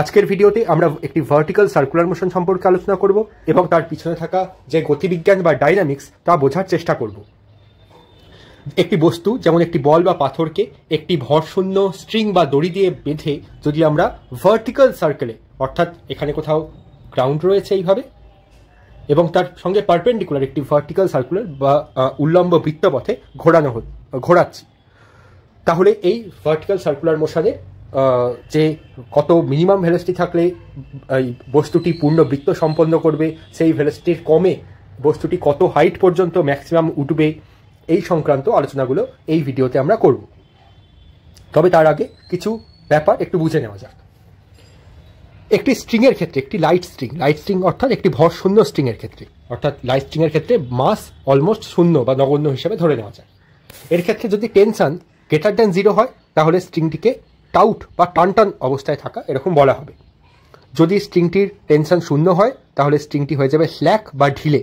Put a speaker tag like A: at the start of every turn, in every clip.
A: আজকের ভিডিওতে আমরা একটি ভার্টিক্যাল সার্কুলার মোশন সম্পর্কে আলোচনা করব এবং তার পিছনে থাকা যে গতিবিজ্ঞান বা ডাইনামিক্স তা বোঝার চেষ্টা করব একটি বস্তু যেমন একটি বল বা পাথরকে একটি ভরশূন্য স্ট্রিং বা দড়ি দিয়ে বেঁধে যদি আমরা ভার্টিক্যাল সার্কেলে অর্থাৎ এখানে কোথাও গ্রাউন্ড রয়েছে এইভাবে এবং তার সঙ্গে পারপেন্ডিকুলার একটি ভার্টিক্যাল সার্কুলার বা উল্লম্ব বৃত্তপথে ঘোরানো ঘোরাচ্ছি তাহলে এই ভার্টিক্যাল সার্কুলার মোশনের যে কত মিনিমাম ভেলোসিটি থাকলে এই বস্তুটি পূর্ণ বৃত্ত সম্পন্ন করবে সেই ভেলোসিটির কমে বস্তুটি কত হাইট পর্যন্ত ম্যাক্সিমাম উঠবে এই সংক্রান্ত আলোচনাগুলো এই ভিডিওতে আমরা করব তবে তার আগে কিছু ব্যাপার একটু বুঝে নেওয়া যাক একটি স্ট্রিংয়ের ক্ষেত্রে একটি লাইট স্ট্রিং লাইট স্ট্রিং অর্থাৎ একটি ভর শূন্য স্ট্রিংয়ের ক্ষেত্রে অর্থাৎ লাইট স্ট্রিংয়ের ক্ষেত্রে মাস অলমোস্ট শূন্য বা নগণ্য হিসাবে ধরে নেওয়া যায় এর ক্ষেত্রে যদি টেনশন গ্রেটার দ্যান জিরো হয় তাহলে স্ট্রিংটিকে টাউট বা টানটান অবস্থায় থাকা এরকম বলা হবে যদি স্ট্রিংটির টেনশন শূন্য হয় তাহলে স্ট্রিংটি হয়ে যাবে স্ল্যাক বা ঢিলে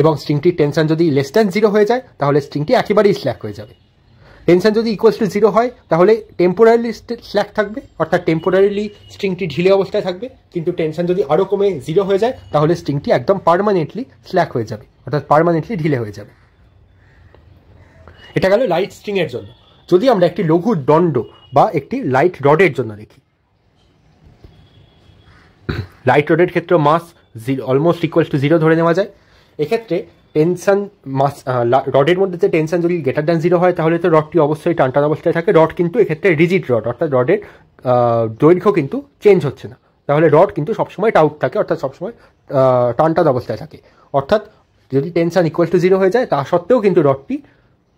A: এবং স্ট্রিংটির টেনশন যদি লেস দ্যান জিরো হয়ে যায় তাহলে স্ট্রিংটি একেবারেই স্ল্যাক হয়ে যাবে টেনশন যদি ইকুয়ালস টু জিরো হয় তাহলে টেম্পোরারিলি স্ল্যাক থাকবে অর্থাৎ টেম্পোরারিলি স্ট্রিংটি ঢিলে অবস্থায় থাকবে কিন্তু টেনশন যদি আরও কমে জিরো হয়ে যায় তাহলে স্ট্রিংটি একদম পারমানেন্টলি স্ল্যাক হয়ে যাবে অর্থাৎ পারমানেন্টলি ঢিলে হয়ে যাবে এটা গেল লাইট স্ট্রিংয়ের জন্য যদি আমরা একটি লঘু দণ্ড বা একটি লাইট রডের জন্য দেখি লাইট রডের ক্ষেত্রে mass almost equal to zero ধরে নেওয়া যায় এক্ষেত্রে টেনশন মাস রডের মধ্যে যে টেনশন যদি গ্রেটার দ্যান জিরো হয় তাহলে তো রডটি অবশ্যই টানটান অবস্থায় থাকে রড কিন্তু এক্ষেত্রে রিজিট রড অর্থাৎ রডের দৈর্ঘ্য কিন্তু চেঞ্জ হচ্ছে না তাহলে রড কিন্তু সবসময় টাউট থাকে অর্থাৎ সবসময় টানটান অবস্থায় থাকে অর্থাৎ যদি টেনশন ইকুয়াল টু জিরো হয়ে যায় তা সত্ত্বেও কিন্তু রডটি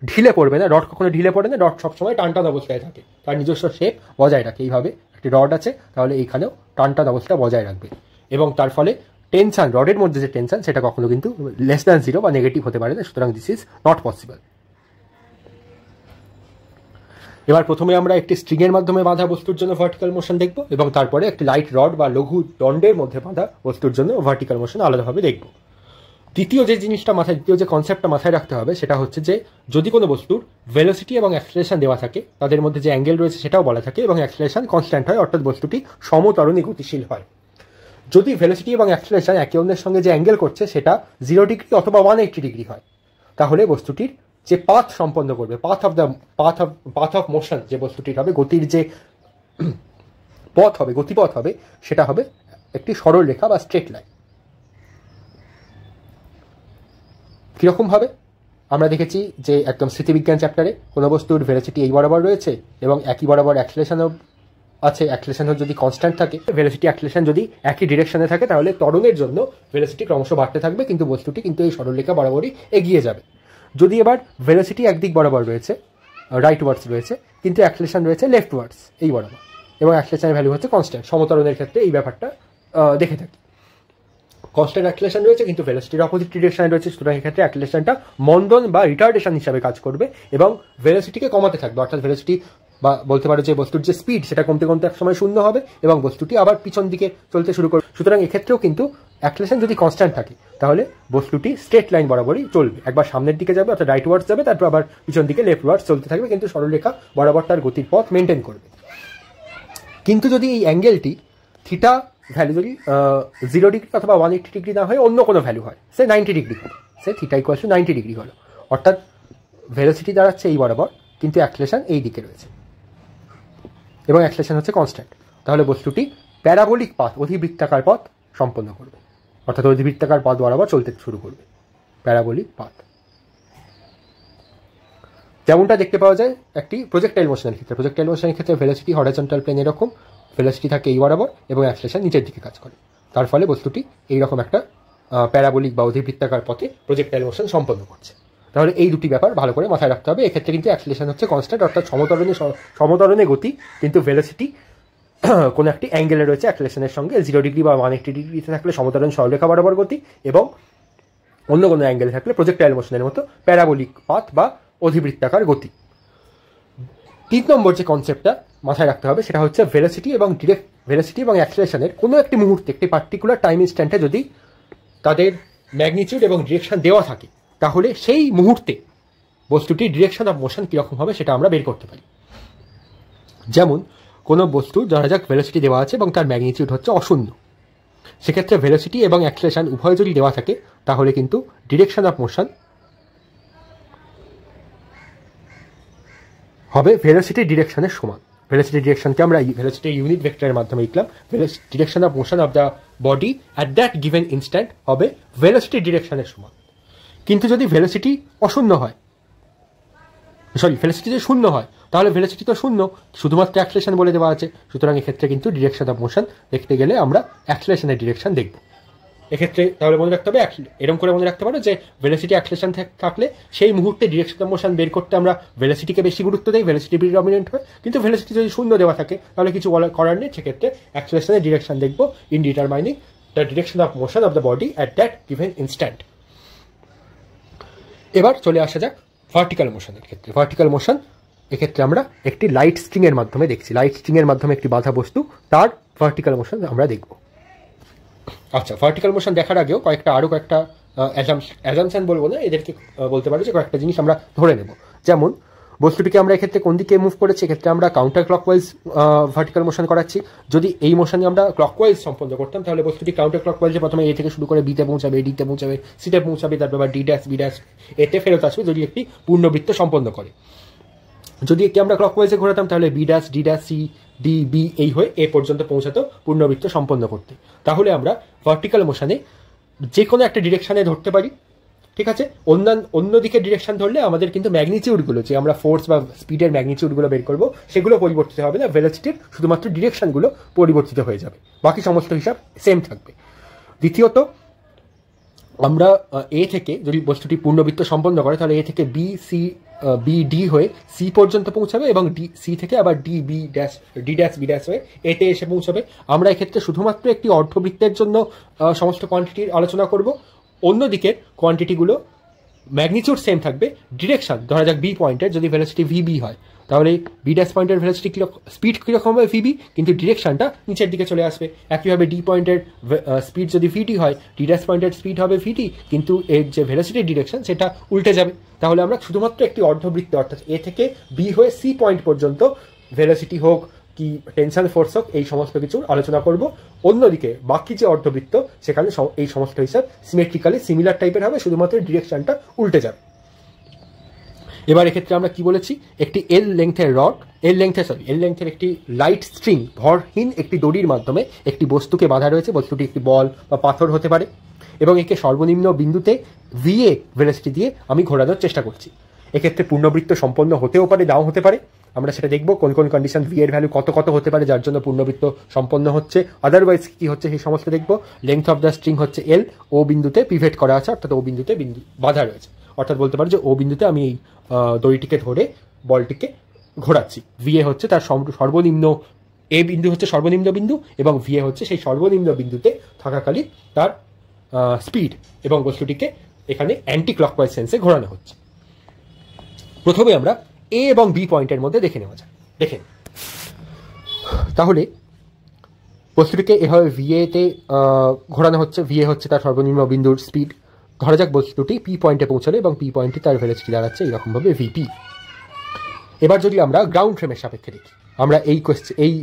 A: ঢিলে পড়বে না রড কখনো ঢিলে পড়ে না রড সবসময় টানটান অবস্থায় থাকে তার নিজস্ব শেপ বজায় রাখে এইভাবে একটি রড আছে তাহলে এইখানেও টানটান অবস্থা বজায় রাখবে এবং তার ফলে টেনশান রডের মধ্যে যে টেনশান সেটা কখনো কিন্তু লেস দ্যান জিরো বা নেগেটিভ হতে পারে না সুতরাং দিস ইজ নট পসিবল এবার প্রথমে আমরা একটি স্ট্রিংয়ের মাধ্যমে বাঁধা বস্তুর জন্য ভার্টিক্যাল মোশন দেখব এবং তারপরে একটি লাইট রড বা লঘু দণ্ডের মধ্যে বাঁধা বস্তুর জন্য ভার্টিক্যাল মোশন আলাদাভাবে দেখবো দ্বিতীয় যে জিনিসটা মাথায় দ্বিতীয় যে কনসেপ্টটা মাথায় রাখতে হবে সেটা হচ্ছে যে যদি কোনো বস্তুর ভেলোসিটি এবং অ্যাক্সেলেশন দেওয়া থাকে তাদের মধ্যে যে অ্যাঙ্গেল রয়েছে সেটাও বলা থাকে এবং অ্যাক্সেলেশন কনস্ট্যান্ট হয় অর্থাৎ বস্তুটি সমতরণী গতিশীল হয় যদি ভেলোসিটি এবং অ্যাক্সেলেশন একে অন্যের সঙ্গে যে অ্যাঙ্গেল করছে সেটা জিরো ডিগ্রি অথবা ওয়ান এইট্টি ডিগ্রি হয় তাহলে বস্তুটির যে পাথ সম্পন্ন করবে path of the path of path of motion যে বস্তুটির হবে গতির যে পথ হবে গতিপথ হবে সেটা হবে একটি সরল রেখা বা স্ট্রেট লাইন কীরকম হবে আমরা দেখেছি যে একদম স্মৃতিবিজ্ঞান চ্যাপ্টারে কোনো বস্তুর ভেরোসিটি এই বরাবর রয়েছে এবং একই বরাবর অ্যাক্সিলেশনও আছে অ্যাক্সিলেশনও যদি কনস্ট্যান্ট থাকে ভেরোসিটি অ্যাক্সিলেশন যদি একই ডিরেকশনে থাকে তাহলে তরঙ্গের জন্য ভেরোসিটি ক্রমশ বাড়তে থাকবে কিন্তু বস্তুটি কিন্তু এই সরলরেখা বরাবরই এগিয়ে যাবে যদি এবার ভেরোসিটি একদিক বরাবর রয়েছে রাইট ওয়ার্ডস রয়েছে কিন্তু অ্যাক্সিলেশন রয়েছে লেফট ওয়ার্ডস এই বরাবর এবং অ্যাক্সিলেশনের ভ্যালু হচ্ছে কনস্ট্যান্ট সমতরণের ক্ষেত্রে এই ব্যাপারটা দেখে থাকি কনস্ট্যান্ট অ্যাক্সিলেশন রয়েছে কিন্তু ভেলোসিটির অপোজিট ডিরেকশনে রয়েছে সুতরাং এক্ষেত্রে অ্যাক্সিলেশনটা মন্দন বা রিটার্ডেশন হিসাবে কাজ করবে এবং ভেলোসিটিকে কমাতে থাকবে অর্থাৎ ভেলোসিটি বা বলতে পারো যে বস্তুর যে স্পিড সেটা কমতে কমতে এক সময় শূন্য হবে এবং বস্তুটি আবার পিছন দিকে চলতে শুরু করবে সুতরাং এক্ষেত্রেও কিন্তু অ্যাক্সিলেশন যদি কনস্ট্যান্ট থাকে তাহলে বস্তুটি স্ট্রেট লাইন বরাবরই চলবে একবার সামনের দিকে যাবে অর্থাৎ রাইট ওয়ার্ডস যাবে তারপর আবার পিছন দিকে লেফট ওয়ার্ডস চলতে থাকবে কিন্তু সরলরেখা বরাবর তার গতির পথ মেনটেন করবে কিন্তু যদি এই অ্যাঙ্গেলটি থিটা ভ্যালু যদি জিরো ডিগ্রি অথবা ওয়ান এইটি ডিগ্রি না হয়ে অন্য কোনো ভ্যালু হয় সে নাইনটি ডিগ্রি হলো সে theta equals to ninety degree হলো অর্থাৎ ভেলোসিটি দাঁড়াচ্ছে এই বরাবর কিন্তু অ্যাক্সলেশন এই দিকে রয়েছে এবং অ্যাক্সলেশন হচ্ছে কনস্ট্যান্ট তাহলে বস্তুটি প্যারাবোলিক পাথ অধিবৃত্তাকার পথ সম্পন্ন করবে অর্থাৎ অধিবৃত্তাকার পথ বরাবর চলতে শুরু করবে প্যারাবোলিক পাথ যেমনটা দেখতে পাওয়া যায় একটি প্রজেক্টাইল মোশনের ক্ষেত্রে প্রজেক্টাইল মোশনের ক্ষেত্রে ভেলোসিটি হরাইজন্টাল প্লেন এরকম ভেলোসিটি থাকে এই বরাবর এবং অ্যাক্সেলেশন নিচের দিকে কাজ করে তার ফলে বস্তুটি এইরকম একটা প্যারাবলিক বা অধিবৃত্তাকার পথে প্রজেক্টাইল মোশন সম্পন্ন করছে তাহলে এই দুটি ব্যাপার ভালো করে মাথায় রাখতে হবে এক্ষেত্রে কিন্তু অ্যাক্সেলেশন হচ্ছে কনস্ট্যান্ট অর্থাৎ সমতরণে সমতরণে গতি কিন্তু ভেলোসিটি কোনো একটি অ্যাঙ্গেলে রয়েছে অ্যাক্সেলেশনের সঙ্গে জিরো ডিগ্রি বা ওয়ান এইটি ডিগ্রিতে থাকলে সমতরণ সরলরেখা বরাবর গতি এবং অন্য কোনো অ্যাঙ্গেলে থাকলে প্রজেক্টাইল মোশনের মতো প্যারাবলিক পথ বা অধিবৃত্তাকার গতি তিন নম্বর যে কনসেপ্টটা মাথায় রাখতে হবে সেটা হচ্ছে ভেলোসিটি এবং ডিরেক্ট ভেলোসিটি এবং অ্যাক্সিলেশনের কোনো একটি মুহূর্তে একটি পার্টিকুলার টাইম ইনস্ট্যান্টে যদি তাদের ম্যাগনিচিউড এবং ডিরেকশান দেওয়া থাকে তাহলে সেই মুহূর্তে বস্তুটির ডিরেকশন অফ মোশন কীরকম হবে সেটা আমরা বের করতে পারি যেমন কোনো বস্তু ধরা যাক ভেলোসিটি দেওয়া আছে এবং তার ম্যাগনিচিউড হচ্ছে অশূন্য সেক্ষেত্রে ভেলোসিটি এবং অ্যাক্সিলেশন উভয় যদি দেওয়া থাকে তাহলে কিন্তু ডিরেকশন অফ মোশন হবে ভেলোসিটি ডিরেকশনের সমান ভেলোসিটি ডিরেকশনকে আমরা ভেলোসিটি ইউনিট ভেক্টরের মাধ্যমে লিখলাম velocity direction of motion of the body at that given instant হবে ভেলোসিটি ডিরেকশনের সমান কিন্তু যদি ভেলোসিটি অশূন্য হয় সরি ভেলোসিটি যদি শূন্য হয় তাহলে ভেলোসিটি তো শূন্য শুধুমাত্র অ্যাক্সলেশন বলে দেওয়া আছে সুতরাং এক্ষেত্রে কিন্তু ডিরেকশন অফ মোশন দেখতে গেলে আমরা অ্যাক্সলেশনের ডিরেকশন দেখবো এক্ষেত্রে তাহলে মনে রাখতে হবে এরকম করে মনে রাখতে পারো যে ভেলোসিটি অ্যাক্সেলেশন থাকলে সেই মুহূর্তে ডিরেকশন মোশন বের করতে আমরা ভেলোসিটিকে বেশি গুরুত্ব দিই ভেলোসিটি ডমিনেন্ট হয় কিন্তু ভেলোসিটি যদি শূন্য দেওয়া থাকে তাহলে কিছু করার নেই সেক্ষেত্রে অ্যাক্সেলেশনের ডিরেকশন দেখবো in determining the direction of motion of the body at that given instant এবার চলে আসা যাক ভার্টিক্যাল মোশনের ক্ষেত্রে ভার্টিক্যাল মোশন এক্ষেত্রে আমরা একটি লাইট স্ট্রিংয়ের মাধ্যমে দেখছি লাইট স্ট্রিংয়ের মাধ্যমে একটি বাধা বস্তু তার ভার্টিক্যাল মোশন আমরা দেখবো আচ্ছা ভার্টিক্যাল মোশন দেখার আগেও কয়েকটা আরও কয়েকটা অ্যাজামশান বলবো না এদেরকে বলতে পারি যে কয়েকটা জিনিস আমরা ধরে নেব যেমন বস্তুটিকে আমরা এক্ষেত্রে কোন দিকে মুভ করেছি এক্ষেত্রে আমরা কাউন্টার ক্লকওয়াইজ ভার্টিক্যাল মোশন করাচ্ছি যদি এই মোশনে আমরা ক্লকওয়াইজ সম্পন্ন করতাম তাহলে বস্তুটি কাউন্টার ক্লকওয়াইজে প্রথমে এ থেকে শুরু করে বিতে পৌঁছাবে ডিতে পৌঁছাবে সিটে পৌঁছাবে তারপর আবার ডি ড্যাশ বি ড্যাশ এতে ফেরত আসবে যদি একটি পূর্ণবৃত্ত সম্পন্ন করে যদি একটি আমরা ক্লকওয়াইজে ঘোরাতাম তাহলে B dash D dash C D B এই হয়ে এ পর্যন্ত পৌঁছাতো পূর্ণবৃত্ত সম্পন্ন করতে তাহলে আমরা ভার্টিক্যাল মোশানে যে কোনো একটা ডিরেকশানে ধরতে পারি ঠিক আছে অন্যান্য অন্যদিকে ডিরেকশন ধরলে আমাদের কিন্তু ম্যাগনিচিউডগুলো যে আমরা ফোর্স বা স্পিডের ম্যাগনিচিউডগুলো বের করবো সেগুলো পরিবর্তিত হবে না ভেলোসিটির শুধুমাত্র ডিরেকশনগুলো পরিবর্তিত হয়ে যাবে বাকি সমস্ত হিসাব সেম থাকবে দ্বিতীয়ত আমরা এ থেকে যদি বস্তুটি পূর্ণবৃত্ত সম্পন্ন করে তাহলে এ থেকে বি সি বি ডি হয়ে সি পর্যন্ত পৌঁছাবে এবং ডি সি থেকে আবার D B dash D dash B dash হয়ে এতে এসে পৌঁছাবে আমরা এক্ষেত্রে শুধুমাত্র একটি অর্ধবৃত্তের জন্য সমস্ত কোয়ান্টিটির আলোচনা করব অন্যদিকে কোয়ান্টিটিগুলো ম্যাগনিচিউড সেম থাকবে ডিরেকশন ধরা যাক বি পয়েন্টের যদি ভেলোসিটি ভি বি হয় তাহলে বি ড্যাশ পয়েন্টের ভেলোসিটি কীরকম স্পিড কীরকম হবে ভিবি কিন্তু ডিরেকশনটা নিচের দিকে চলে আসবে একইভাবে ডি পয়েন্টের স্পিড যদি ভিটি হয় ডি ড্যাশ পয়েন্টের স্পিড হবে ভিটি কিন্তু এর যে ভেলোসিটির ডিরেকশন সেটা উল্টে যাবে তাহলে আমরা শুধুমাত্র একটি অর্ধবৃত্ত অর্থাৎ এ থেকে বি হয়ে সি পয়েন্ট পর্যন্ত ভেলোসিটি হোক কি টেনশন ফোর্স হোক এই সমস্ত কিছুর আলোচনা করব অন্যদিকে বাকি যে অর্ধবৃত্ত সেখানে এই সমস্ত হিসাব সিমেট্রিক্যালি সিমিলার টাইপের হবে শুধুমাত্র ডিরেকশনটা উল্টে যাবে এবার এক্ষেত্রে আমরা কি বলেছি একটি এল লেংথের রড এল লেংথের সরি এল লেংথের একটি লাইট স্ট্রিং ভরহীন একটি দড়ির মাধ্যমে একটি বস্তুকে বাঁধা রয়েছে বস্তুটি একটি বল বা পাথর হতে পারে এবং একে সর্বনিম্ন বিন্দুতে ভিএ ভেলোসিটি দিয়ে আমি ঘোরানোর চেষ্টা করছি এক্ষেত্রে পূর্ণবৃত্ত সম্পন্ন হতেও পারে নাও হতে পারে আমরা সেটা দেখব কোন কোন কন্ডিশন ভি এর ভ্যালু কত কত হতে পারে যার জন্য পূর্ণবৃত্ত সম্পন্ন হচ্ছে আদারওয়াইজ কি হচ্ছে সেই সমস্ত দেখব লেন্থ অফ দ্য স্ট্রিং হচ্ছে এল ও বিন্দুতে পিভেট করা আছে অর্থাৎ ও বিন্দুতে বিন্দু বাধা রয়েছে অর্থাৎ বলতে পারো যে ও বিন্দুতে আমি এই দড়িটিকে ধরে বলটিকে ঘোরাচ্ছি ভিএ হচ্ছে তার সর্বনিম্ন এ বিন্দু হচ্ছে সর্বনিম্ন বিন্দু এবং ভিএ হচ্ছে সেই সর্বনিম্ন বিন্দুতে থাকাকালীন তার স্পিড এবং বস্তুটিকে এখানে অ্যান্টি ক্লকওয়াইজ সেন্সে ঘোরানো হচ্ছে প্রথমে আমরা এ এবং বি পয়েন্টের মধ্যে দেখে নেওয়া যায় দেখেন তাহলে বস্তুটিকে এভাবে ভিএতে ঘোরানো হচ্ছে ভিএ হচ্ছে তার সর্বনিম্ন বিন্দুর স্পিড ধরা যাক বস্তুটি পি পয়েন্টে পৌঁছলে এবং পি পয়েন্টটি তার ভেলোসিটি দাঁড়াচ্ছে এইরকমভাবে ভিপি এবার যদি আমরা গ্রাউন্ড ফ্রেমের সাপেক্ষে দেখি আমরা এই এই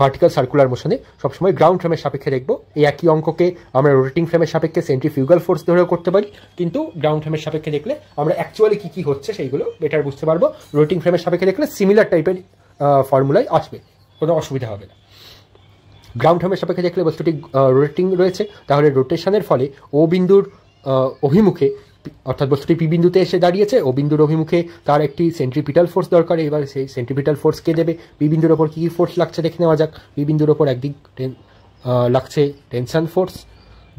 A: ভার্টিক্যাল সার্কুলার মোশনে সবসময় গ্রাউন্ড ফ্রেমের সাপেক্ষে দেখব এই একই অঙ্ককে আমরা রোটেটিং ফ্রেমের সাপেক্ষে সেন্ট্রিফিউগাল ফোর্স ধরেও করতে পারি কিন্তু গ্রাউন্ড ফ্রেমের সাপেক্ষে দেখলে আমরা অ্যাকচুয়ালি কী কী হচ্ছে সেইগুলো বেটার বুঝতে পারবো রোটেটিং ফ্রেমের সাপেক্ষে দেখলে সিমিলার টাইপের ফর্মুলাই আসবে কোনো অসুবিধা হবে না গ্রাউন্ড ফ্রেমের সাপেক্ষে দেখলে বস্তুটি রোটেটিং রয়েছে তাহলে রোটেশনের ফলে ও বিন্দুর অভিমুখে অর্থাৎ বস্তুটি পি বিন্দুতে এসে দাঁড়িয়েছে ও বিন্দুর অভিমুখে তার একটি সেন্ট্রিপিটাল ফোর্স দরকার এবার সেই সেন্ট্রিপিটাল ফোর্স কে দেবে পি বিন্দুর ওপর কী ফোর্স লাগছে দেখে নেওয়া যাক পি বিন্দুর ওপর একদিক লাগছে টেনশন ফোর্স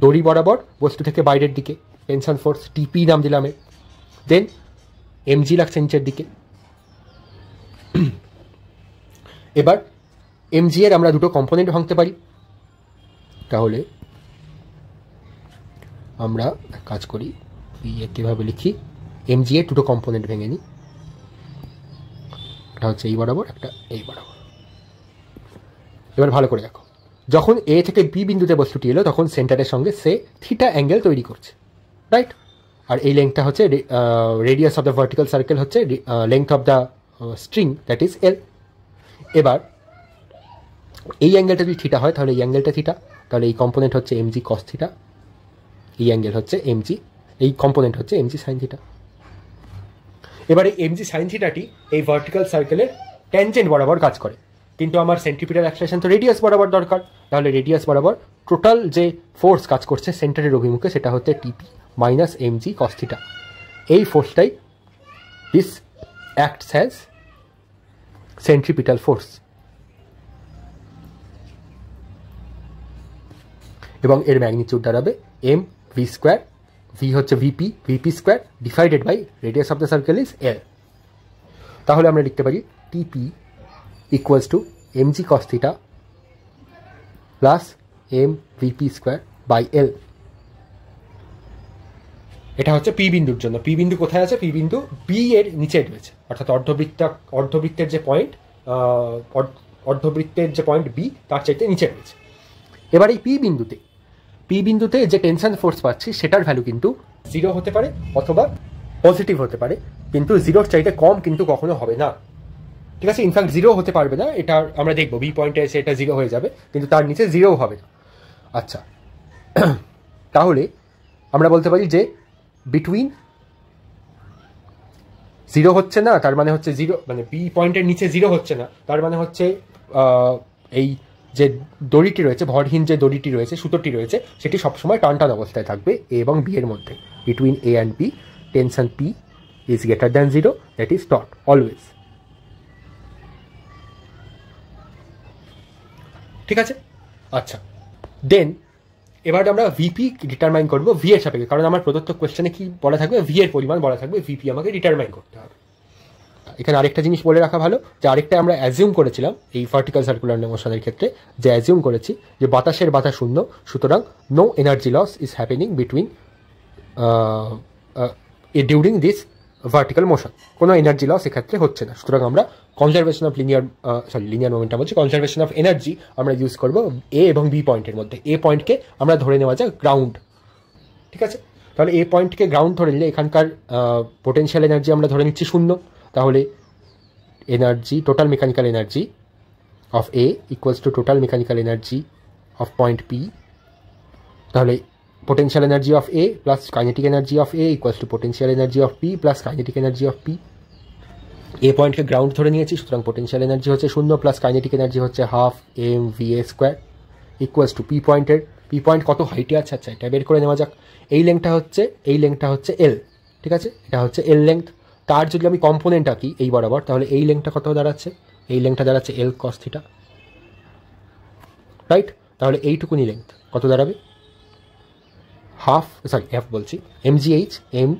A: দড়ি বরাবর বস্তু থেকে বাইরের দিকে টেনশন ফোর্স টিপি নাম দিলাম দেন এমজি লাগছে নিচের দিকে এবার এমজি এর আমরা দুটো কম্পোনেন্ট ভাঙতে পারি তাহলে আমরা কাজ করি কীভাবে লিখি এম জি এ দুটো কম্পোনেন্ট ভেঙে নিই একটা হচ্ছে এই বরাবর একটা এই বরাবর এবার ভালো করে দেখো যখন এ থেকে বি বিন্দুতে বস্তুটি এলো তখন সেন্টারের সঙ্গে সে থিটা অ্যাঙ্গেল তৈরি করছে রাইট আর এই লেংথটা হচ্ছে radius of the vertical circle হচ্ছে length of the string that is L এবার এই অ্যাঙ্গেলটা যদি থিটা হয় তাহলে এই অ্যাঙ্গেলটা থিটা তাহলে এই কম্পোনেন্ট হচ্ছে M G cos theta E এই অ্যাঙ্গেল হচ্ছে এমজি এই কম্পোনেন্ট হচ্ছে এমজি সাইন থিটা এবারে এমজি সাইন থিটাটি এই ভার্টিক্যাল সার্কেলের ট্যানজেন্ট বরাবর কাজ করে কিন্তু আমার সেন্ট্রিপিটাল অ্যাক্সেশন তো রেডিয়াস বরাবর দরকার তাহলে রেডিয়াস বরাবর টোটাল যে ফোর্স কাজ করছে সেন্টারের অভিমুখে সেটা হচ্ছে টিপি মাইনাস এমজি কস্থিটা এই ফোর্সটাই this acts has centripetal force এবং এর ম্যাগনিচিউড দাঁড়াবে এম ভি স্কোয়ার ভি হচ্ছে VP VP square divided by radius of the circle is L তাহলে আমরা লিখতে পারি TP equals to M G cos theta plus M VP square by L এটা হচ্ছে পি বিন্দুর জন্য পি বিন্দু কোথায় আছে পি বিন্দু বি এর নিচে রয়েছে অর্থাৎ অর্ধবৃত্তা অর্ধবৃত্তের যে পয়েন্ট অর্ধবৃত্তের যে পয়েন্ট বি তার চাইতে নিচে রয়েছে এবার এই পি বিন্দুতে পি বিন্দুতে যে টেনশন ফোর্স পাচ্ছি সেটার ভ্যালু কিন্তু জিরো হতে পারে অথবা পজিটিভ হতে পারে কিন্তু জিরোর চাইতে কম কিন্তু কখনো হবে না ঠিক আছে ইনফ্যাক্ট জিরো হতে পারবে না এটা আমরা দেখবো বি পয়েন্টে এসে এটা জিরো হয়ে যাবে কিন্তু তার নিচে জিরোও হবে না আচ্ছা তাহলে আমরা বলতে পারি যে বিটুইন জিরো হচ্ছে না তার মানে হচ্ছে জিরো মানে বি পয়েন্টের নিচে জিরো হচ্ছে না তার মানে হচ্ছে এই যে দড়িটি রয়েছে ভরহীন যে দড়িটি রয়েছে সুতোটি রয়েছে সেটি সবসময় টান টান অবস্থায় থাকবে এ এবং বি এর মধ্যে between A and P tension P is greater than zero that is taut always ঠিক আছে আচ্ছা দেন এবার আমরা ভিপি ডিটারমাইন করবো ভি এর সাপেক্ষে কারণ আমার প্রদত্ত কোয়েশ্চেনে কি বলা থাকবে ভি এর পরিমাণ বলা থাকবে ভিপি আমাকে ডিটারমাইন করতে হবে এখানে আরেকটা জিনিস বলে রাখা ভালো যে আরেকটা আমরা অ্যাজিউম করেছিলাম এই ভার্টিক্যাল সার্কুলার মোশনের ক্ষেত্রে যে অ্যাজিউম করেছি যে বাতাসের বাতা শূন্য সুতরাং no energy loss is happening between A during this vertical motion কোনো এনার্জি লস এক্ষেত্রে হচ্ছে না সুতরাং আমরা conservation of linear sorry linear momentum হচ্ছে কনজারভেশন অফ এনার্জি আমরা ইউজ করবো এ এবং বি পয়েন্টের মধ্যে এ পয়েন্টকে আমরা ধরে নেওয়া যাক গ্রাউন্ড ঠিক আছে তাহলে এ পয়েন্টকে গ্রাউন্ড ধরে নিলে এখানকার পোটেনশিয়াল uh, এনার্জি আমরা ধরে নিচ্ছি শূন্য তাহলে energy total mechanical energy of A equals to total mechanical energy of point P তাহলে potential energy of A plus kinetic energy of A equals to potential energy of P plus kinetic energy of P A পয়েন্টকে ground ধরে নিয়েছি সুতরাং potential energy হচ্ছে শূন্য plus kinetic energy হচ্ছে half M V A square equals to P পয়েন্টের P point কত হাইটে আছে আচ্ছা এটা বের করে নেওয়া যাক এই লেংথটা হচ্ছে এই লেংথটা হচ্ছে এল ঠিক আছে এটা হচ্ছে এল লেংথ তার যদি আমি কম্পোনেন্ট আঁকি এই বরাবর তাহলে এই লেংথটা কত দাঁড়াচ্ছে এই লেংটা দাঁড়াচ্ছে এল কস থিটা রাইট তাহলে এইটুকুনি লেংথ কত দাঁড়াবে হাফ সরি এফ বলছি M G H M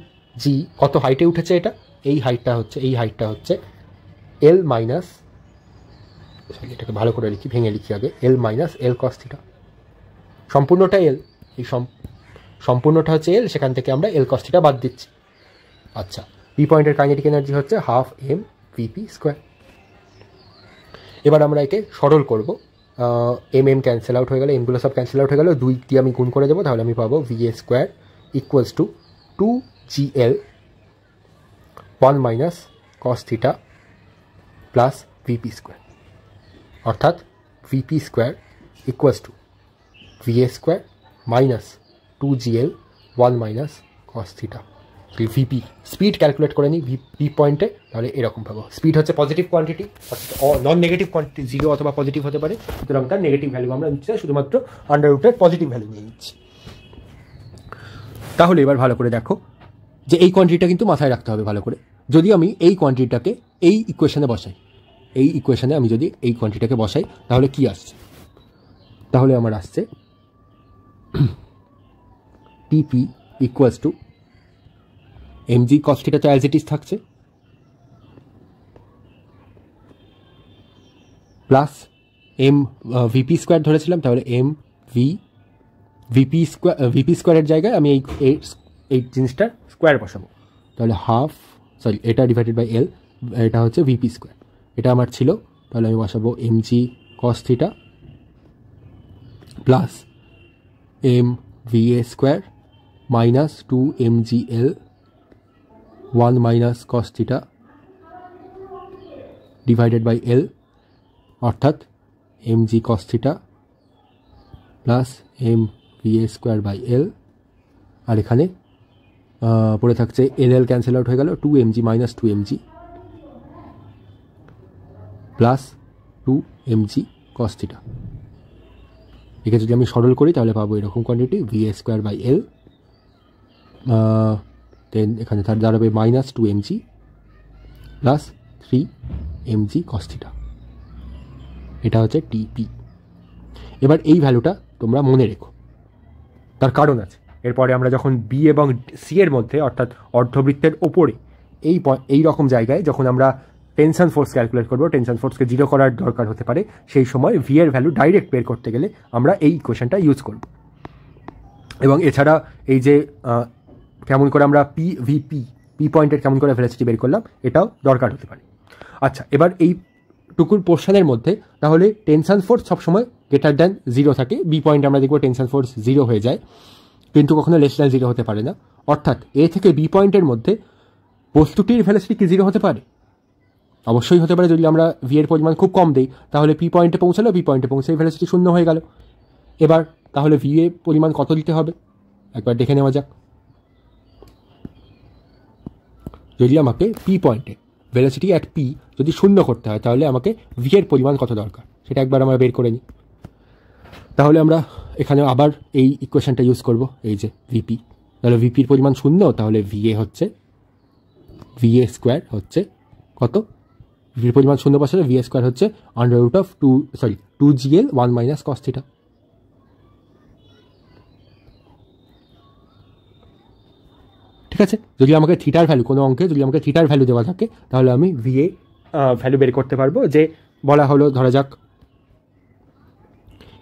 A: G কত হাইটে উঠেছে এটা এই হাইটটা হচ্ছে এই হাইটটা হচ্ছে এল মাইনাস সরি এটাকে ভালো করে লিখি ভেঙে লিখি আগে L minus L cos theta সম্পূর্ণটা এল এই সম্পূর্ণটা হচ্ছে এল সেখান থেকে আমরা এল কস্থিটা বাদ দিচ্ছি আচ্ছা ভি পয়েন্টের কাইনেটিক এনার্জি হচ্ছে হাফ এম ভিপি স্কোয়ার এবার আমরা একে সরল করব এম এম ক্যান্সেল আউট হয়ে গেল এমগুলো সব ক্যান্সেল আউট হয়ে গেল দুই দিয়ে আমি গুণ করে দেবো তাহলে আমি পাবো V A square equals to two G L one minus cos theta plus VP square অর্থাৎ VP square equals to V A square minus two G L one minus cos theta VP speed calculate করে নিই V পয়েন্টে তাহলে এরকম পাবো speed হচ্ছে positive quantity non negative quantity zero অথবা positive হতে পারে সুতরাং তার নেগেটিভ ভ্যালু আমরা নিচ্ছি শুধুমাত্র আন্ডার রুটের পজিটিভ ভ্যালু নিয়ে নিচ্ছি তাহলে এবার ভালো করে দেখো যে এই কোয়ান্টিটিটা কিন্তু মাথায় রাখতে হবে ভালো করে যদি আমি এই কোয়ান্টিটিটাকে এই ইকুয়েশনে বসাই এই ইকুয়েশনে আমি যদি এই কোয়ান্টিটিটাকে বসাই তাহলে কি আসছে তাহলে আমার আসছে TP equals to MG cos theta তো অ্যাজ থাকছে প্লাস এম ভিপি স্কোয়ার ধরেছিলাম তাহলে M V VP square VP স্কোয়ারের জায়গায় আমি এই এই জিনিসটার স্কোয়ার বসাবো তাহলে হাফ সরি এটা ডিভাইডেড বাই এল এটা হচ্ছে ভিপি স্কোয়ার এটা আমার ছিল তাহলে আমি বসাবো M G cos theta plus M V A square minus two M G L 1 minus cos theta divided by L অর্থাৎ M G cos theta plus M V A square by L আর এখানে পড়ে থাকছে L L cancel out হয়ে গেল two M G minus two M G plus two M G cos theta একে যদি আমি সরল করি তাহলে পাবো এরকম quantity V A square by L then এখানে তার দাঁড়াবে minus two MG plus three MG cos theta এটা হচ্ছে টিপি এবার এই ভ্যালুটা তোমরা মনে রেখো তার কারণ আছে এরপরে আমরা যখন বি এবং সি এর মধ্যে অর্থাৎ অর্ধবৃত্তের ওপরে এই এই রকম জায়গায় যখন আমরা টেনশন ফোর্স ক্যালকুলেট করবো টেনশন ফোর্সকে জিরো করার দরকার হতে পারে সেই সময় ভি এর ভ্যালু ডাইরেক্ট বের করতে গেলে আমরা এই ইকুয়েশনটা ইউজ করব এবং এছাড়া এই যে কেমন করে আমরা পি ভিপি পি পয়েন্টের কেমন করে ভেলাসিটি বের করলাম এটাও দরকার হতে পারে আচ্ছা এবার এই টুকুর পোর্শনের মধ্যে তাহলে টেনশন ফোর্স সবসময় গ্রেটার দ্যান জিরো থাকে বি পয়েন্ট আমরা দেখব টেনশন ফোর্স জিরো হয়ে যায় কিন্তু কখনো লেস দ্যান জিরো হতে পারে না অর্থাৎ এ থেকে বি পয়েন্টের মধ্যে বস্তুটির ভ্যালিসিটি কি জিরো হতে পারে অবশ্যই হতে পারে যদি আমরা ভি এর পরিমাণ খুব কম দিই তাহলে পি পয়েন্টে পৌঁছালো বি পয়েন্টে পৌঁছে ভ্যালিসিটি শূন্য হয়ে গেল এবার তাহলে ভি এর পরিমাণ কত দিতে হবে একবার দেখে নেওয়া যাক যদি আমাকে পি পয়েন্টে ভেলোসিটি অ্যাট পি যদি শূন্য করতে হয় তাহলে আমাকে ভি এর পরিমাণ কত দরকার সেটা একবার আমরা বের করে নিই তাহলে আমরা এখানে আবার এই ইকুয়েশনটা ইউজ করব এই যে ভিপি তাহলে ভিপির পরিমাণ শূন্য তাহলে ভিএ হচ্ছে ভিএ স্কোয়ার হচ্ছে কত ভিপির পরিমাণ শূন্য পাশে ভিএ স্কোয়ার হচ্ছে under root of two sorry two GL one minus cos theta ঠিক আছে যদি আমাকে থিটার ভ্যালু কোনো অঙ্কে যদি আমাকে থিটার ভ্যালু দেওয়া থাকে তাহলে আমি ভিএ ভ্যালু বের করতে পারবো যে বলা হলো ধরা যাক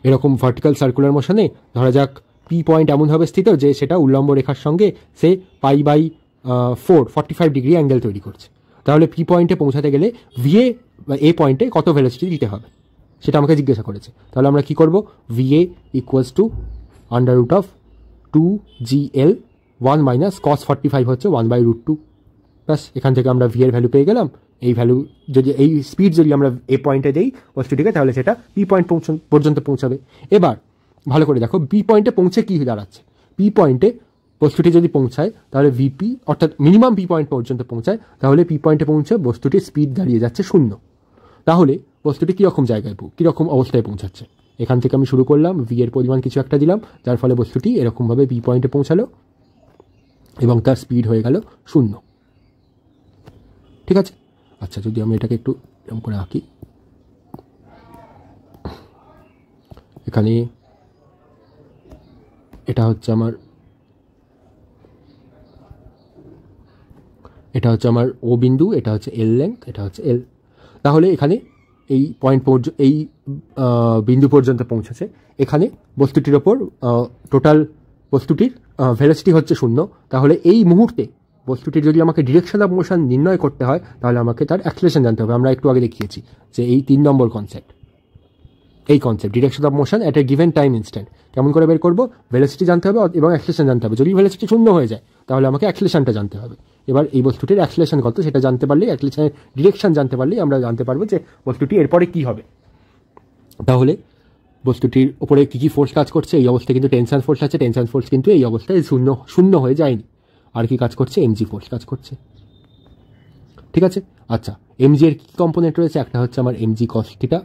A: এরকম ভার্টিক্যাল সার্কুলার মোশনে ধরা যাক পি পয়েন্ট এমনভাবে স্থিত যে সেটা উল্লম্ব রেখার সঙ্গে সে pi by four forty five degree angle তৈরি করছে তাহলে পি পয়েন্টে পৌঁছাতে গেলে ভিএ এ পয়েন্টে কত ভ্যালোসিটি দিতে হবে সেটা আমাকে জিজ্ঞাসা করেছে তাহলে আমরা কি করব VA equals to under root of two G L one minus cos forty five হচ্ছে one by root two plus এখান থেকে আমরা ভি এর ভ্যালু পেয়ে গেলাম এই ভ্যালু যদি এই স্পিড যদি আমরা এ পয়েন্টে দিই বস্তুটিকে তাহলে সেটা বি পয়েন্ট পর্যন্ত পৌঁছাবে এবার ভালো করে দেখো বি পয়েন্টে পৌঁছে কী দাঁড়াচ্ছে বি পয়েন্টে বস্তুটি যদি পৌঁছায় তাহলে ভিপি অর্থাৎ মিনিমাম বি পয়েন্ট পর্যন্ত পৌঁছায় তাহলে পি পয়েন্টে পৌঁছে বস্তুটির স্পিড দাঁড়িয়ে যাচ্ছে শূন্য তাহলে বস্তুটি কীরকম জায়গায় কীরকম অবস্থায় পৌঁছাচ্ছে এখান থেকে আমি শুরু করলাম ভি এর পরিমাণ কিছু একটা দিলাম যার ফলে বস্তুটি এরকমভাবে বি পয়েন্টে পৌঁছালো এবং তার স্পিড হয়ে গেল শূন্য ঠিক আছে আচ্ছা যদি আমি এটাকে একটু এরকম করে আঁকি এখানে এটা হচ্ছে আমার এটা হচ্ছে আমার ও বিন্দু এটা হচ্ছে এল লেন্থ এটা হচ্ছে এল তাহলে এখানে এই পয়েন্ট পর্যন্ত এই বিন্দু পর্যন্ত পৌঁছেছে এখানে বস্তুটির ওপর টোটাল বস্তুটির ভেলোসিটি হচ্ছে শূন্য তাহলে এই মুহূর্তে বস্তুটির যদি আমাকে ডিরেকশন অফ মোশন নির্ণয় করতে হয় তাহলে আমাকে তার অ্যাক্সিলেশন জানতে হবে আমরা একটু আগে দেখিয়েছি যে এই তিন নম্বর কনসেপ্ট এই concept direction of motion at a given time instant কেমন করে বের করবো ভেলোসিটি জানতে হবে এবং অ্যাক্সিলেশন জানতে হবে যদি ভেলোসিটি শূন্য হয়ে যায় তাহলে আমাকে অ্যাক্সিলেশনটা জানতে হবে এবার এই বস্তুটির অ্যাক্সিলেশন কত সেটা জানতে পারলেই অ্যাক্সিলেশনের ডিরেকশন জানতে পারলেই আমরা জানতে পারবো যে বস্তুটি এরপরে কী হবে তাহলে বস্তুটির উপরে কী কী ফোর্স কাজ করছে এই অবস্থায় কিন্তু টেনশন ফোর্স আছে টেনশন ফোর্স কিন্তু এই অবস্থায় শূন্য শূন্য হয়ে যায়নি আর কি কাজ করছে এমজি ফোর্স কাজ করছে ঠিক আছে আচ্ছা এমজি এর কী কম্পোনেন্ট রয়েছে একটা হচ্ছে আমার এমজি কস থিটা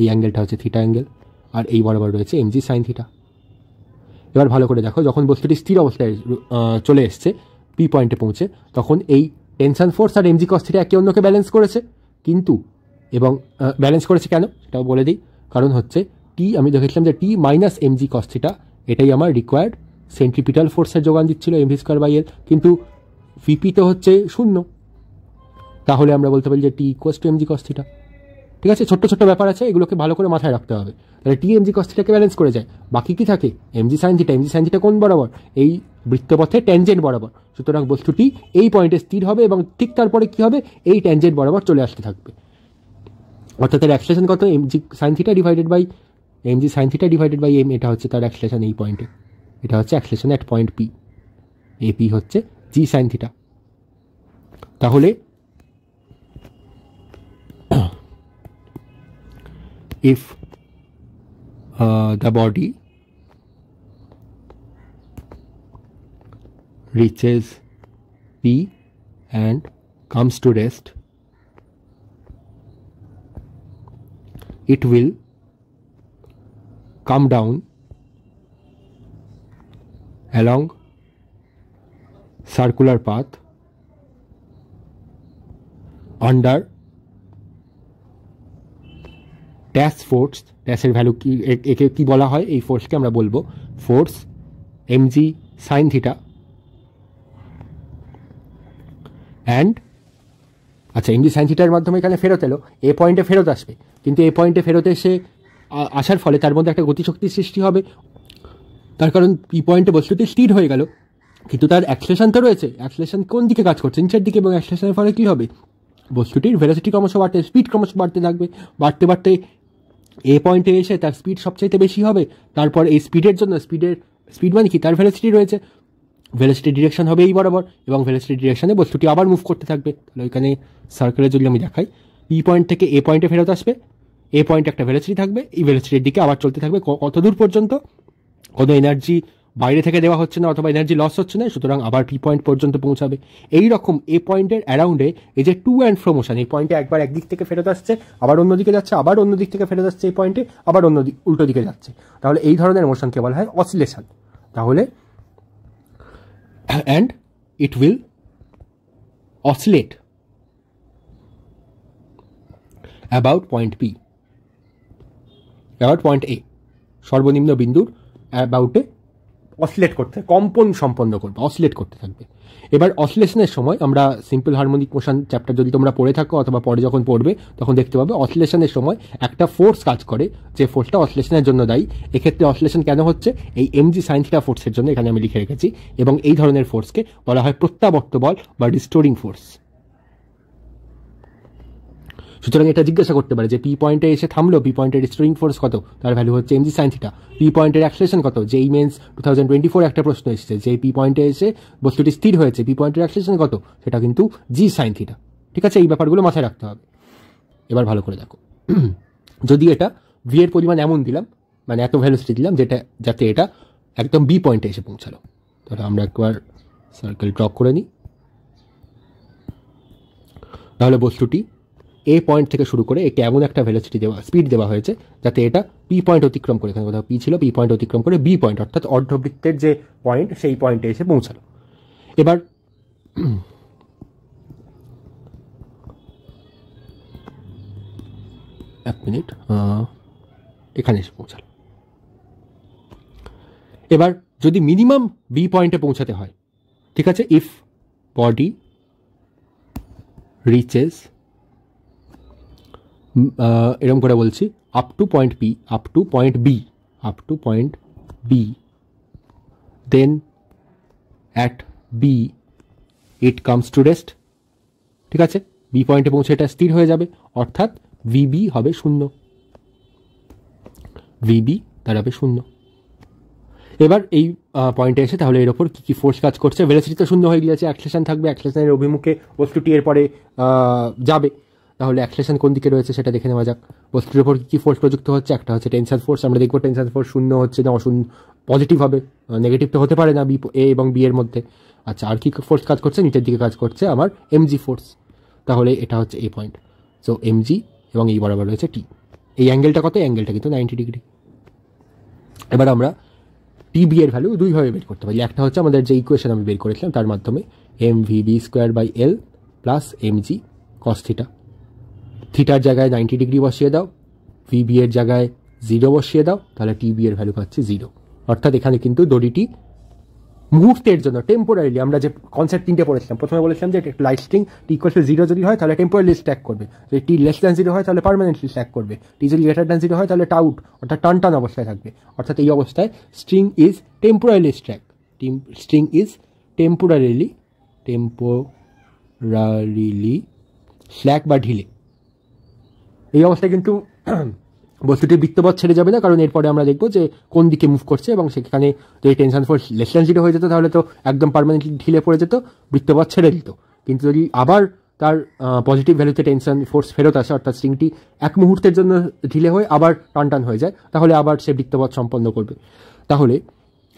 A: এই অ্যাঙ্গেলটা হচ্ছে থিটা অ্যাঙ্গেল আর এই বরাবর রয়েছে এমজি সাইন থিটা এবার ভালো করে দেখো যখন বস্তুটি স্থির অবস্থায় চলে এসছে পি পয়েন্টে পৌঁছে তখন এই টেনশন ফোর্স আর এমজি কস থিটা একে অন্যকে ব্যালেন্স করেছে কিন্তু এবং ব্যালেন্স করেছে কেন সেটাও বলে দিই কারণ হচ্ছে টি আমি দেখেছিলাম যে T minus MG cos theta এটাই আমার রিকোয়ার্ড সেন্ট্রিপিটাল ফোর্সের যোগান দিচ্ছিল এমভি স্কোয়ার বাই এল কিন্তু ভিপি তো হচ্ছে শূন্য তাহলে আমরা বলতে পারি যে T equals to MG cos theta ঠিক আছে ছোট্ট ছোট্ট ব্যাপার আছে এগুলোকে ভালো করে মাথায় রাখতে হবে তাহলে টি এমজি কস্থিটাকে ব্যালেন্স করে যায় বাকি কি থাকে MG sine theta MG sine theta কোন বরাবর এই বৃত্তপথে ট্যানজেন্ট বরাবর সুতরাং বস্তুটি এই পয়েন্টে স্থির হবে এবং ঠিক তারপরে কি হবে এই ট্যানজেন্ট বরাবর চলে আসতে থাকবে অর্থাৎ তার অ্যাক্সলেশন কত M G sine theta divided by M G sine theta divided by M এটা হচ্ছে তার অ্যাক্সলেশন এই পয়েন্টে এটা হচ্ছে acceleration at point P A P হচ্ছে জি সাইন থিটা তাহলে if the body reaches P and comes to rest it will come down along circular path under dash force ড্যাশের ভ্যালু কি একে কী বলা হয় এই ফোর্সকে আমরা বলবো force MG sine theta and আচ্ছা এমজি সাইন থিটার মাধ্যমে এখানে ফেরত এলো এ পয়েন্টে ফেরত আসবে কিন্তু এই পয়েন্টে ফেরত এসে আসার ফলে তার মধ্যে একটা গতিশক্তির সৃষ্টি হবে তার কারণ পি পয়েন্টে বস্তুটি স্থির হয়ে গেল কিন্তু তার অ্যাক্সলেশন তো রয়েছে অ্যাক্সলেশন কোন দিকে কাজ করছে নিচের দিকে এবং অ্যাক্সলেশনের ফলে কী হবে বস্তুটির ভেরাসিটি ক্রমশ বাড়তে স্পিড ক্রমশ বাড়তে থাকবে বাড়তে বাড়তে এ পয়েন্টে এসে তার স্পিড সবচাইতে বেশি হবে তারপর এই স্পিডের জন্য স্পিডের স্পিড মানে কি তার ভেরাসিটি রয়েছে ভেলোসিটি ডিরেকশন হবে এই বরাবর এবং ভেলোসিটি ডিরেকশনে বস্তুটি আবার মুভ করতে থাকবে তাহলে ওইখানে সার্কেলে যদি আমি দেখাই পি পয়েন্ট থেকে এ পয়েন্টে ফেরত আসবে এ পয়েন্টে একটা ভেলোসিটি থাকবে এই ভেলোসিটির দিকে আবার চলতে থাকবে কত দূর পর্যন্ত কোনো এনার্জি বাইরে থেকে দেওয়া হচ্ছে না অথবা এনার্জি লস হচ্ছে না সুতরাং আবার পি পয়েন্ট পর্যন্ত পৌঁছাবে এই রকম এ পয়েন্টের অ্যারাউন্ডে এই যে টু অ্যান্ড ফ্রো মোশন এই পয়েন্টে একবার একদিক থেকে ফেরত আসছে আবার অন্যদিকে যাচ্ছে আবার অন্য দিক থেকে ফেরত আসছে এই পয়েন্টে আবার অন্য উল্টো দিকে যাচ্ছে তাহলে এই ধরনের মোশনকে বলা হয় অসিলেশন তাহলে and it will oscillate about point P about point A সর্বনিম্ন বিন্দুর অ্যাবাউটে অসলেট করতে কম্পন সম্পন্ন করবে অসলেট করতে থাকবে এবার অসলেশনের সময় আমরা সিম্পল হারমোনিক মোশন চ্যাপ্টার যদি তোমরা পড়ে থাকো অথবা পরে যখন পড়বে তখন দেখতে পাবে অসলেশনের সময় একটা ফোর্স কাজ করে যে ফোর্সটা অসলেশনের জন্য দায়ী এক্ষেত্রে অসলেশন কেন হচ্ছে এই এমজি সায়েন্সটা ফোর্সের জন্য এখানে আমি লিখে রেখেছি এবং এই ধরনের ফোর্সকে বলা হয় প্রত্যাবর্ত বল বা ডিস্টোরিং ফোর্স সুতরাং এটা জিজ্ঞাসা করতে পারে যে পি পয়েন্টে এসে থামলো পি পয়েন্টের স্ট্রিং ফোর্স কত তার ভ্যালু হচ্ছে এমজি সাইন থিটা পি পয়েন্টের অ্যাক্সেলেশন কত J E mains two thousand twenty four একটা প্রশ্ন এসেছে যে পি পয়েন্টে এসে বস্তুটি স্থির হয়েছে পি পয়েন্টের অ্যাক্সেলেশন কত সেটা কিন্তু জি সাইন থিটা ঠিক আছে এই ব্যাপারগুলো মাথায় রাখতে হবে এবার ভালো করে দেখো যদি এটা ভি এর পরিমাণ এমন দিলাম মানে এত ভ্যালুসিটি দিলাম যেটা যাতে এটা একদম বি পয়েন্টে এসে পৌঁছালো তাহলে আমরা একবার সার্কেল ড্রপ করে নিই তাহলে বস্তুটি এ পয়েন্ট থেকে শুরু করে একটি এমন একটা ভেলোসিটি দেওয়া স্পিড দেওয়া হয়েছে যাতে এটা পি পয়েন্ট অতিক্রম করে এখানে কোথাও পি ছিল পি পয়েন্ট অতিক্রম করে বি পয়েন্ট অর্থাৎ অর্ধবৃত্তের যে পয়েন্ট সেই পয়েন্টে এসে পৌঁছালো এবার এক মিনিট এখানে এসে পৌঁছালো এবার যদি মিনিমাম বি পয়েন্টে পৌঁছাতে হয় ঠিক আছে ইফ বডি রিচেস এরম করে বলছি up to point P up to point B up to point B then at B it comes to rest ঠিক আছে বি পয়েন্টে পৌঁছে এটা স্থির হয়ে যাবে অর্থাৎ ভিবি হবে শূন্য ভিবি দাঁড়াবে শূন্য এবার এই পয়েন্টে এসে তাহলে এর ওপর কী কী ফোর্স কাজ করছে ভেলোসিটি তো শূন্য হয়ে গিয়েছে অ্যাক্সেলেশন থাকবে অ্যাক্সেলেশনের অভিমুখে বস্তুটি এরপরে যাবে তাহলে অ্যাক্সেলেশন কোন দিকে রয়েছে সেটা দেখে নেওয়া যাক বস্তুর উপর কী কী ফোর্স প্রযুক্ত হচ্ছে একটা হচ্ছে টেনশন ফোর্স আমরা দেখবো টেনশন ফোর্স শূন্য হচ্ছে না অশূন্য পজিটিভ হবে নেগেটিভ তো হতে পারে না বি এ এবং বি এর মধ্যে আচ্ছা আর কী ফোর্স কাজ করছে নিচের দিকে কাজ করছে আমার এমজি ফোর্স তাহলে এটা হচ্ছে এ পয়েন্ট সো এমজি এবং এই বরাবর রয়েছে টি এই অ্যাঙ্গেলটা কত অ্যাঙ্গেলটা কিন্তু নাইনটি ডিগ্রি এবার আমরা টি বি এর ভ্যালু দুইভাবে বের করতে পারি একটা হচ্ছে আমাদের যে ইকুয়েশন আমি বের করেছিলাম তার মাধ্যমে M V B square by L plus M G cos theta থিটার জায়গায় নাইনটি ডিগ্রি বসিয়ে দাও ভিবি এর জায়গায় জিরো বসিয়ে দাও তাহলে টিবি এর ভ্যালু পাচ্ছে জিরো অর্থাৎ এখানে কিন্তু দড়িটি মুহূর্তের জন্য টেম্পোরারিলি আমরা যে কনসেপ্ট তিনটে পড়েছিলাম প্রথমে বলেছিলাম যে একটা light string T equal to zero যদি হয় তাহলে টেম্পোরারিলি স্ট্যাক করবে যদি টি লেস দ্যান জিরো হয় তাহলে পারমানেন্টলি স্ট্যাক করবে টি যদি গ্রেটার দ্যান জিরো হয় তাহলে টাউট অর্থাৎ টান টান অবস্থায় থাকবে অর্থাৎ এই অবস্থায় string is temporarily stack string is temporarily temporarily slack বা ঢিলে এই অবস্থায় কিন্তু বস্তুটির বৃত্তপথ ছেড়ে যাবে না কারণ এরপরে আমরা দেখবো যে কোন দিকে মুভ করছে এবং সেখানে যদি টেনশন ফোর্স লেস দ্যান হয়ে যেত তাহলে তো একদম পারমানেন্টলি ঢিলে পড়ে যেত বৃত্তপথ ছেড়ে দিত কিন্তু যদি আবার তার পজিটিভ ভ্যালুতে টেনশন ফোর্স ফেরত আসে অর্থাৎ স্ট্রিংটি এক মুহূর্তের জন্য ঢিলে হয়ে আবার টান টান হয়ে যায় তাহলে আবার সে বৃত্তপথ সম্পন্ন করবে তাহলে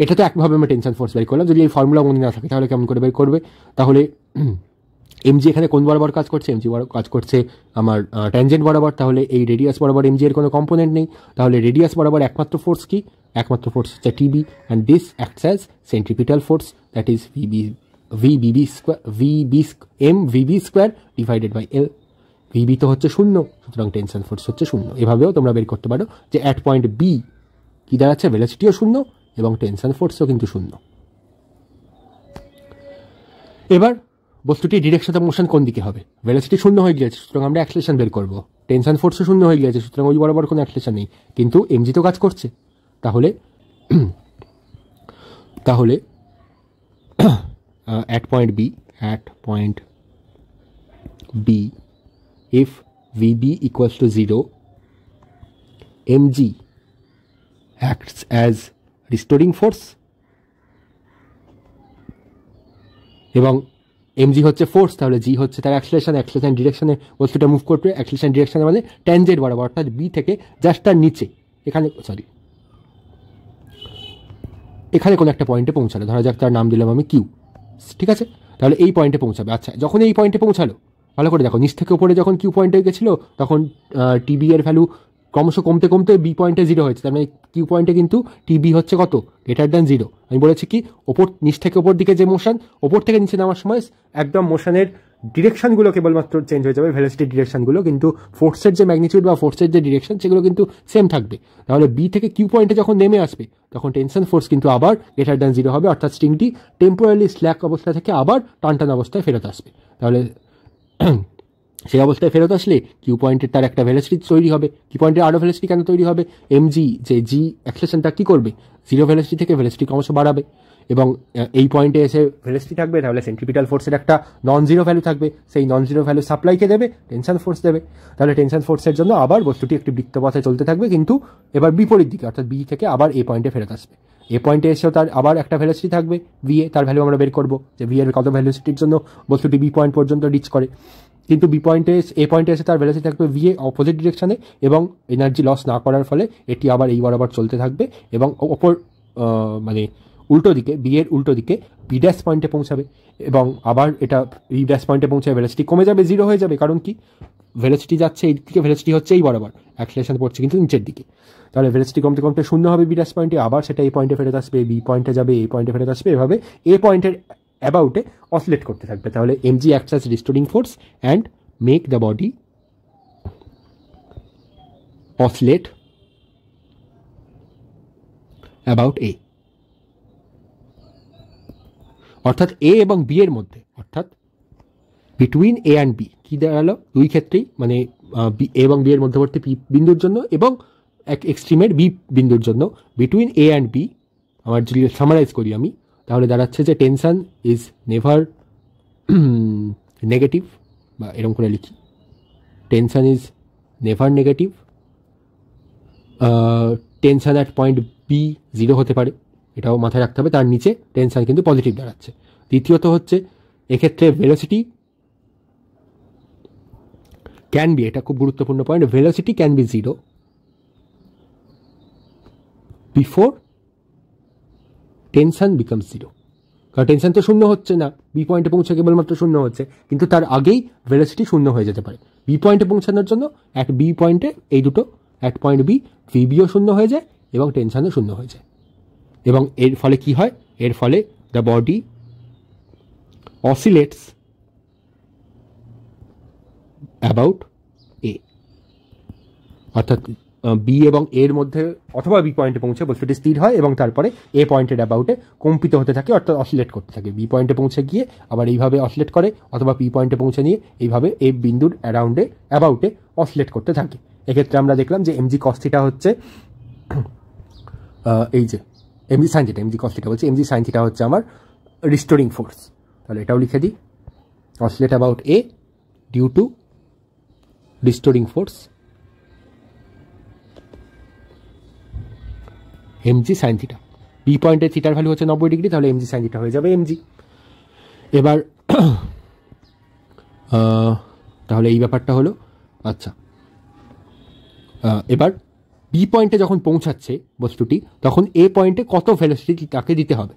A: এটা তো একভাবে আমরা টেনশন ফোর্স বের করলাম যদি এই ফর্মুলা মনে না থাকে তাহলে কেমন করে বের করবে তাহলে এমজি এখানে কোন বরাবর কাজ করছে এমজি বরাবর কাজ করছে আমার ট্যানজেন্ট বরাবর তাহলে এই রেডিয়াস বরাবর এমজি এর কোনো কম্পোনেন্ট নেই তাহলে রেডিয়াস বরাবর একমাত্র ফোর্স কি একমাত্র ফোর্স হচ্ছে TB and this acts as centripetal force that is VB VBB square V B M VB square divided by L VB তো হচ্ছে শূন্য সুতরাং টেনশন ফোর্স হচ্ছে শূন্য এভাবেও তোমরা বের করতে পারো যে অ্যাট পয়েন্ট বি কী দাঁড়াচ্ছে ভেলোসিটিও শূন্য এবং টেনশন ফোর্সও কিন্তু শূন্য এবার বস্তুটি ডিরেকশন অফ মোশন কোন দিকে হবে ভেলোসিটি শূন্য হয়ে গিয়েছে সুতরাং আমরা অ্যাক্সেলেশন বের করব টেনশন ফোর্সও শূন্য হয়ে গিয়েছে সুতরাং ওই বরাবর কোনো অ্যাক্সেলেশন নেই কিন্তু এমজি তো কাজ করছে তাহলে তাহলে at point B at point B if VB equals to zero MG acts as restoring force এবং এম জি হচ্ছে ফোর্স তাহলে জি হচ্ছে তার অ্যাক্সেলেশন অ্যাক্সেলেশন ডিরেকশনে বস্তুটা মুভ করবে অ্যাক্সেলেশন ডিরেকশনে মানে ট্যানজেট বরাবর অর্থাৎ বি থেকে জাস্ট তার নিচে এখানে সরি এখানে কোনো একটা পয়েন্টে পৌঁছালো ধরা যাক তার নাম দিলাম আমি কিউ ঠিক আছে তাহলে এই পয়েন্টে পৌঁছাবে আচ্ছা যখন এই পয়েন্টে পৌঁছালো ভালো করে দেখো নিচ থেকে উপরে যখন কিউ পয়েন্টে গেছিলো তখন টিবি এর ভ্যালু ক্রমশ কমতে কমতে বি পয়েন্টে জিরো হয়েছে তার মানে কিউ পয়েন্টে কিন্তু টিবি হচ্ছে কত গ্রেটার দ্যান জিরো আমি বলেছি কি ওপর নিচ থেকে ওপর দিকে যে মোশন ওপর থেকে নিচে নামার সময় একদম মোশনের ডিরেকশনগুলো কেবলমাত্র চেঞ্জ হয়ে যাবে ভেলোসিটির ডিরেকশনগুলো কিন্তু ফোর্সের যে ম্যাগনিচিউড বা ফোর্সের যে ডিরেকশন সেগুলো কিন্তু সেম থাকবে তাহলে বি থেকে কিউ পয়েন্টে যখন নেমে আসবে তখন টেনশন ফোর্স কিন্তু আবার গ্রেটার দ্যান জিরো হবে অর্থাৎ স্ট্রিংটি টেম্পোরারি স্ল্যাক অবস্থা থেকে আবার টানটান অবস্থায় ফেরত আসবে তাহলে সেই অবস্থায় ফেরত আসলে কিউ পয়েন্টের তার একটা ভেলোসিটি তৈরি হবে কিউ পয়েন্টের আরও ভেলোসিটি কেন তৈরি হবে এমজি যে জি অ্যাক্সেশনটা কী করবে জিরো ভেলোসিটি থেকে ভেলোসিটি ক্রমশ বাড়াবে এবং এই পয়েন্টে এসে ভেলোসিটি থাকবে তাহলে সেন্ট্রিপিটাল ফোর্সের একটা নন জিরো ভ্যালু থাকবে সেই নন জিরো ভ্যালু সাপ্লাইকে দেবে টেনশন ফোর্স দেবে তাহলে টেনশন ফোর্সের জন্য আবার বস্তুটি একটি বৃত্তপথে চলতে থাকবে কিন্তু এবার বিপরীত দিকে অর্থাৎ বি থেকে আবার এই পয়েন্টে ফেরত আসবে এ পয়েন্টে এসেও তার আবার একটা ভ্যালোসিটি থাকবে বি এ তার ভ্যালু আমরা বের করবো যে বি কত ভ্যালোসিটির জন্য বস্তুটি বি পয়েন্ট পর্যন্ত রিচ করে কিন্তু বি পয়েন্টে এ পয়েন্টে এসে তার ভেলোসিটি থাকবে ভিএ অপোজিট ডিরেকশানে এবং এনার্জি লস না করার ফলে এটি আবার এই বরাবর চলতে থাকবে এবং অপর মানে উল্টো দিকে বিয়ের উল্টো দিকে বি ড্যাশ পয়েন্টে পৌঁছাবে এবং আবার এটা বি ড্যাশ পয়েন্টে পৌঁছাবে ভেলোসিটি কমে যাবে জিরো হয়ে যাবে কারণ কি ভেলোসিটি যাচ্ছে এই দিকে ভেলোসিটি হচ্ছে এই বরাবর অ্যাক্সিলেশন পড়ছে কিন্তু নিচের দিকে তাহলে ভেলোসিটি কমতে কমতে শূন্য হবে বি পয়েন্টে আবার সেটা এই পয়েন্টে ফেরত আসবে বি পয়েন্টে যাবে এই পয়েন্টে ফেরত আসবে এভাবে এ পয়েন্টের অ্যাবাউটে অসলেট করতে থাকবে তাহলে MG acts restoring force and make the body oscillate about A অর্থাৎ এ এবং বি এর মধ্যে অর্থাৎ বিটুইন এ অ্যান্ড বি কী দাঁড়ালো দুই ক্ষেত্রেই মানে এ এবং বি এর মধ্যবর্তী পি বিন্দুর জন্য এবং এক এক্সট্রিমের বি বিন্দুর জন্য বিটুইন এ অ্যান্ড বি আমার যদি সামারাইজ করি আমি তাহলে দাঁড়াচ্ছে যে টেনশান ইজ নেভার নেগেটিভ বা এরকম করে লিখি tension is never negative tension at point B zero হতে পারে এটাও মাথায় রাখতে হবে তার নিচে টেনশান কিন্তু পজিটিভ দাঁড়াচ্ছে দ্বিতীয়ত হচ্ছে এক্ষেত্রে ভেলোসিটি ক্যান বি এটা খুব গুরুত্বপূর্ণ point velocity can be zero before tension become zero কারণ টেনশান তো শূন্য হচ্ছে না বি পয়েন্টে পৌঁছে কেবলমাত্র শূন্য হচ্ছে কিন্তু তার আগেই ভেলোসিটি শূন্য হয়ে যেতে পারে বি পয়েন্টে পৌঁছানোর জন্য অ্যাট বি পয়েন্টে এই দুটো অ্যাট পয়েন্ট বি ভিবিও শূন্য হয়ে যায় এবং টেনশানও শূন্য হয়ে যায় এবং এর ফলে কি হয় এর ফলে the body oscillates about A অর্থাৎ বি এবং এর মধ্যে অথবা বি পয়েন্টে পৌঁছে বস্তুটি স্থির হয় এবং তারপরে এ পয়েন্টের অ্যাবাউটে কম্পিত হতে থাকে অর্থাৎ অসিলেট করতে থাকে বি পয়েন্টে পৌঁছে গিয়ে আবার এইভাবে অসিলেট করে অথবা পি পয়েন্টে পৌঁছে নিয়ে এইভাবে এ বিন্দুর অ্যারাউন্ডে অ্যাবাউটে অসিলেট করতে থাকে এক্ষেত্রে আমরা দেখলাম যে এমজি কস্তিটা হচ্ছে এই যে MG sine theta MG cos theta বলছি এমজি সাইন থিটা হচ্ছে আমার রিস্টোরিং ফোর্স তাহলে এটাও লিখে দিই oscillate about A due to restoring force MG sine theta B পয়েন্টে থিটার ভ্যালু হচ্ছে নব্বই ডিগ্রি তাহলে এমজি সাইন থিটা হয়ে যাবে এমজি এবার তাহলে এই ব্যাপারটা হলো আচ্ছা এবার বি পয়েন্টে যখন পৌঁছাচ্ছে বস্তুটি তখন এ পয়েন্টে কত ভেলোসিটি তাকে দিতে হবে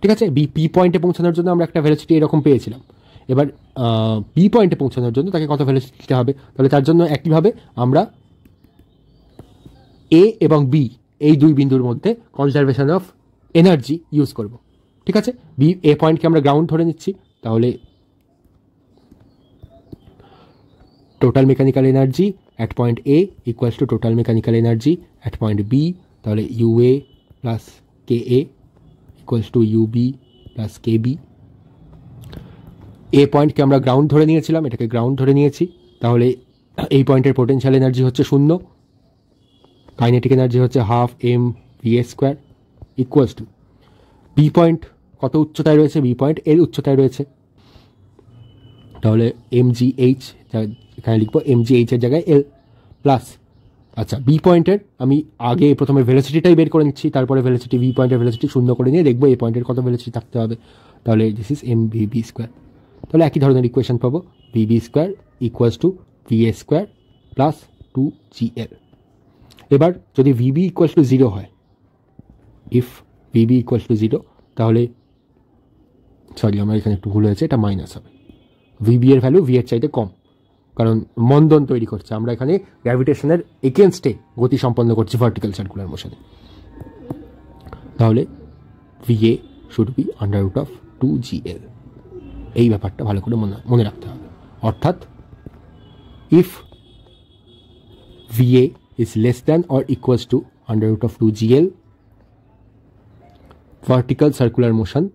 A: ঠিক আছে বি পি পয়েন্টে পৌঁছানোর জন্য আমরা একটা ভেলোসিটি এরকম পেয়েছিলাম এবার বি পয়েন্টে পৌঁছানোর জন্য তাকে কত ভেলোসিটি দিতে হবে তাহলে তার জন্য একইভাবে আমরা এ এবং বি এই দুই বিন্দুর মধ্যে কনজারভেশন অফ এনার্জি ইউজ করব ঠিক আছে বি এ পয়েন্টকে আমরা গ্রাউন্ড ধরে নিচ্ছি তাহলে total mechanical energy at point A equals to total mechanical energy at point B তাহলে U A plus K A equals to U B plus K B A পয়েন্টকে আমরা গ্রাউন্ড ধরে নিয়েছিলাম এটাকে গ্রাউন্ড ধরে নিয়েছি তাহলে এই পয়েন্টের পোটেনশিয়াল এনার্জি হচ্ছে শূন্য কাইনেটিক এনার্জি হচ্ছে half M V A square equals to B point কত উচ্চতায় রয়েছে বি পয়েন্ট এর উচ্চতায় রয়েছে তাহলে এম জি এইচ এখানে লিখবো এম জি এইচের জায়গায় এল প্লাস আচ্ছা বি পয়েন্টের আমি আগে প্রথমে ভেলোসিটিটাই বের করে নিচ্ছি তারপরে ভেলোসিটি বি পয়েন্টের ভেলোসিটি শূন্য করে নিয়ে দেখবো এ পয়েন্টের কত ভেলোসিটি থাকতে হবে তাহলে this is M V B square তাহলে একই ধরনের ইকুয়েশন পাবো V B square equals to V A square plus two G L এবার যদি ভিবি ইকুয়াল টু জিরো হয় if VB equal to zero তাহলে সরি আমার এখানে একটু ভুল হয়েছে এটা মাইনাস হবে ভিবি এর ভ্যালু ভি এর চাইতে কম কারণ মন্দন তৈরি করছে আমরা এখানে গ্র্যাভিটেশনের এগেনস্টে গতি সম্পন্ন করছি ভার্টিক্যাল সার্কুলার মোশনে তাহলে V A should be under root of two G L এই ব্যাপারটা ভালো করে মনে মনে রাখতে হবে অর্থাৎ if VA is less than or equals to under root of 2gl vertical circular motion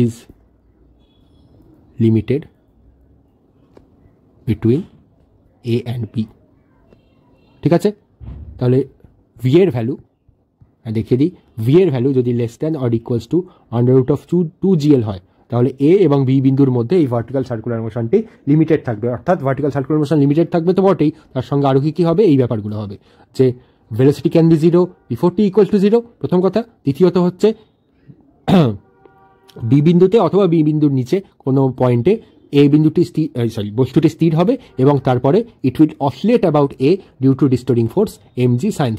A: is limited between a and b ঠিক আছে তাহলে ভি এর ভ্যালু দেখিয়ে দিই ভি এর ভ্যালু যদি less than or equals to under root of 2, 2 GL হয় তাহলে এ এবং বি বিন্দুর মধ্যে এই ভার্টিক্যাল সার্কুলার মোশনটি লিমিটেড থাকবে অর্থাৎ ভার্টিক্যাল সার্কুলার মোশন লিমিটেড থাকবে তো বটেই তার সঙ্গে আরও কী কী হবে এই ব্যাপারগুলো হবে যে velocity can be zero before T equal to zero প্রথম কথা দ্বিতীয়ত হচ্ছে বি বিন্দুতে অথবা বি বিন্দুর নিচে কোনো পয়েন্টে এ বিন্দুটি স্থির সরি বস্তুটি স্থির হবে এবং তারপরে it will oscillate about A due to restoring force M G sine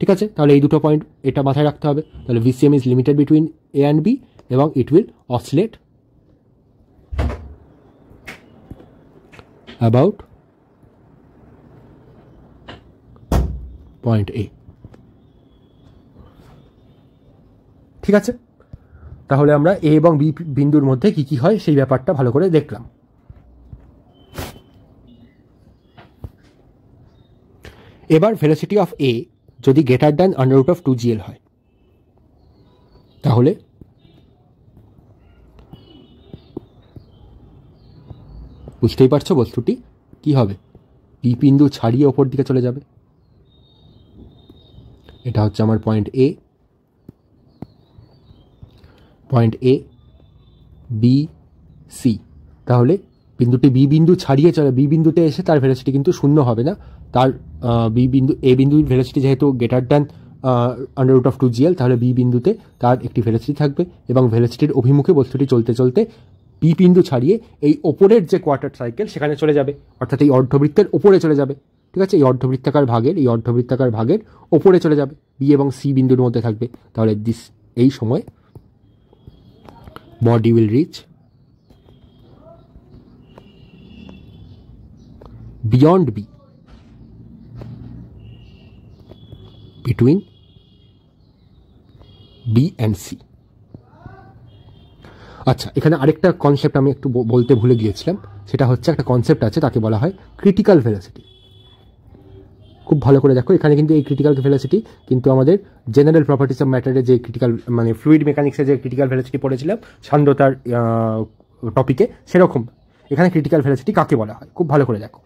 A: ঠিক আছে তাহলে এই দুটো পয়েন্ট এটা মাথায় রাখতে হবে তাহলে VCM is limited between A and B এবং it will oscillate about point A ঠিক আছে তাহলে আমরা এ এবং বি বিন্দুর মধ্যে কি কি হয় সেই ব্যাপারটা ভালো করে দেখলাম এবার ভেলোসিটি অফ এ যদি greater than under root of two GL হয় তাহলে বুঝতেই পারছো বস্তুটি কি হবে বিপিন্দু ছাড়িয়ে ওপর দিকে চলে যাবে এটা হচ্ছে আমার point A point A B C তাহলে বিন্দুটি বি বিন্দু ছাড়িয়ে চলে বি বিন্দুতে এসে তার ভেরাসিটি কিন্তু শূন্য হবে না তার বি বিন্দু এ বিন্দুর ভেলোসিটি যেহেতু greater than under root of two GL তাহলে বি বিন্দুতে তার একটি ভেলোসিটি থাকবে এবং ভেলোসিটির অভিমুখে বস্তুটি চলতে চলতে পি বিন্দু ছাড়িয়ে এই ওপরের যে কোয়ার্টার সাইকেল সেখানে চলে যাবে অর্থাৎ এই অর্ধবৃত্তের ওপরে চলে যাবে ঠিক আছে এই অর্ধবৃত্তাকার ভাগের এই অর্ধবৃত্তাকার ভাগের ওপরে চলে যাবে বি এবং সি বিন্দুর মধ্যে থাকবে তাহলে দিস এই সময় body will reach beyond B between B and C আচ্ছা এখানে আরেকটা কনসেপ্ট আমি একটু বলতে ভুলে গিয়েছিলাম সেটা হচ্ছে একটা কনসেপ্ট আছে তাকে বলা হয় ক্রিটিক্যাল ভেলাসিটি খুব ভালো করে দেখো এখানে কিন্তু এই ক্রিটিক্যাল ভেলাসিটি কিন্তু আমাদের জেনারেল প্রপার্টিস অফ ম্যাটারে যে ক্রিটিক্যাল মানে ফ্লুইড মেকানিক্সে যে ক্রিটিক্যাল ভেলাসিটি পড়েছিলাম সান্দ্রতার টপিকে সেরকম এখানে ক্রিটিক্যাল ভেলাসিটি কাকে বলা হয় খুব ভালো করে দেখো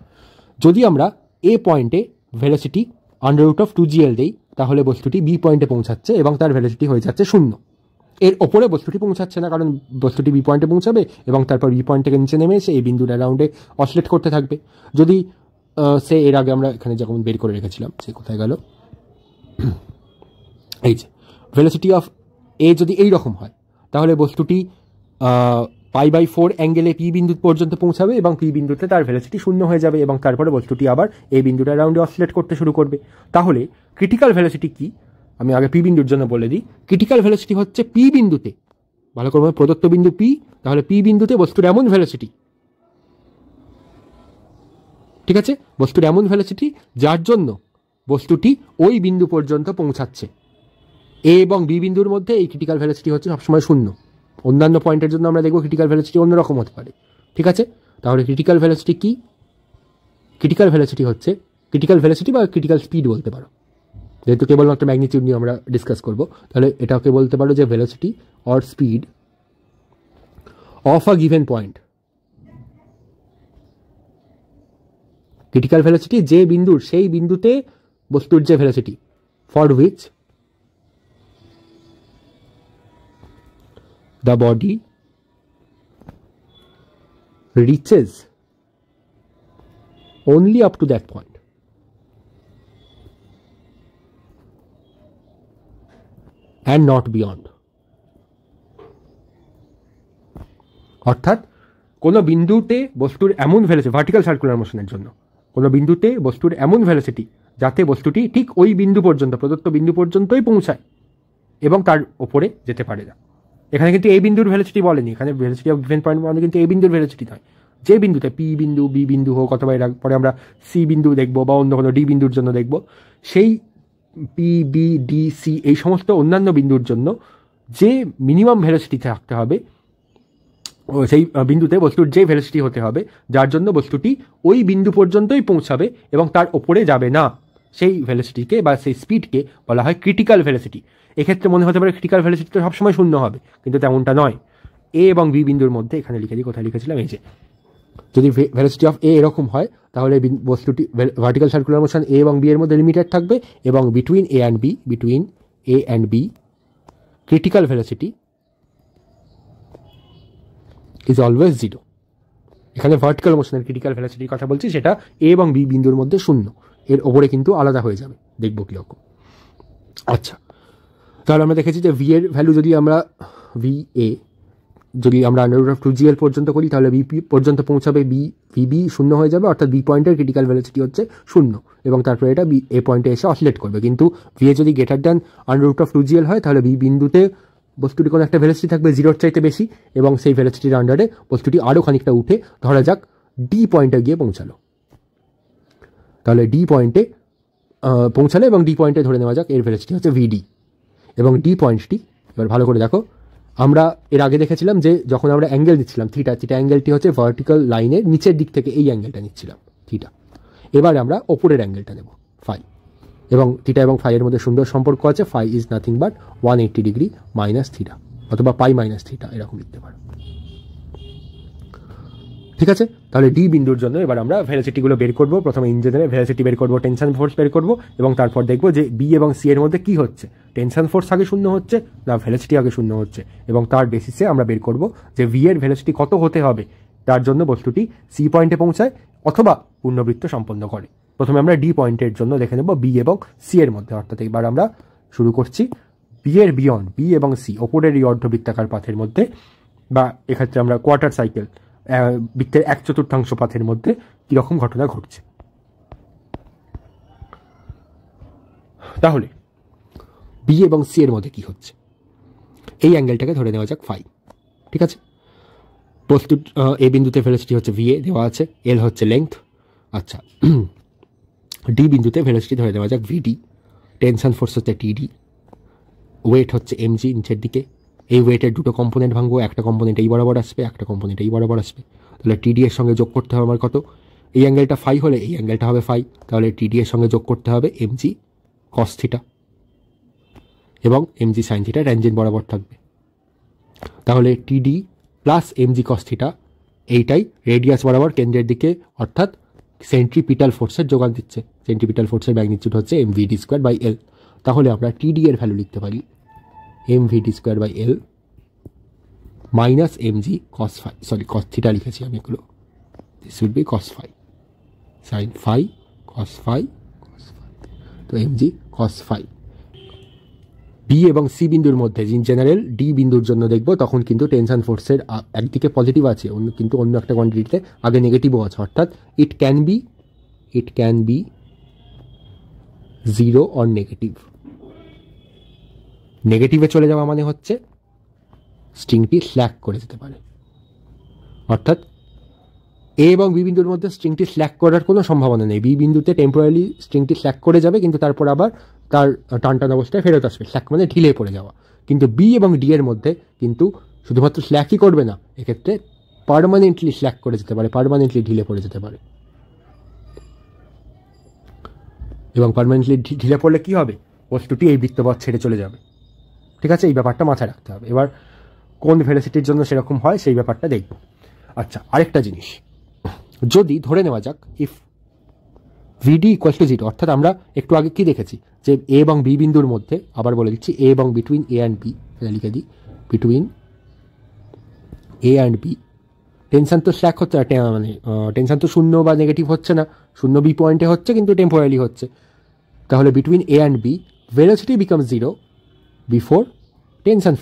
A: যদি আমরা এ পয়েন্টে velocity under root of two GL দেই তাহলে বস্তুটি বি পয়েন্টে পৌঁছাচ্ছে এবং তার ভেলাসিটি হয়ে যাচ্ছে শূন্য এর ওপরে বস্তুটি পৌঁছাচ্ছে না কারণ বস্তুটি বি পয়েন্টে পৌঁছাবে এবং তারপর বি পয়েন্ট থেকে নিচে নেমে এসে এই বিন্দুর অ্যারাউন্ডে অসলেট করতে থাকবে যদি সে এর আগে আমরা এখানে যখন বের করে রেখেছিলাম সে কোথায় গেল এই যে ভেলোসিটি অফ এ যদি এই রকম হয় তাহলে বস্তুটি পাই বাই ফোর অ্যাঙ্গেলে পি বিন্দু পর্যন্ত পৌঁছাবে এবং পি বিন্দুতে তার ভেলোসিটি শূন্য হয়ে যাবে এবং তারপরে বস্তুটি আবার এই বিন্দুটা রাউন্ডে অসলেট করতে শুরু করবে তাহলে ক্রিটিক্যাল ভেলোসিটি কী আমি আগে পি বিন্দুর জন্য বলে দিই ক্রিটিক্যাল ভ্যালোসিটি হচ্ছে পি বিন্দুতে ভালো করে প্রদত্ত বিন্দু পি তাহলে পি বিন্দুতে বস্তুর এমন ভ্যালোসিটি ঠিক আছে বস্তুর এমন ভ্যালোসিটি যার জন্য বস্তুটি ওই বিন্দু পর্যন্ত পৌঁছাচ্ছে এ এবং বি বিন্দুর মধ্যে এই ক্রিটিক্যাল ভ্যালোসিটি হচ্ছে সবসময় শূন্য অন্যান্য পয়েন্টের জন্য আমরা দেখব ক্রিটিক্যাল ভ্যালোসিটি অন্যরকম হতে পারে ঠিক আছে তাহলে ক্রিটিক্যাল ভ্যালোসিটি কী ক্রিটিক্যাল ভ্যালোসিটি হচ্ছে ক্রিটিক্যাল ভ্যালোসিটি বা ক্রিটিক্যাল স্পিড বলতে পারো যেহেতু কেবলমাত্র ম্যাগনিটিউড নিয়ে আমরা ডিসকাস করব তাহলে এটাকে বলতে পারো যে velocity or speed of a given point critical velocity যে বিন্দুর সেই বিন্দুতে বস্তুর যে velocity for which the body reaches only up to that point and not beyond অর্থাৎ কোনো বিন্দুতে বস্তুর এমন ভেলোসিটি ভার্টিক্যাল সার্কুলার মোশনের জন্য কোনো বিন্দুতে বস্তুর এমন ভ্যালেসিটি যাতে বস্তুটি ঠিক ওই বিন্দু পর্যন্ত প্রদত্ত বিন্দু পর্যন্তই পৌঁছায় এবং তার ওপরে যেতে পারে না এখানে কিন্তু এই বিন্দুর ভ্যালেসিটি বলেনি এখানে ভ্যালেসিটি অফ ডিফেন্ট পয়েন্ট বলে কিন্তু এই বিন্দুর ভ্যালেসিটি নয় যে বিন্দুতে পি বিন্দু বি বিন্দু হোক অথবা এর পরে আমরা সি বিন্দু দেখব বা অন্য কোনো ডি বিন্দুর জন্য দেখব সেই পি বি ডি সি এই সমস্ত অন্যান্য বিন্দুর জন্য যে মিনিমাম ভ্যালোসিটি থাকতে হবে সেই বিন্দুতে বস্তুর যে ভ্যালোসিটি হতে হবে যার জন্য বস্তুটি ওই বিন্দু পর্যন্তই পৌঁছাবে এবং তার ওপরে যাবে না সেই ভ্যালোসিটিকে বা সেই স্পিডকে বলা হয় ক্রিটিক্যাল ভ্যালোসিটি এক্ষেত্রে মনে হতে পারে ক্রিটিক্যাল ভ্যালোসিটি তো সবসময় শূন্য হবে কিন্তু তেমনটা নয় এ এবং বি বিন্দুর মধ্যে এখানে লিখে দিই কোথায় লিখেছিলাম এই যে যদি ভেলোসিটি অফ এ এরকম হয় তাহলে বস্তুটি ভার্টিক্যাল সার্কুলার মোশন এ এবং বি এর মধ্যে লিমিটেড থাকবে এবং between A and B between A and B critical velocity is always zero এখানে ভার্টিক্যাল মোশনের ক্রিটিক্যাল ভেলোসিটির কথা বলছি সেটা এ এবং বি বিন্দুর মধ্যে শূন্য এর ওপরে কিন্তু আলাদা হয়ে যাবে দেখবো কীরকম আচ্ছা তাহলে আমরা দেখেছি যে ভি এর ভ্যালু যদি আমরা ভি এ যদি আমরা আন্ডারুট অফ টু জিএল পর্যন্ত করি তাহলে বিপি পর্যন্ত পৌঁছাবে বি ভিবি শূন্য হয়ে যাবে অর্থাৎ বি পয়েন্টের ক্রিটিক্যাল ভ্যালুসিটি হচ্ছে শূন্য এবং তারপরে এটা বি এ পয়েন্টে এসে অসলেট করবে কিন্তু ভিএ যদি greater than root of two GL হয় তাহলে বি বিন্দুতে বস্তুটি কোনো একটা ভ্যালুসিটি থাকবে জিরোর চাইতে বেশি এবং সেই ভ্যালুসিটির আন্ডারে বস্তুটি আরও খানিকটা উঠে ধরা যাক ডি পয়েন্টে গিয়ে পৌঁছালো তাহলে ডি পয়েন্টে পৌঁছালো এবং ডি পয়েন্টে ধরে নেওয়া যাক এর ভ্যালুসিটি হচ্ছে ভিডি এবং ডি পয়েন্টটি এবার ভালো করে দেখো আমরা এর আগে দেখেছিলাম যে যখন আমরা অ্যাঙ্গেল নিচ্ছিলাম থিটা থিটা অ্যাঙ্গেলটি হচ্ছে ভার্টিক্যাল লাইনের নিচের দিক থেকে এই অ্যাঙ্গেলটা নিচ্ছিলাম থিটা এবারে আমরা ওপরের অ্যাঙ্গেলটা নেব ফাই এবং থিটা এবং ফাইয়ের মধ্যে সুন্দর সম্পর্ক আছে phi is nothing but one eighty degree minus theta অথবা পাই মাইনাস থিটা এরকম লিখতে পারো ঠিক আছে তাহলে ডি বিন্দুর জন্য এবার আমরা ভ্যালিসিটিগুলো বের করবো প্রথমে ইঞ্জিনের ভ্যালিসিটি বের করবো টেনশন ফোর্স বের করবো এবং তারপর দেখবো যে বি এবং সি এর মধ্যে কি হচ্ছে টেনশন ফোর্স আগে শূন্য হচ্ছে না ভ্যালিসিটি আগে শূন্য হচ্ছে এবং তার বেসিসে আমরা বের করবো যে ভি এর ভ্যালিসিটি কত হতে হবে তার জন্য বস্তুটি সি পয়েন্টে পৌঁছায় অথবা পূর্ণবৃত্ত সম্পন্ন করে প্রথমে আমরা ডি পয়েন্টের জন্য দেখে নেব বি এবং সি এর মধ্যে অর্থাৎ এবার আমরা শুরু করছি বি এর বিয়ন বি এবং সি ওপরের এই অর্ধবৃত্তাকার পাথের মধ্যে বা এক্ষেত্রে আমরা কোয়ার্টার সাইকেল বৃত্তের এক চতুর্থাংশ পাথের মধ্যে কীরকম ঘটনা ঘটছে তাহলে বি এবং সি এর মধ্যে কি হচ্ছে এই অ্যাঙ্গেলটাকে ধরে নেওয়া যাক ফাই ঠিক আছে প্রস্তুত এ বিন্দুতে ভেলোসিটি হচ্ছে ভিএ দেওয়া আছে এল হচ্ছে লেংথ আচ্ছা ডি বিন্দুতে ভেলোসিটি ধরে নেওয়া যাক ভিডি টেনশন ফোর্স হচ্ছে টিডি ওয়েট হচ্ছে এমজি ইঞ্চের দিকে এই ওয়েটের দুটো কম্পোনেন্ট ভাঙবো একটা কম্পোনেন্ট এই বরাবর আসবে একটা কম্পোনেন্ট এই বরাবর আসবে তাহলে টিডি এর সঙ্গে যোগ করতে হবে আমার কত এই অ্যাঙ্গেলটা ফাই হলে এই অ্যাঙ্গেলটা হবে ফাই তাহলে টিডি এর সঙ্গে যোগ করতে হবে এমজি কস্থিটা এবং এমজি সাইন থিটা ট্যানজেন্ট বরাবর থাকবে তাহলে টিডি প্লাস এমজি কস্থিটা এইটাই রেডিয়াস বরাবর কেন্দ্রের দিকে অর্থাৎ সেন্ট্রিপিটাল ফোর্সের যোগান দিচ্ছে সেন্ট্রিপিটাল ফোর্সের ম্যাগনিচিউড হচ্ছে M D square by L তাহলে আমরা টিডি এর ভ্যালু লিখতে পারি M V D square by L minus M G cos phi sorry cos theta লিখেছি আমি এগুলো this will be cos phi sine phi cos phi cos phi তো M G cos phi B এবং C বিন্দুর মধ্যে in general D বিন্দুর জন্য দেখব তখন কিন্তু টেনশন ফোর্সের একদিকে পজিটিভ আছে অন্য কিন্তু অন্য একটা কোয়ান্টিটিতে আগে নেগেটিভও আছে অর্থাৎ it can be it can be zero or negative নেগেটিভে চলে যাওয়া মানে হচ্ছে স্ট্রিংটি স্ল্যাক করে যেতে পারে অর্থাৎ এ এবং বি বিন্দুর মধ্যে স্ট্রিংটি স্ল্যাক করার কোনো সম্ভাবনা নেই বি বিন্দুতে টেম্পোরারি স্ট্রিংটি স্ল্যাক করে যাবে কিন্তু তারপর আবার তার টান টান অবস্থায় ফেরত আসবে স্ল্যাক মানে ঢিলে পড়ে যাওয়া কিন্তু বি এবং ডি এর মধ্যে কিন্তু শুধুমাত্র স্ল্যাকই করবে না এক্ষেত্রে পারমানেন্টলি স্ল্যাক করে যেতে পারে পারমানেন্টলি ঢিলে পড়ে যেতে পারে এবং পারমানেন্টলি ঢিলে পড়লে কী হবে বস্তুটি এই বৃত্তপথ ছেড়ে চলে যাবে ঠিক আছে এই ব্যাপারটা মাথায় রাখতে হবে এবার কোন ভেলোসিটির জন্য সেরকম হয় সেই ব্যাপারটা দেখব আচ্ছা আরেকটা জিনিস যদি ধরে নেওয়া যাক if VD equal to zero অর্থাৎ আমরা একটু আগে কি দেখেছি যে এ এবং বি বিন্দুর মধ্যে আবার বলে দিচ্ছি এ এবং বিটুইন এ অ্যান্ড বি লিখে দিই between A and B tension তো স্ল্যাক হচ্ছে মানে টেনশান তো শূন্য বা নেগেটিভ হচ্ছে না শূন্য বি পয়েন্টে হচ্ছে কিন্তু টেম্পোরারি হচ্ছে তাহলে between A and B velocity become zero before tension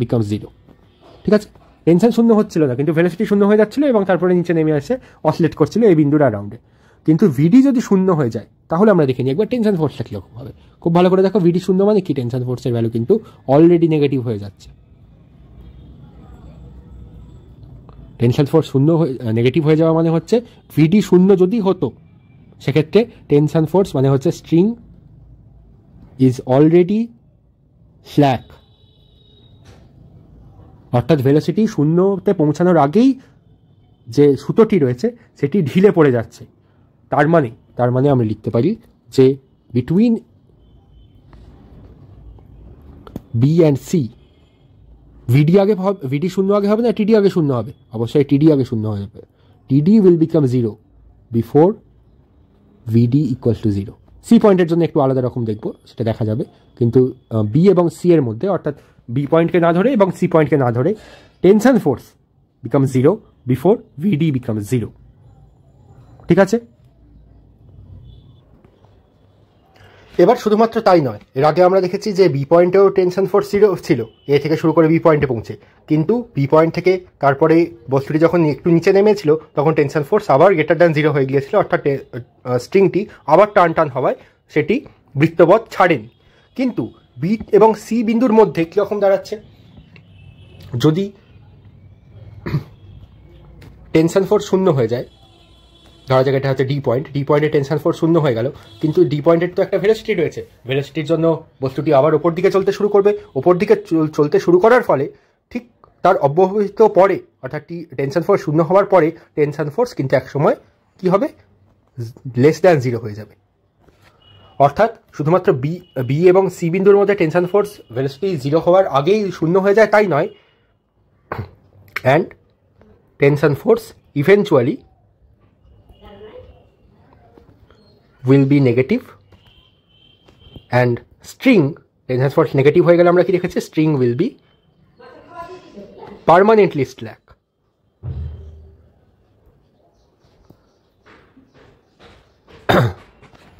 A: becomes zero ঠিক আছে টেনশন শূন্য হচ্ছিল না কিন্তু ভেলোসিটি শূন্য হয়ে যাচ্ছিল এবং তারপরে নিচে নেমে আসে অসলেট করছিল এই বিন্দুর অ্যারাউন্ডে কিন্তু ভিডি যদি শূন্য হয়ে যায় তাহলে আমরা দেখে নিই একবার টেনশন ফোর্সটা কীরকম হবে খুব ভালো করে দেখো ভিডি শূন্য মানে কি টেনশন ফোর্সের ভ্যালু কিন্তু অলরেডি নেগেটিভ হয়ে যাচ্ছে টেনশন ফোর্স শূন্য হয়ে নেগেটিভ হয়ে যাওয়া মানে হচ্ছে ভিডি শূন্য যদি হতো সেক্ষেত্রে টেনশন ফোর্স মানে হচ্ছে স্ট্রিং ইজ অলরেডি স্ল্যাক অর্থাৎ ভেলোসিটি শূন্যতে পৌঁছানোর আগেই যে সুতোটি রয়েছে সেটি ঢিলে পড়ে যাচ্ছে তার মানে তার মানে আমরা লিখতে পারি যে between B and C VD আগে ভিডি শূন্য আগে হবে না টিডি আগে শূন্য হবে অবশ্যই টিডি আগে শূন্য হয়ে যাবে TD will become zero before VD equal to zero C পয়েন্টের জন্য একটু আলাদা রকম দেখব সেটা দেখা যাবে কিন্তু বি এবং সি এর মধ্যে অর্থাৎ বি পয়েন্টকে না ধরে এবং সি পয়েন্টকে না ধরে tension force become zero before VD become zero ঠিক আছে এবার শুধুমাত্র তাই নয় এর আগে আমরা দেখেছি যে বি পয়েন্টেও টেনশন ফোর্স সিরো ছিল এ থেকে শুরু করে বি পয়েন্টে পৌঁছে কিন্তু বি পয়েন্ট থেকে তারপরে বস্তুটি যখন একটু নিচে নেমেছিল তখন টেনশন ফোর্স আবার গ্রেটার দ্যান জিরো হয়ে গিয়েছিল অর্থাৎ স্ট্রিংটি আবার টান টান হওয়ায় সেটি বৃত্তবধ ছাড়েনি কিন্তু বি এবং সি বিন্দুর মধ্যে কীরকম দাঁড়াচ্ছে যদি টেনশন ফোর্স শূন্য হয়ে যায় ধরা যাক এটা হচ্ছে ডি পয়েন্ট ডি পয়েন্টের টেনশন ফোর শূন্য হয়ে গেল কিন্তু ডি পয়েন্টের তো একটা ভেলোসিটি রয়েছে ভেলোসিটির জন্য বস্তুটি আবার ওপর দিকে চলতে শুরু করবে ওপর দিকে চলতে শুরু করার ফলে ঠিক তার অব্যবহিত পরে অর্থাৎ টি টেনশন ফোর্স শূন্য হওয়ার পরে টেনশন ফোর্স কিন্তু একসময় কি হবে লেস দ্যান জিরো হয়ে যাবে অর্থাৎ শুধুমাত্র বি বি এবং সি বিন্দুর মধ্যে টেনশন ফোর্স ভেলোসিটি জিরো হওয়ার আগেই শূন্য হয়ে যায় তাই নয় and tension force eventually will be negative and string henceforth negative হয়ে গেলে আমরা কি রেখেছি string will be permanently slack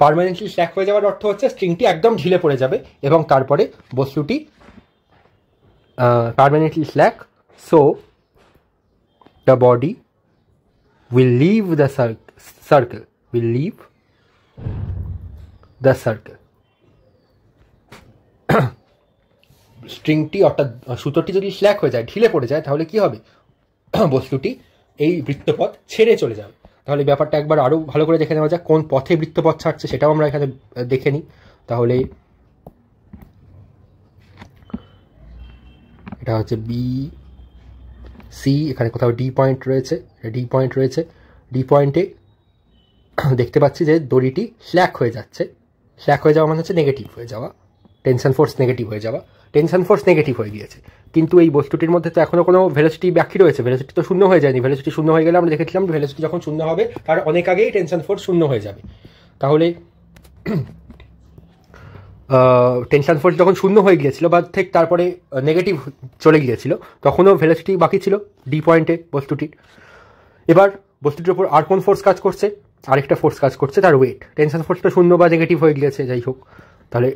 A: permanently slack হয়ে যাওয়ার অর্থ হচ্ছে স্ট্রিংটি একদম ঢিলে পড়ে যাবে এবং তারপরে বস্তুটি permanently slack so the body will leave the cir circle will leave the circle স্ট্রিংটি অর্থাৎ সুতোটি যদি স্ল্যাক হয়ে যায় ঢিলে পড়ে যায় তাহলে কি হবে বস্তুটি এই বৃত্তপথ ছেড়ে চলে যাবে তাহলে ব্যাপারটা একবার আরও ভালো করে দেখে নেওয়া যাক কোন পথে বৃত্তপথ ছাড়ছে সেটাও আমরা এখানে দেখে নিই তাহলে এটা হচ্ছে বি সি এখানে কোথাও ডি পয়েন্ট রয়েছে ডি পয়েন্ট রয়েছে ডি পয়েন্টে দেখতে পাচ্ছি যে দড়িটি স্ল্যাক হয়ে যাচ্ছে স্ল্যাক হয়ে যাওয়া মানে হচ্ছে নেগেটিভ হয়ে যাওয়া টেনশন ফোর্স নেগেটিভ হয়ে যাওয়া টেনশন ফোর্স নেগেটিভ হয়ে গিয়েছে কিন্তু এই বস্তুটির মধ্যে তো এখনও কোনো ভেলোসিটি বাকি রয়েছে ভেলোসিটি তো শূন্য হয়ে যায়নি ভেলোসিটি শূন্য হয়ে গেলে আমরা দেখেছিলাম ভেলোসিটি যখন শূন্য হবে তার অনেক আগেই টেনশন ফোর্স শূন্য হয়ে যাবে তাহলে টেনশন ফোর্স যখন শূন্য হয়ে গিয়েছিল বা ঠিক তারপরে নেগেটিভ চলে গিয়েছিল তখনও ভেলোসিটি বাকি ছিল ডি পয়েন্টে বস্তুটির এবার বস্তুটির ওপর আর কোন ফোর্স কাজ করছে আরেকটা ফোর্স কাজ করছে তার ওয়েট টেনশন ফোর্সটা শূন্য বা নেগেটিভ হয়ে গিয়েছে যাই হোক তাহলে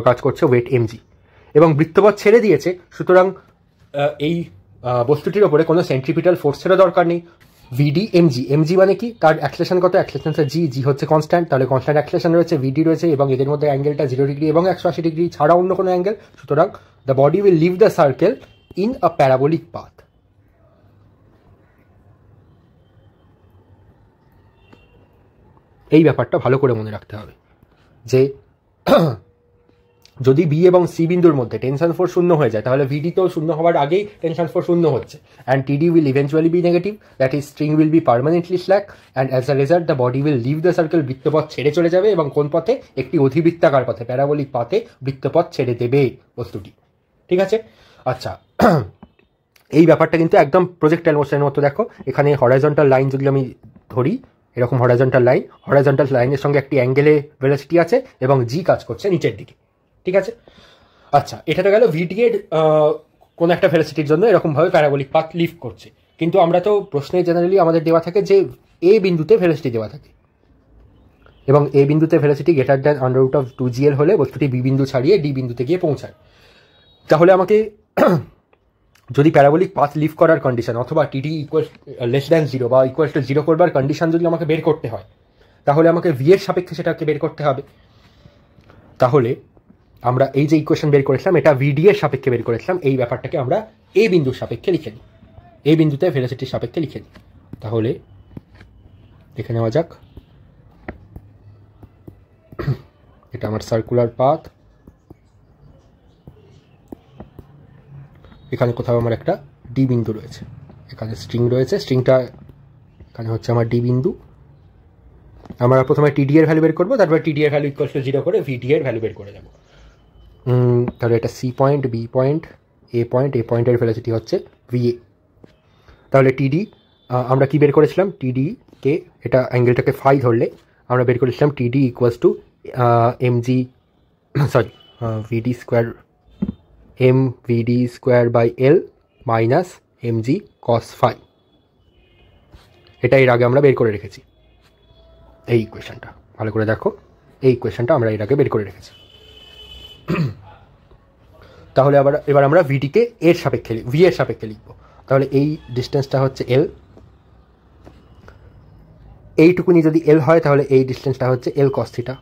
A: কাজ করছে ওয়েট এমজি এবং বৃত্তপথ ছেড়ে দিয়েছে সুতরাং এই বস্তুটির ওপরে কোনো সেন্ট্রিপিটাল ফোর্সেরও দরকার নেই ভিডি এমজি এমজি মানে কি তার অ্যাক্সলেশন কত অ্যাক্সলেশন জি জি হচ্ছে কনস্ট্যান্ট তাহলে কনস্ট্যান্ট অ্যাক্সলেশন রয়েছে ভিডি রয়েছে এবং এদের মধ্যে অ্যাঙ্গেলটা জিরো ডিগ্রি এবং একশো আশি ডিগ্রি ছাড়া অন্য কোনো অ্যাঙ্গেল সুতরাং the body will leave the circle in a parabolic path এই ব্যাপারটা ভালো করে মনে রাখতে হবে যে যদি বি এবং সি বিন্দুর মধ্যে টেনশন ফোর শূন্য হয়ে যায় তাহলে ভিডি তো শূন্য হওয়ার আগেই টেনশন ফোর শূন্য হচ্ছে and TD will eventually be negative that is string will be permanently slack and as a result the body will leave the circle বৃত্তপথ ছেড়ে চলে যাবে এবং কোন পথে একটি অধিবৃত্তাকার পথে প্যারাবলিক পথে বৃত্তপথ ছেড়ে দেবে বস্তুটি ঠিক আছে আচ্ছা এই ব্যাপারটা কিন্তু একদম প্রজেক্ট অ্যালমোশনের মতো দেখো এখানে হরাইজন্টাল লাইন যদি আমি ধরি এরকম হরাইজন্টাল লাইন হরাইজন্টাল লাইনের সঙ্গে একটি অ্যাঙ্গেলে ভেলাসিটি আছে এবং জি কাজ করছে নিচের দিকে ঠিক আছে আচ্ছা এটা তো গেল ভিটিএড কোনো একটা ভেলাসিটির জন্য এরকমভাবে প্যারাবলিক পাথ লিফ করছে কিন্তু আমরা তো প্রশ্নে জেনারেলি আমাদের দেওয়া থাকে যে এ বিন্দুতে ভেলাসিটি দেওয়া থাকে এবং এ বিন্দুতে velocity greater than root of two GL হলে বস্তুটি বি বিন্দু ছাড়িয়ে ডি বিন্দুতে গিয়ে পৌঁছায় তাহলে আমাকে যদি প্যারাবলিক পাথ লিভ করার কন্ডিশন অথবা TD equal less than zero বা ইকুয়াল টু জিরো করবার কন্ডিশন যদি আমাকে বের করতে হয় তাহলে আমাকে ভি এর সাপেক্ষে সেটাকে বের করতে হবে তাহলে আমরা এই যে ইকুয়েশন বের করেছিলাম এটা ভিডি এর সাপেক্ষে বের করেছিলাম এই ব্যাপারটাকে আমরা এ বিন্দুর সাপেক্ষে লিখে দিই এ বিন্দুতে ভেলোসিটির সাপেক্ষে লিখে দিই তাহলে দেখে নেওয়া যাক এটা আমার সার্কুলার পাথ এখানে কোথাও আমার একটা ডি বিন্দু রয়েছে এখানে স্ট্রিং রয়েছে স্ট্রিংটা এখানে হচ্ছে আমার ডি বিন্দু আমরা প্রথমে টিডি এর ভ্যালু বের করবো তারপর টিডি এর ভ্যালু ইকুয়াল টু জিরো করে ভিডি এর ভ্যালু বের করে দেবো তাহলে এটা C point B point A point A পয়েন্টের ভ্যালোসিটি হচ্ছে ভিএ তাহলে টিডি আমরা কি বের করেছিলাম টিডি কে এটা অ্যাঙ্গেলটাকে ফাই ধরলে আমরা বের করেছিলাম TD equals to MG sorry VD square M VD square by L minus MG cos phi এটা এর আগে আমরা বের করে রেখেছি এই ইকুয়েশনটা ভালো করে দেখো এই ইকুয়েশনটা আমরা এর আগে বের করে রেখেছি তাহলে আবার এবার আমরা ভিটিকে এর সাপেক্ষে ভি এর সাপেক্ষে লিখব তাহলে এই ডিস্টেন্সটা হচ্ছে এল এইটুকুনি যদি এল হয় তাহলে এই ডিস্টেন্সটা হচ্ছে এল কস্থিটা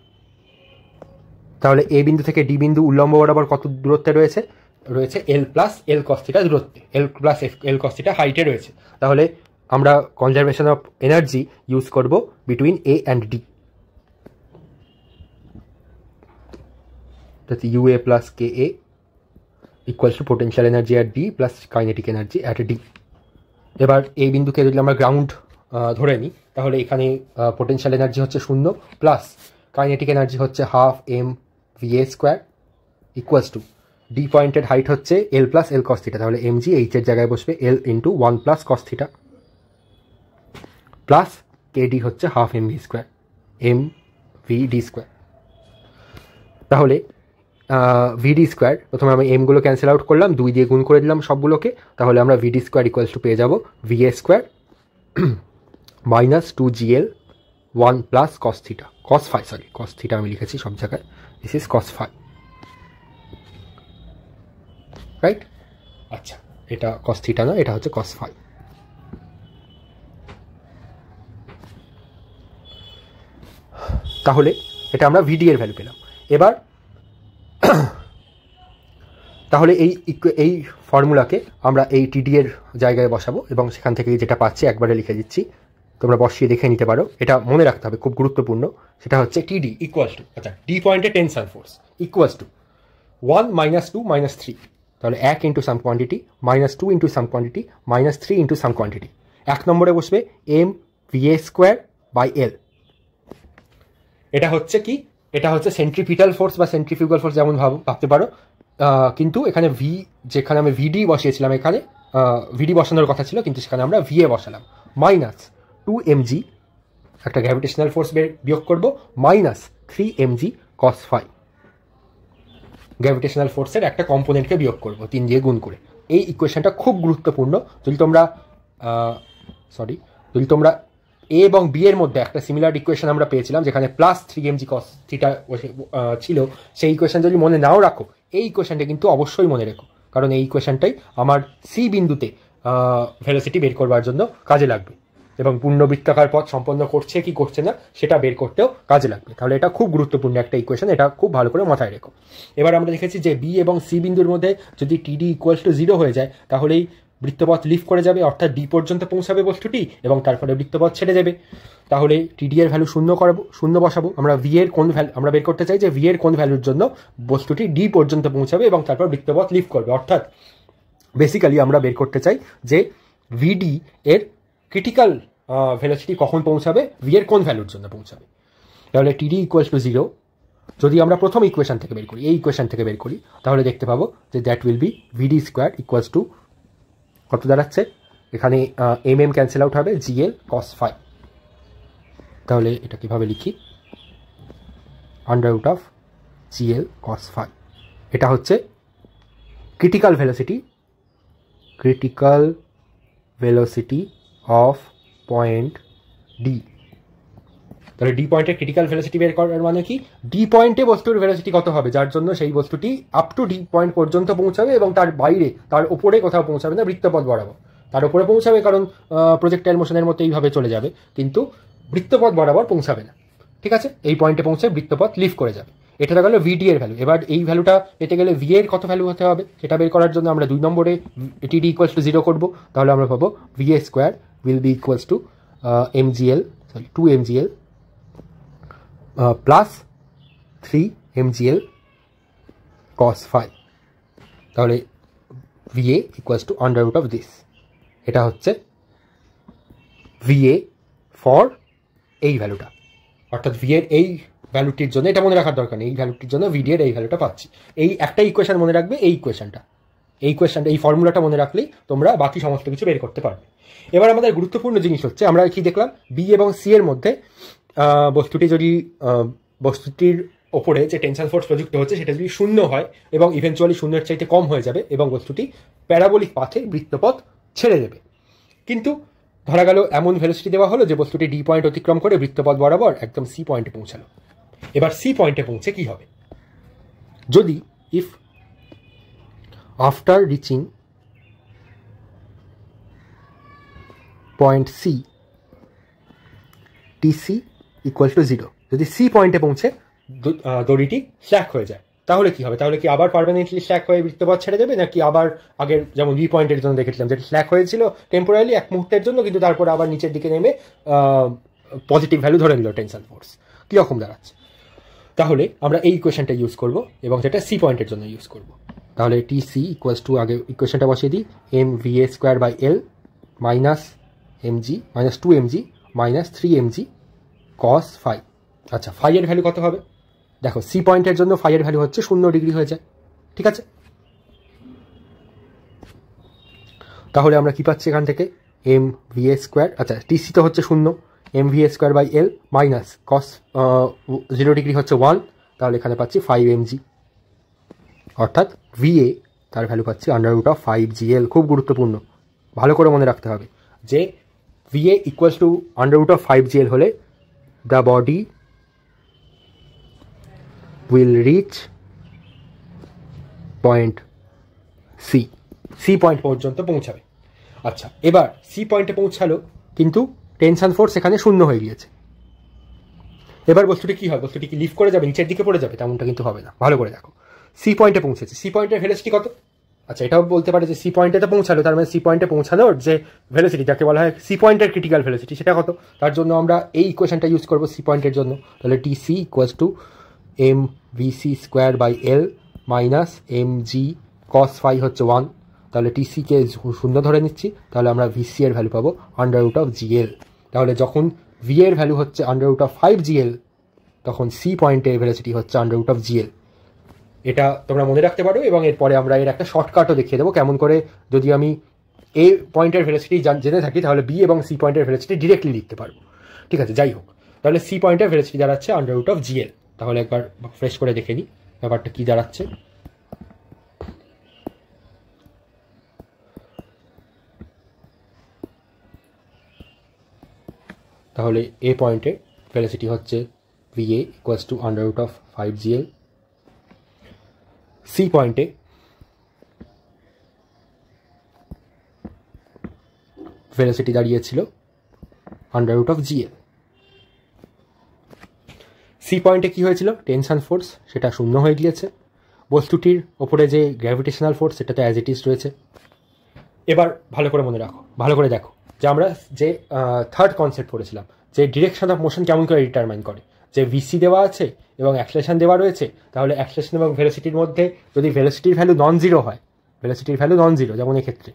A: তাহলে এ বিন্দু থেকে ডি বিন্দু উল্লম্ব বরাবর কত দূরত্বে রয়েছে রয়েছে এল প্লাস এল কস্তিটা দূরত্বে এল প্লাস এল কস্তিটা হাইটে রয়েছে তাহলে আমরা কনজারভেশন অফ এনার্জি ইউজ করব between A and D U A plus K A equals to potential energy at D plus kinetic energy at D এবার এই বিন্দুকে যদি আমরা গ্রাউন্ড ধরে নিই তাহলে এখানে পোটেনশিয়াল এনার্জি হচ্ছে শূন্য প্লাস কাইনেটিক এনার্জি হচ্ছে half M V A square equals to D পয়েন্টের হাইট হচ্ছে এল প্লাস এল কস্থিটা তাহলে এম জি এইচের জায়গায় বসবে L into one plus cos theta plus KD হচ্ছে half M V square M V D square তাহলে VD square প্রথমে আমি এমগুলো ক্যান্সেল আউট করলাম দুই দিয়ে গুণ করে দিলাম সবগুলোকে তাহলে আমরা ভিডি স্কোয়ার ইকুয়ালস টু পেয়ে যাবো V A square minus two G L one plus theta cos phi sorry theta আমি লিখেছি সব জায়গায় this is cos phi right আচ্ছা এটা কস থিটা না এটা হচ্ছে কস ফাই তাহলে এটা আমরা ভিডি এর ভ্যালু পেলাম এবার তাহলে এই এই ফর্মুলাকে আমরা এই টিডি এর জায়গায় বসাবো এবং সেখান থেকে যেটা পাচ্ছি একবারে লিখে দিচ্ছি তোমরা বসিয়ে দেখে নিতে পারো এটা মনে রাখতে হবে খুব গুরুত্বপূর্ণ সেটা হচ্ছে টিডি ইকুয়াল টু আচ্ছা ডি পয়েন্টে tension force equal to one minus two minus three তাহলে এক into some quantity minus two into some quantity minus three into some quantity এক নম্বরে বসবে M VA square by L এটা হচ্ছে কি এটা হচ্ছে সেন্ট্রিপিটাল ফোর্স বা সেন্ট্রিফিউগাল ফোর্স যেমন ভাব ভাবতে পারো কিন্তু এখানে ভি যেখানে আমি ভিডি বসিয়েছিলাম এখানে ভিডি বসানোর কথা ছিল কিন্তু সেখানে আমরা ভিএ বসালাম মাইনাস টু এমজি একটা গ্র্যাভিটেশনাল ফোর্স বিয়োগ করবো minus three MG cos phi gravitational ফোর্সের একটা কম্পোনেন্টকে বিয়োগ করবো তিন দিয়ে গুণ করে এই ইকুয়েশনটা খুব গুরুত্বপূর্ণ যদি তোমরা সরি যদি তোমরা এ এবং বি এর মধ্যে একটা সিমিলার ইকুয়েশন আমরা পেয়েছিলাম যেখানে plus three M G cos থ্রিটা ছিল সেই ইকুয়েশন যদি মনে নাও রাখো এই ইকুয়েশনটা কিন্তু অবশ্যই মনে রেখো কারণ এই ইকুয়েশনটাই আমার সি বিন্দুতে ভেলোসিটি বের করবার জন্য কাজে লাগবে এবং পূর্ণবৃত্তাকার পথ সম্পন্ন করছে কি করছে না সেটা বের করতেও কাজে লাগবে তাহলে এটা খুব গুরুত্বপূর্ণ একটা ইকুয়েশন এটা খুব ভালো করে মাথায় রেখো এবার আমরা দেখেছি যে বি এবং সি বিন্দুর মধ্যে যদি টিডি ইকুয়ালস টু জিরো হয়ে যায় তাহলেই বৃত্তপথ লিফ করে যাবে অর্থাৎ ডি পর্যন্ত পৌঁছাবে বস্তুটি এবং তারপরে বৃত্তপথ ছেড়ে যাবে তাহলে টিডি এর ভ্যালু শূন্য করাবো শূন্য বসাবো আমরা ভি এর কোন ভ্যালু আমরা বের করতে চাই যে ভি এর কোন ভ্যালুর জন্য বস্তুটি ডি পর্যন্ত পৌঁছাবে এবং তারপর বৃত্তপথ লিফ করবে অর্থাৎ বেসিক্যালি আমরা বের করতে চাই যে ভিডি এর ক্রিটিক্যাল ভেলোসিটি কখন পৌঁছাবে ভি এর কোন ভ্যালুর জন্য পৌঁছাবে তাহলে টিডি ইকুয়াল টু জিরো যদি আমরা প্রথম ইকুয়েশান থেকে বের করি এই ইকুয়েশান থেকে বের করি তাহলে দেখতে পাবো যে that will be VD square equals to কত দাঁড়াচ্ছে এখানে এম এম ক্যান্সেল আউট হবে জিএল কস ফাই তাহলে এটা কীভাবে লিখি under root of GL cos phi এটা হচ্ছে critical velocity critical velocity of point D তাহলে ডি পয়েন্টের ক্রিটিক্যাল ভেলোসিটি বের করার মানে কি ডি পয়েন্টে বস্তুর ভেলোসিটি কত হবে যার জন্য সেই বস্তুটি আপ টু ডি পয়েন্ট পর্যন্ত পৌঁছাবে এবং তার বাইরে তার ওপরে কোথাও পৌঁছাবে না বৃত্তপথ বরাবর তার ওপরে পৌঁছাবে কারণ প্রজেক্টাইল মোশনের মতো এইভাবে চলে যাবে কিন্তু বৃত্তপথ বরাবর পৌঁছাবে না ঠিক আছে এই পয়েন্টে পৌঁছে বৃত্তপথ লিভ করে যাবে এটা গেল ভিডি এর ভ্যালু এবার এই ভ্যালুটা পেতে গেলে ভি এর কত ভ্যালু হতে হবে সেটা বের করার জন্য আমরা দুই নম্বরে টিডি ইকুয়ালস টু জিরো করবো তাহলে আমরা পাবো V A square will be equals to M L sorry two M G L plus three M G L cos phi তাহলে V A equals to under root of this এটা হচ্ছে V A for এই ভ্যালুটা অর্থাৎ ভিএর এই ভ্যালুটির জন্য এটা মনে রাখার দরকার নেই এই ভ্যালুটির জন্য ভিডিওর এই ভ্যালুটা পাচ্ছি এই একটা ইকুয়েশন মনে রাখবে এই ইকুয়েশনটা এই কোয়েশনটা এই ফর্মুলাটা মনে রাখলেই তোমরা বাকি সমস্ত কিছু বের করতে পারবে এবার আমাদের গুরুত্বপূর্ণ জিনিস হচ্ছে আমরা কি দেখলাম বি এবং সি এর মধ্যে বস্তুটি যদি বস্তুটির ওপরে যে টেনশন ফোর্স প্রযুক্ত হচ্ছে সেটা যদি শূন্য হয় এবং ইভেনচুয়ালি শূন্যের চাইতে কম হয়ে যাবে এবং বস্তুটি প্যারাবলিক পাথে বৃত্তপথ ছেড়ে দেবে কিন্তু ধরা গেল এমন ভেলোসিটি দেওয়া হলো যে বস্তুটি ডি পয়েন্ট অতিক্রম করে বৃত্তপথ বরাবর একদম সি পয়েন্টে পৌঁছালো এবার সি পয়েন্টে পৌঁছে কি হবে যদি if after reaching point C TC equal to zero যদি সি পয়েন্টে পৌঁছে দড়িটি স্ল্যাক হয়ে যায় তাহলে কি হবে তাহলে কি আবার পারমানেন্টলি স্ল্যাক হয়ে বৃত্তপথ ছেড়ে দেবে নাকি আবার আগের যেমন ভি পয়েন্টের জন্য দেখেছিলাম যেটা স্ল্যাক হয়েছিল টেম্পোরারি এক মুহূর্তের জন্য কিন্তু তারপরে আবার নিচের দিকে নেমে পজিটিভ ভ্যালু ধরে নিল টেনশন ফোর্স কীরকম দাঁড়াচ্ছে তাহলে আমরা এই ইকুয়েশনটা ইউজ করব এবং সেটা সি পয়েন্টের জন্য ইউজ করব তাহলে টি সি ইকুয়ালস টু আগে ইকুয়েশনটা বসিয়ে দিই M V A square by L minus MG minus two MG minus three MG cos phi আচ্ছা ফাইয়ের ভ্যালু কত হবে দেখো সি পয়েন্টের জন্য ফাইয়ের ভ্যালু হচ্ছে শূন্য ডিগ্রি হয়ে যায় ঠিক আছে তাহলে আমরা কি পাচ্ছি এখান থেকে এম ভি এ স্কোয়ার আচ্ছা টি সি তো হচ্ছে শূন্য M V square by L minus cos zero degree হচ্ছে ওয়ান তাহলে এখানে পাচ্ছি ফাইভ এম জি অর্থাৎ ভিএ তার ভ্যালু পাচ্ছি under root of five G L খুব গুরুত্বপূর্ণ ভালো করে মনে রাখতে হবে যে VA equals to under root of five G L হলে the body will reach point C C point পর্যন্ত পৌঁছাবে আচ্ছা এবার সি পয়েন্টে পৌঁছালো কিন্তু টেনশান ফোর্স এখানে শূন্য হয়ে গিয়েছে এবার বস্তুটি কী হয় বস্তুটি কি লিফ করে যাবে নিচের দিকে পড়ে যাবে তেমনটা কিন্তু হবে না ভালো করে দেখো সি পয়েন্টে পৌঁছেছে সি পয়েন্টের ভেলোসিটি কত আচ্ছা এটাও বলতে পারে যে সি পয়েন্টে তো পৌঁছালো তার মানে সি পয়েন্টে পৌঁছানোর যে ভেলোসিটি যাকে বলা হয় সি পয়েন্টের ক্রিটিক্যাল ভেলোসিটি সেটা কত তার জন্য আমরা এই ইকুয়েশনটা ইউজ করবো সি পয়েন্টের জন্য তাহলে T C equals to M V C square by L minus M G cos phi হচ্ছে ওয়ান তাহলে টি সিকে শূন্য ধরে নিচ্ছি তাহলে আমরা ভিসি এর ভ্যালু পাবো under root of G L তাহলে যখন ভি এর ভ্যালু হচ্ছে under root of five GL তখন সি পয়েন্টের ভেলোসিটি হচ্ছে আন্ডার রুট অফ জিএল এটা তোমরা মনে রাখতে পারো এবং এরপরে আমরা এর একটা শর্টকাটও দেখিয়ে দেবো কেমন করে যদি আমি এ পয়েন্টের ভেলোসিটি জেনে থাকি তাহলে বি এবং সি পয়েন্টের ভেলোসিটি ডিরেক্টলি লিখতে পারবো ঠিক আছে যাই হোক তাহলে সি পয়েন্টের ভেলোসিটি দাঁড়াচ্ছে আন্ডার রুট অফ জিএল তাহলে একবার ফ্রেশ করে দেখে নিই ব্যাপারটা কী দাঁড়াচ্ছে তাহলে এ পয়েন্টে ভেলোসিটি হচ্ছে V A equals to under root of five GL C পয়েন্টে ভেলোসিটি দাঁড়িয়েছিল under root of GL C পয়েন্টে কী হয়েছিল টেনশান ফোর্স সেটা শূন্য হয়ে গিয়েছে বস্তুটির ওপরে যে গ্র্যাভিটেশনাল ফোর্স সেটা তো অ্যাজ ইট ইজ রয়েছে এবার ভালো করে মনে রাখো ভালো করে দেখো যে আমরা যে থার্ড কনসেপ্ট পড়েছিলাম যে ডিরেকশন অফ মোশন কেমন করে ডিটারমাইন করে যে ভিসি দেওয়া আছে এবং অ্যাক্সেলেশন দেওয়া রয়েছে তাহলে অ্যাক্সেলেশন এবং ভেলোসিটির মধ্যে যদি ভেলোসিটির ভ্যালু নন জিরো হয় ভেলোসিটির ভ্যালু নন জিরো যেমন এক্ষেত্রে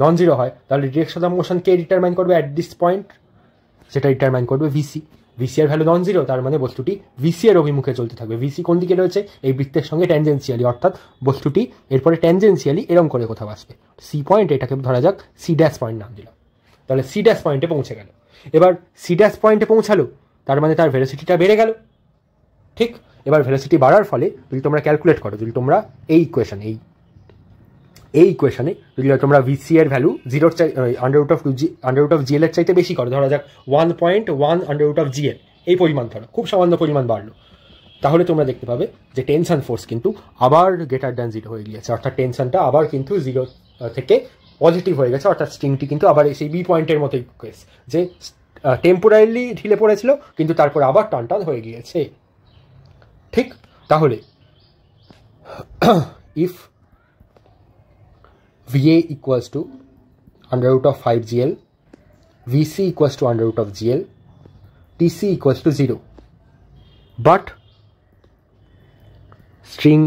A: নন জিরো হয় তাহলে ডিরেকশন অফ মোশন কে ডিটারমাইন করবে অ্যাট দিস পয়েন্ট সেটা ডিটারমাইন করবে ভিসি ভিসি এর ভ্যালু নন জিরো তার মানে বস্তুটি ভিসি এর অভিমুখে চলতে থাকবে ভিসি কোন দিকে রয়েছে এই বৃত্তের সঙ্গে ট্যানজেন্সিয়ালি অর্থাৎ বস্তুটি এরপরে ট্যানজেন্সিয়ালি এরম করে কোথাও আসবে সি পয়েন্ট এটাকে ধরা যাক সি ড্যাশ পয়েন্ট নাম দিলাম তাহলে সি ড্যাশ পয়েন্টে পৌঁছে গেল এবার সি ড্যাশ পয়েন্টে পৌঁছালো তার মানে তার ভেরোসিটিটা বেড়ে গেল ঠিক এবার ভেরোসিটি বাড়ার ফলে যদি তোমরা ক্যালকুলেট করো যদি তোমরা এই ইকুয়েশন এই এই ইকুয়েশনে যদি তোমরা ভিসি এর ভ্যালু জিরোর চাই under root of two G under root of GL এর চাইতে বেশি করো ধরা যাক one point one under root of GL এই পরিমাণ ধরো খুব সামান্য পরিমাণ বাড়লো তাহলে তোমরা দেখতে পাবে যে টেনশন ফোর্স কিন্তু আবার গ্রেটার দ্যান জিরো হয়ে গিয়েছে অর্থাৎ টেনশনটা আবার কিন্তু জিরো থেকে পজিটিভ হয়ে গেছে অর্থাৎ স্ট্রিংটি কিন্তু আবার সেই বি পয়েন্টের মতোই কেস যে টেম্পোরারিলি ঢিলে পড়েছিল কিন্তু তারপর আবার টানটান হয়ে গিয়েছে ঠিক তাহলে if VA equals to under root of five GL VC equals to under root of GL TC equals to zero but string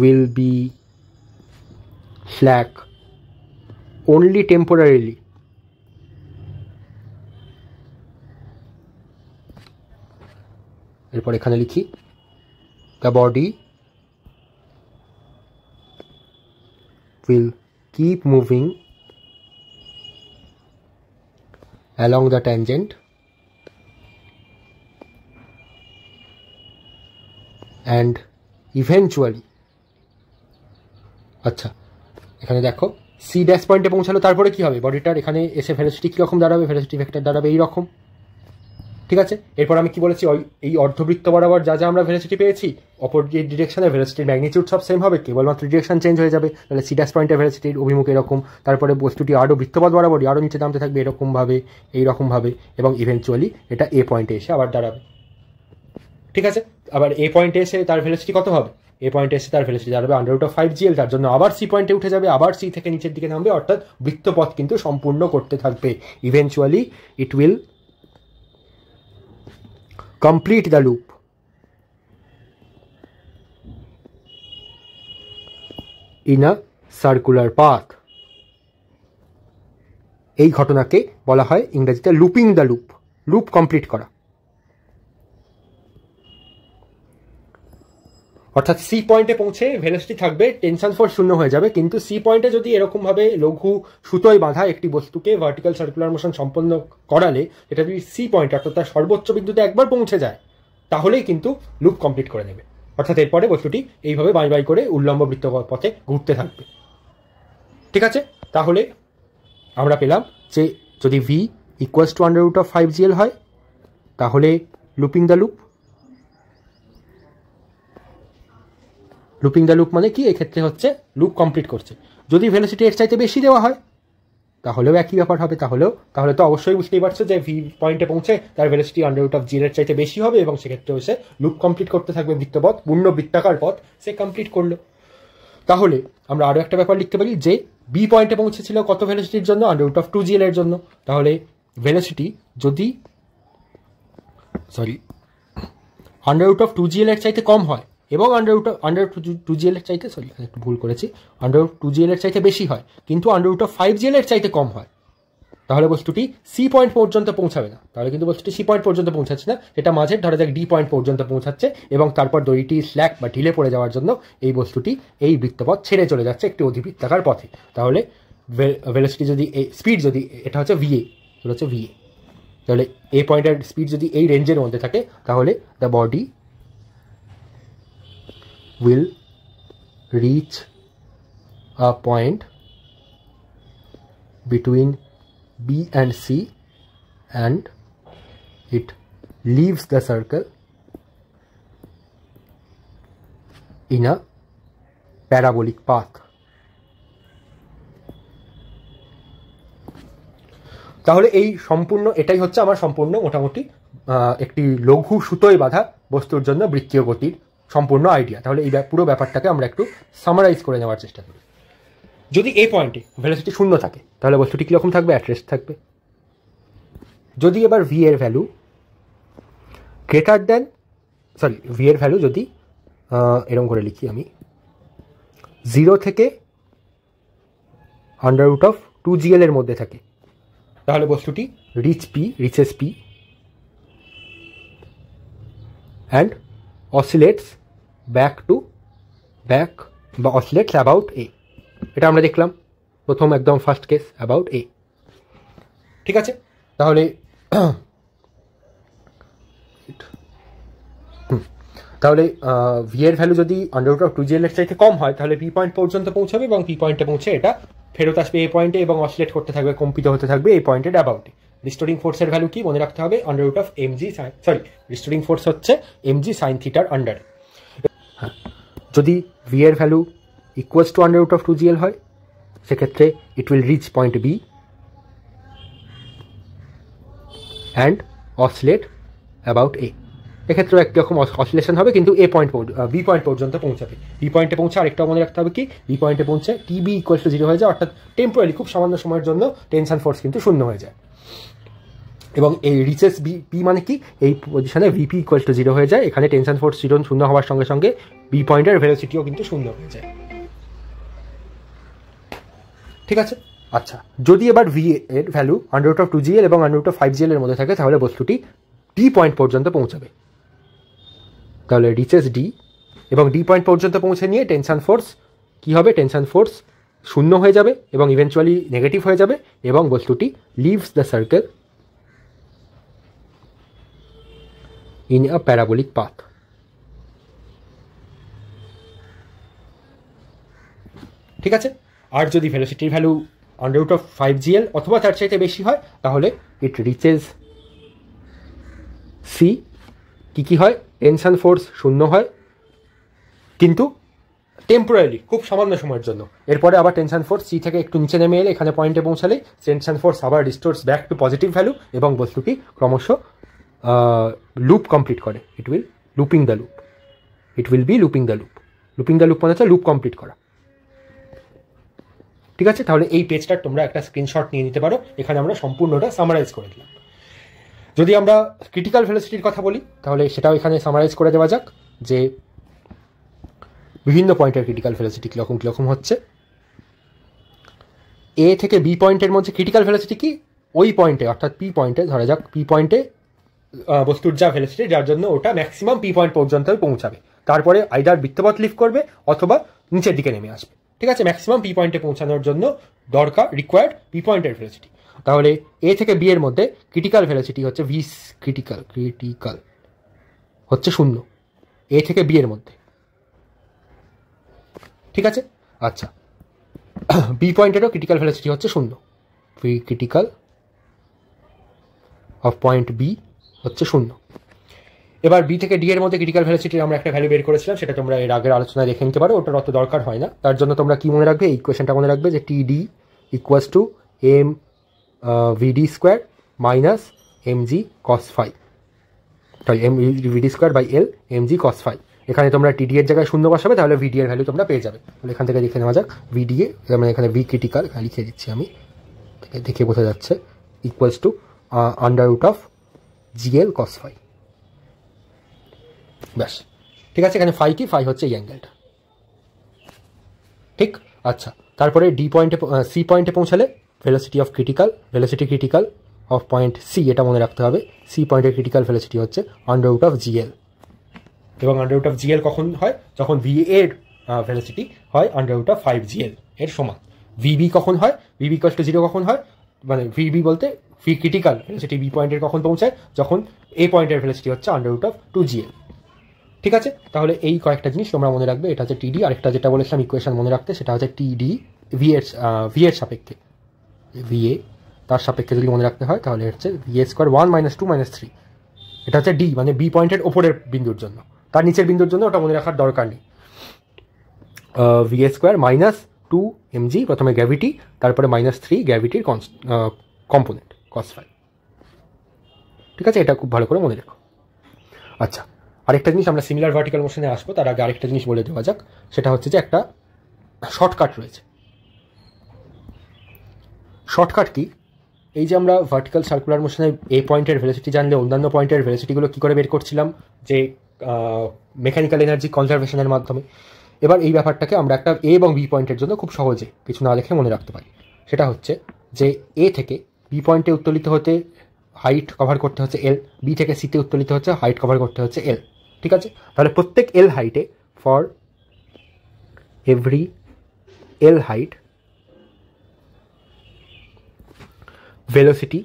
A: will be slack only temporarily. এরপর এখানে লিখি the body will keep moving along the tangent and eventually আচ্ছা এখানে দেখো C dash পয়েন্টে পৌঁছালো তারপরে কি হবে বডিটার এখানে এসে ভেলোসিটি কীরকম দাঁড়াবে ভেলোসিটি ভেক্টর দাঁড়াবে রকম ঠিক আছে এরপর আমি কি বলেছি এই অর্ধবৃত্ত বরাবর যা যা আমরা ভেলোসিটি পেয়েছি অপর যে ডিরেকশনে ভেলোসিটির ম্যাগনিচিউড সব সেম হবে কেবলমাত্র ডিরেকশন চেঞ্জ হয়ে যাবে তাহলে সিডাস পয়েন্টের ভেলোসিটির অভিমুখ এরকম তারপরে বস্তুটি আরও বৃত্তপথ বরাবরই আরও নিচে নামতে থাকবে এরকমভাবে এইরকমভাবে এবং ইভেনচুয়ালি এটা এ পয়েন্টে এসে আবার দাঁড়াবে ঠিক আছে আবার এ পয়েন্টে এসে তার ভেলোসিটি কত হবে এ পয়েন্টে এসে তার ভেলোসিটি দাঁড়াবে under root of five GL তার জন্য আবার সি পয়েন্টে উঠে যাবে আবার সি থেকে নিচের দিকে নামবে অর্থাৎ বৃত্তপথ কিন্তু সম্পূর্ণ করতে থাকবে eventually it will complete the loop in a circular path এই ঘটনাকে বলা হয় ইংরেজিতে looping the loop loop complete করা অর্থাৎ সি পয়েন্টে পৌঁছে ভেলোসিটি থাকবে টেনশন ফোর্স শূন্য হয়ে যাবে কিন্তু সি পয়েন্টে যদি এরকমভাবে লঘু সুতোয় বাঁধা একটি বস্তুকে ভার্টিক্যাল সার্কুলার মোশন সম্পন্ন করালে এটা যদি সি পয়েন্ট অর্থাৎ তার সর্বোচ্চ বিন্দুতে একবার পৌঁছে যায় তাহলেই কিন্তু লুপ কমপ্লিট করে নেবে অর্থাৎ এরপরে বস্তুটি এইভাবে বাই বাই করে উল্লম্ব বৃত্ত পথে ঘুরতে থাকবে ঠিক আছে তাহলে আমরা পেলাম যে যদি V equals to under root of five GL হয় তাহলে looping the loop looping the loop মানে কি এক্ষেত্রে হচ্ছে লুপ কমপ্লিট করছে যদি ভেলোসিটি এক্স চাইতে বেশি দেওয়া হয় তাহলেও একই ব্যাপার হবে তাহলেও তাহলে তো অবশ্যই বুঝতেই পারছো যে ভি পয়েন্টে পৌঁছে তার ভেলোসিটি আন্ডারউট অফ এর চাইতে বেশি হবে এবং সেক্ষেত্রে সে লুপ কমপ্লিট করতে থাকবে বৃত্তপথ পূর্ণ বৃত্তাকার পথ সে কমপ্লিট করলো তাহলে আমরা আরও একটা ব্যাপার লিখতে পারি যে বি পয়েন্টে পৌঁছেছিল কত ভেলোসিটির জন্য আন্ডারউট অফ টু জি এর জন্য তাহলে ভেলোসিটি যদি sorry under root of two G এর চাইতে কম হয় এবং আন্ডারউড আন্ডার টু জিএলের চাইতে সরি একটু ভুল করেছি আন্ডারউড টু জিএলের চাইতে বেশি হয় কিন্তু আন্ডারউড অফ ফাইভ জিএলের চাইতে কম হয় তাহলে বস্তুটি সি পয়েন্ট পর্যন্ত পৌঁছাবে না তাহলে কিন্তু বস্তুটি সি পয়েন্ট পর্যন্ত পৌঁছাচ্ছে না এটা মাঝে ধরা যাক ডি পয়েন্ট পর্যন্ত পৌঁছাচ্ছে এবং তারপর দড়িটি স্ল্যাক বা ঢিলে পড়ে যাওয়ার জন্য এই বস্তুটি এই বৃত্তপথ ছেড়ে চলে যাচ্ছে একটি অধিবৃত্তাকার পথে তাহলে ভেলোসিটি যদি স্পিড যদি এটা হচ্ছে ভিএ এটা হচ্ছে ভিএ তাহলে এ পয়েন্টের স্পিড যদি এই রেঞ্জের মধ্যে থাকে তাহলে the body will reach a point between B and C and it leaves the circle in a parabolic path. তাহলে এই সম্পূর্ণ এটাই হচ্ছে আমার সম্পূর্ণ মোটামুটি একটি লঘু সুতোয় বাধা বস্তুর জন্য বৃত্তীয় গতির সম্পূর্ণ আইডিয়া তাহলে এই পুরো ব্যাপারটাকে আমরা একটু সামারাইজ করে নেওয়ার চেষ্টা করি যদি এই পয়েন্টে ভ্যালুসিটি শূন্য থাকে তাহলে বস্তুটি কীরকম থাকবে অ্যাট্রেস থাকবে যদি এবার ভি এর value greater than sorry V এর ভ্যালু যদি এরকম করে লিখি আমি জিরো থেকে under root of two GL এর মধ্যে থাকে তাহলে বস্তুটি reach P reaches P and oscillates back to back বা অসিলেটস অ্যাবাউট এ এটা আমরা দেখলাম প্রথম একদম ফার্স্ট কেস অ্যাবাউট এ ঠিক আছে তাহলে তাহলে ভি এর ভ্যালু যদি আন্ডার অফ টু জি এর চাইতে কম হয় তাহলে পি পয়েন্ট পর্যন্ত পৌঁছাবে এবং পি পয়েন্টে পৌঁছে এটা ফেরত আসবে এ পয়েন্টে এবং অসিলেট করতে থাকবে কম্পিত হতে থাকবে এই পয়েন্টের অ্যাবাউটে রিস্টোরিং ফোর্সের ভ্যালু কি মনে রাখতে হবে under root of MG sorry restoring force হচ্ছে এমজি সাইন থিটার আন্ডার হ্যাঁ যদি ভি এর value equals to under root of two GL হয় সেক্ষেত্রে it will reach point B and oscillate about A এক্ষেত্রেও একরকম অসলেশন হবে কিন্তু এ পয়েন্ট বি পয়েন্ট পর্যন্ত পৌঁছাবে বি পয়েন্টে পৌঁছে আরেকটাও মনে রাখতে হবে কি বি পয়েন্টে পৌঁছে টিবি ইকুয়াল টু জিরো হয়ে যায় অর্থাৎ টেম্পোরারি খুব সামান্য সময়ের জন্য টেনশন ফোর্স কিন্তু শূন্য হয়ে যায় এবং এই রিচেস বি পি মানে কি এই পজিশনে ভিপি ইকুয়াল টু জিরো হয়ে যায় এখানে টেনশন ফোর্স জিরো শূন্য হওয়ার সঙ্গে সঙ্গে বি পয়েন্টের ভেলোসিটিও কিন্তু শূন্য হয়ে যায় ঠিক আছে আচ্ছা যদি এবার ভি এর value under root of two GL এবং আন্ডারউট অফ ফাইভ জিএল এর মধ্যে থাকে তাহলে বস্তুটি ডি পয়েন্ট পর্যন্ত পৌঁছাবে তাহলে রিচেস ডি এবং ডি পয়েন্ট পর্যন্ত পৌঁছে নিয়ে টেনশন ফোর্স কি হবে টেনশন ফোর্স শূন্য হয়ে যাবে এবং ইভেনচুয়ালি নেগেটিভ হয়ে যাবে এবং বস্তুটি leaves the circle in a parabolic path. ঠিক আছে আর যদি ভেলোসিটির value under root of five GL অথবা তার চাইতে বেশি হয় তাহলে ইট রিচেস সি কী কী হয় টেনশান ফোর্স শূন্য হয় কিন্তু টেম্পোরারি খুব সামান্য সময়ের জন্য এরপরে আবার টেনশন ফোর্স সি থেকে একটু নিচে নেমে এলে এখানে পয়েন্টে পৌঁছালে টেনশন ফোর্স আবার restores back to positive value এবং বস্তুটি ক্রমশ লুপ কমপ্লিট করে it will looping the loop it will be looping the loop looping the loop মানে হচ্ছে লুপ কমপ্লিট করা ঠিক আছে তাহলে এই পেজটার তোমরা একটা স্ক্রিনশট নিয়ে নিতে পারো এখানে আমরা সম্পূর্ণটা সামারাইজ করে দিলাম যদি আমরা ক্রিটিক্যাল ভেলোসিটির কথা বলি তাহলে সেটাও এখানে সামারাইজ করে দেওয়া যাক যে বিভিন্ন পয়েন্টের ক্রিটিক্যাল ভেলোসিটি কীরকম কীরকম হচ্ছে এ থেকে বি পয়েন্টের মধ্যে ক্রিটিক্যাল ভেলোসিটি কি ওই পয়েন্টে অর্থাৎ পি পয়েন্টে ধরা যাক পি পয়েন্টে বস্তুর যা ভেলোসিটি যার জন্য ওটা ম্যাক্সিমাম পি পয়েন্ট পর্যন্ত পৌঁছাবে তারপরে আইডার বৃত্তপথ লিফ করবে অথবা নিচের দিকে নেমে আসবে ঠিক আছে ম্যাক্সিমাম পি পয়েন্টে পৌঁছানোর জন্য দরকার রিকোয়ার্ড পি পয়েন্টের ভেলোসিটি তাহলে এ থেকে বি এর মধ্যে ক্রিটিক্যাল ভেলোসিটি হচ্ছে ভিস ক্রিটিক্যাল ক্রিটিক্যাল হচ্ছে শূন্য এ থেকে বি এর মধ্যে ঠিক আছে আচ্ছা বি পয়েন্টেরও ক্রিটিক্যাল ভেলোসিটি হচ্ছে শূন্য ক্রিটিক্যাল অফ পয়েন্ট বি হচ্ছে শূন্য এবার বি থেকে ডি এর মধ্যে ক্রিটিক্যাল ভ্যালিসিটির আমরা একটা ভ্যালু বের করেছিলাম সেটা তোমরা এর আগের আলোচনায় দেখে নিতে পারো ওটার অত দরকার হয় না তার জন্য তোমরা কি মনে রাখবে এই কোয়েশনটা মনে রাখবে যে T D equals to M VD square minus M G cos phi তাই M VD square by L M G cos phi এখানে তোমরা টিডি এর জায়গায় শূন্য বসাবে তাহলে ভিডি এর ভ্যালু তোমরা পেয়ে যাবে তাহলে এখান থেকে দেখে নেওয়া যাক ভিডিএ মানে এখানে ভি ক্রিটিক্যাল লিখে দিচ্ছি আমি দেখে বোঝা যাচ্ছে equals to under root of GL cos phi ব্যাস ঠিক আছে এখানে ফাইটি কি ফাই হচ্ছে এই অ্যাঙ্গেলটা ঠিক আচ্ছা তারপরে ডি পয়েন্টে সি পয়েন্টে পৌঁছালে velocity of critical velocity critical of point C এটা মনে রাখতে হবে সি পয়েন্টের ক্রিটিক্যাল ভেলোসিটি হচ্ছে আন্ডার রুট অফ জিএল এবং আন্ডার রুট অফ জিএল কখন হয় যখন ভি এর ভেলোসিটি হয় under root of five GL এর সমান ভিবি কখন হয় ভিবি কষ্ট জিরো কখন হয় মানে ভিবি বলতে ক্রিটিক্যাল ভেলোসিটি বি পয়েন্টের কখন পৌঁছায় যখন এ পয়েন্টের ভেলোসিটি হচ্ছে under root of two GL ঠিক আছে তাহলে এই কয়েকটা জিনিস তোমরা মনে রাখবে এটা হচ্ছে টিডি আরেকটা যেটা বলেছিলাম ইকুয়েশন মনে রাখতে সেটা হচ্ছে টিডি ভি এর ভি এর সাপেক্ষে ভি এ তার সাপেক্ষে যদি মনে রাখতে হয় তাহলে হচ্ছে V A square one minus two minus three এটা হচ্ছে ডি মানে বি পয়েন্টের ওপরের বিন্দুর জন্য তার নিচের বিন্দুর জন্য ওটা মনে রাখার দরকার নেই V A square minus two MG প্রথমে গ্র্যাভিটি তারপরে মাইনাস থ্রি গ্র্যাভিটির কম্পোনেন্ট কস ফাইভ ঠিক আছে এটা খুব ভালো করে মনে রেখো আচ্ছা আরেকটা জিনিস আমরা সিমিলার ভার্টিক্যাল মোশনে আসবো তার আগে আরেকটা জিনিস বলে দেওয়া যাক সেটা হচ্ছে যে একটা শর্টকাট রয়েছে শর্টকাট কি এই যে আমরা ভার্টিক্যাল সার্কুলার মোশনে এ পয়েন্টের ভেলোসিটি জানলে অন্যান্য পয়েন্টের ভেলোসিটিগুলো কী করে বের করছিলাম যে মেকানিক্যাল এনার্জি কনজারভেশনের মাধ্যমে এবার এই ব্যাপারটাকে আমরা একটা এ এবং বি পয়েন্টের জন্য খুব সহজে কিছু না লেখে মনে রাখতে পারি সেটা হচ্ছে যে এ থেকে বি পয়েন্টে উত্তোলিত হতে হাইট কভার করতে হচ্ছে এল বি থেকে সিতে উত্তোলিত হচ্ছে হাইট কভার করতে হচ্ছে এল ঠিক আছে তাহলে প্রত্যেক এল হাইটে for every L height velocity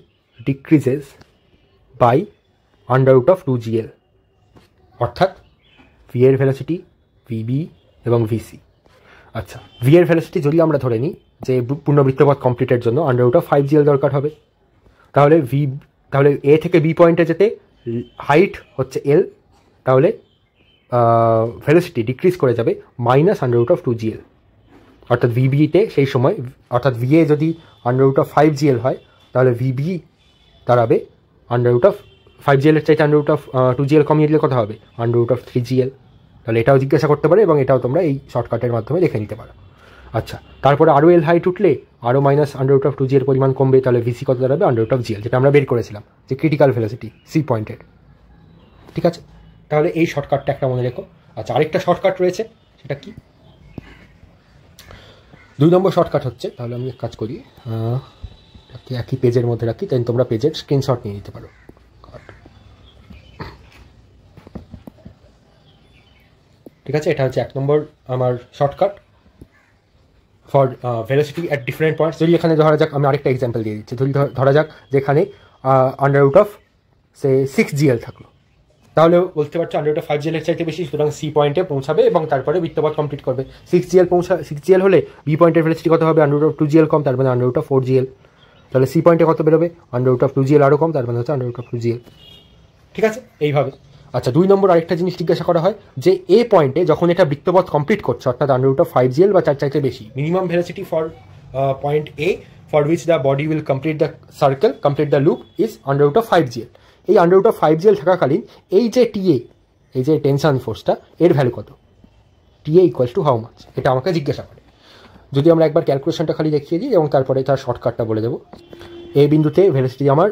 A: decreases by under root of two G L অর্থাৎ ভি এর ভেলোসিটি ভিবি এবং ভিসি আচ্ছা ভি এর ভেলোসিটি যদি আমরা ধরে নিই যে পূর্ণবৃত্তপথ কমপ্লিটের জন্য under root of five GL দরকার হবে তাহলে ভি তাহলে এ থেকে বি পয়েন্টে যেতে হাইট হচ্ছে এল তাহলে ভেলোসিটি ডিক্রিজ করে যাবে minus under root of two GL অর্থাৎ ভিবিতে সেই সময় অর্থাৎ ভিএ যদি under root of five GL হয় তাহলে ভিবি দাঁড়াবে আন্ডার রুট অফ ফাইভ জিএলের চাইতে under root of two GL কমিয়ে দিলে কথা হবে under root of three GL তাহলে এটাও জিজ্ঞাসা করতে পারে এবং এটাও তোমরা এই শর্টকাটের মাধ্যমে দেখে নিতে পারো আচ্ছা তারপরে আরও এল হাই টুটলে আরও minus under root of two G পরিমাণ কমবে তাহলে ভিসি কত দাঁড়াবে আন্ডার রুট অফ জিএল যেটা আমরা বের করেছিলাম যে ক্রিটিক্যাল ভেলোসিটি সি পয়েন্টের ঠিক আছে তাহলে এই শর্টকাটটা একটা মনে রেখো আচ্ছা আরেকটা শর্টকাট রয়েছে সেটা কি দুই নম্বর শর্টকাট হচ্ছে তাহলে আমি কাজ করি একই পেজের মধ্যে রাখি তাই তোমরা পেজের স্ক্রিনশট নিয়ে নিতে পারো ঠিক আছে এটা হচ্ছে এক নম্বর আমার shortcut for velocity at different points যদি এখানে ধরা যাক আমি আরেকটা এক্সাম্পল দিয়ে দিচ্ছি যদি ধরা যাক যেখানে under root of say six GL থাকলো তাহলে বলতে পারছো আন্ডার রুট অফ ফাইভ জিএলের চাইতে বেশি সুতরাং সি পয়েন্টে পৌঁছাবে এবং তারপরে বৃত্তপথ কমপ্লিট করবে সিক্স জিএল পৌঁছা সিক্স জিএল হলে বি পয়েন্টের ভেলোসিটি কত হবে under root of two GL কম তার মানে under root of four GL তাহলে সি পয়েন্টে কত বেরোবে under root of two GL আরও কম তার মানে হচ্ছে under root of two GL ঠিক আছে এইভাবে আচ্ছা দুই নম্বর আরেকটা জিনিস জিজ্ঞাসা করা হয় যে এ পয়েন্টে যখন এটা বৃত্তপথ কমপ্লিট করছে অর্থাৎ under root of five GL বা চার চাইতে বেশি minimum velocity for point A for which the body will complete the circle complete the loop is under root of five GL এই under root of five GL থাকাকালীন এই যে TA এই যে টেনশন ফোর্সটা এর ভ্যালু কত TA equals to how much এটা আমাকে জিজ্ঞাসা করে যদি আমরা একবার ক্যালকুলেশনটা খালি দেখিয়ে দিই এবং তারপরে তার শর্টকাটটা বলে দেবো এই বিন্দুতে ভেলোসিটি আমার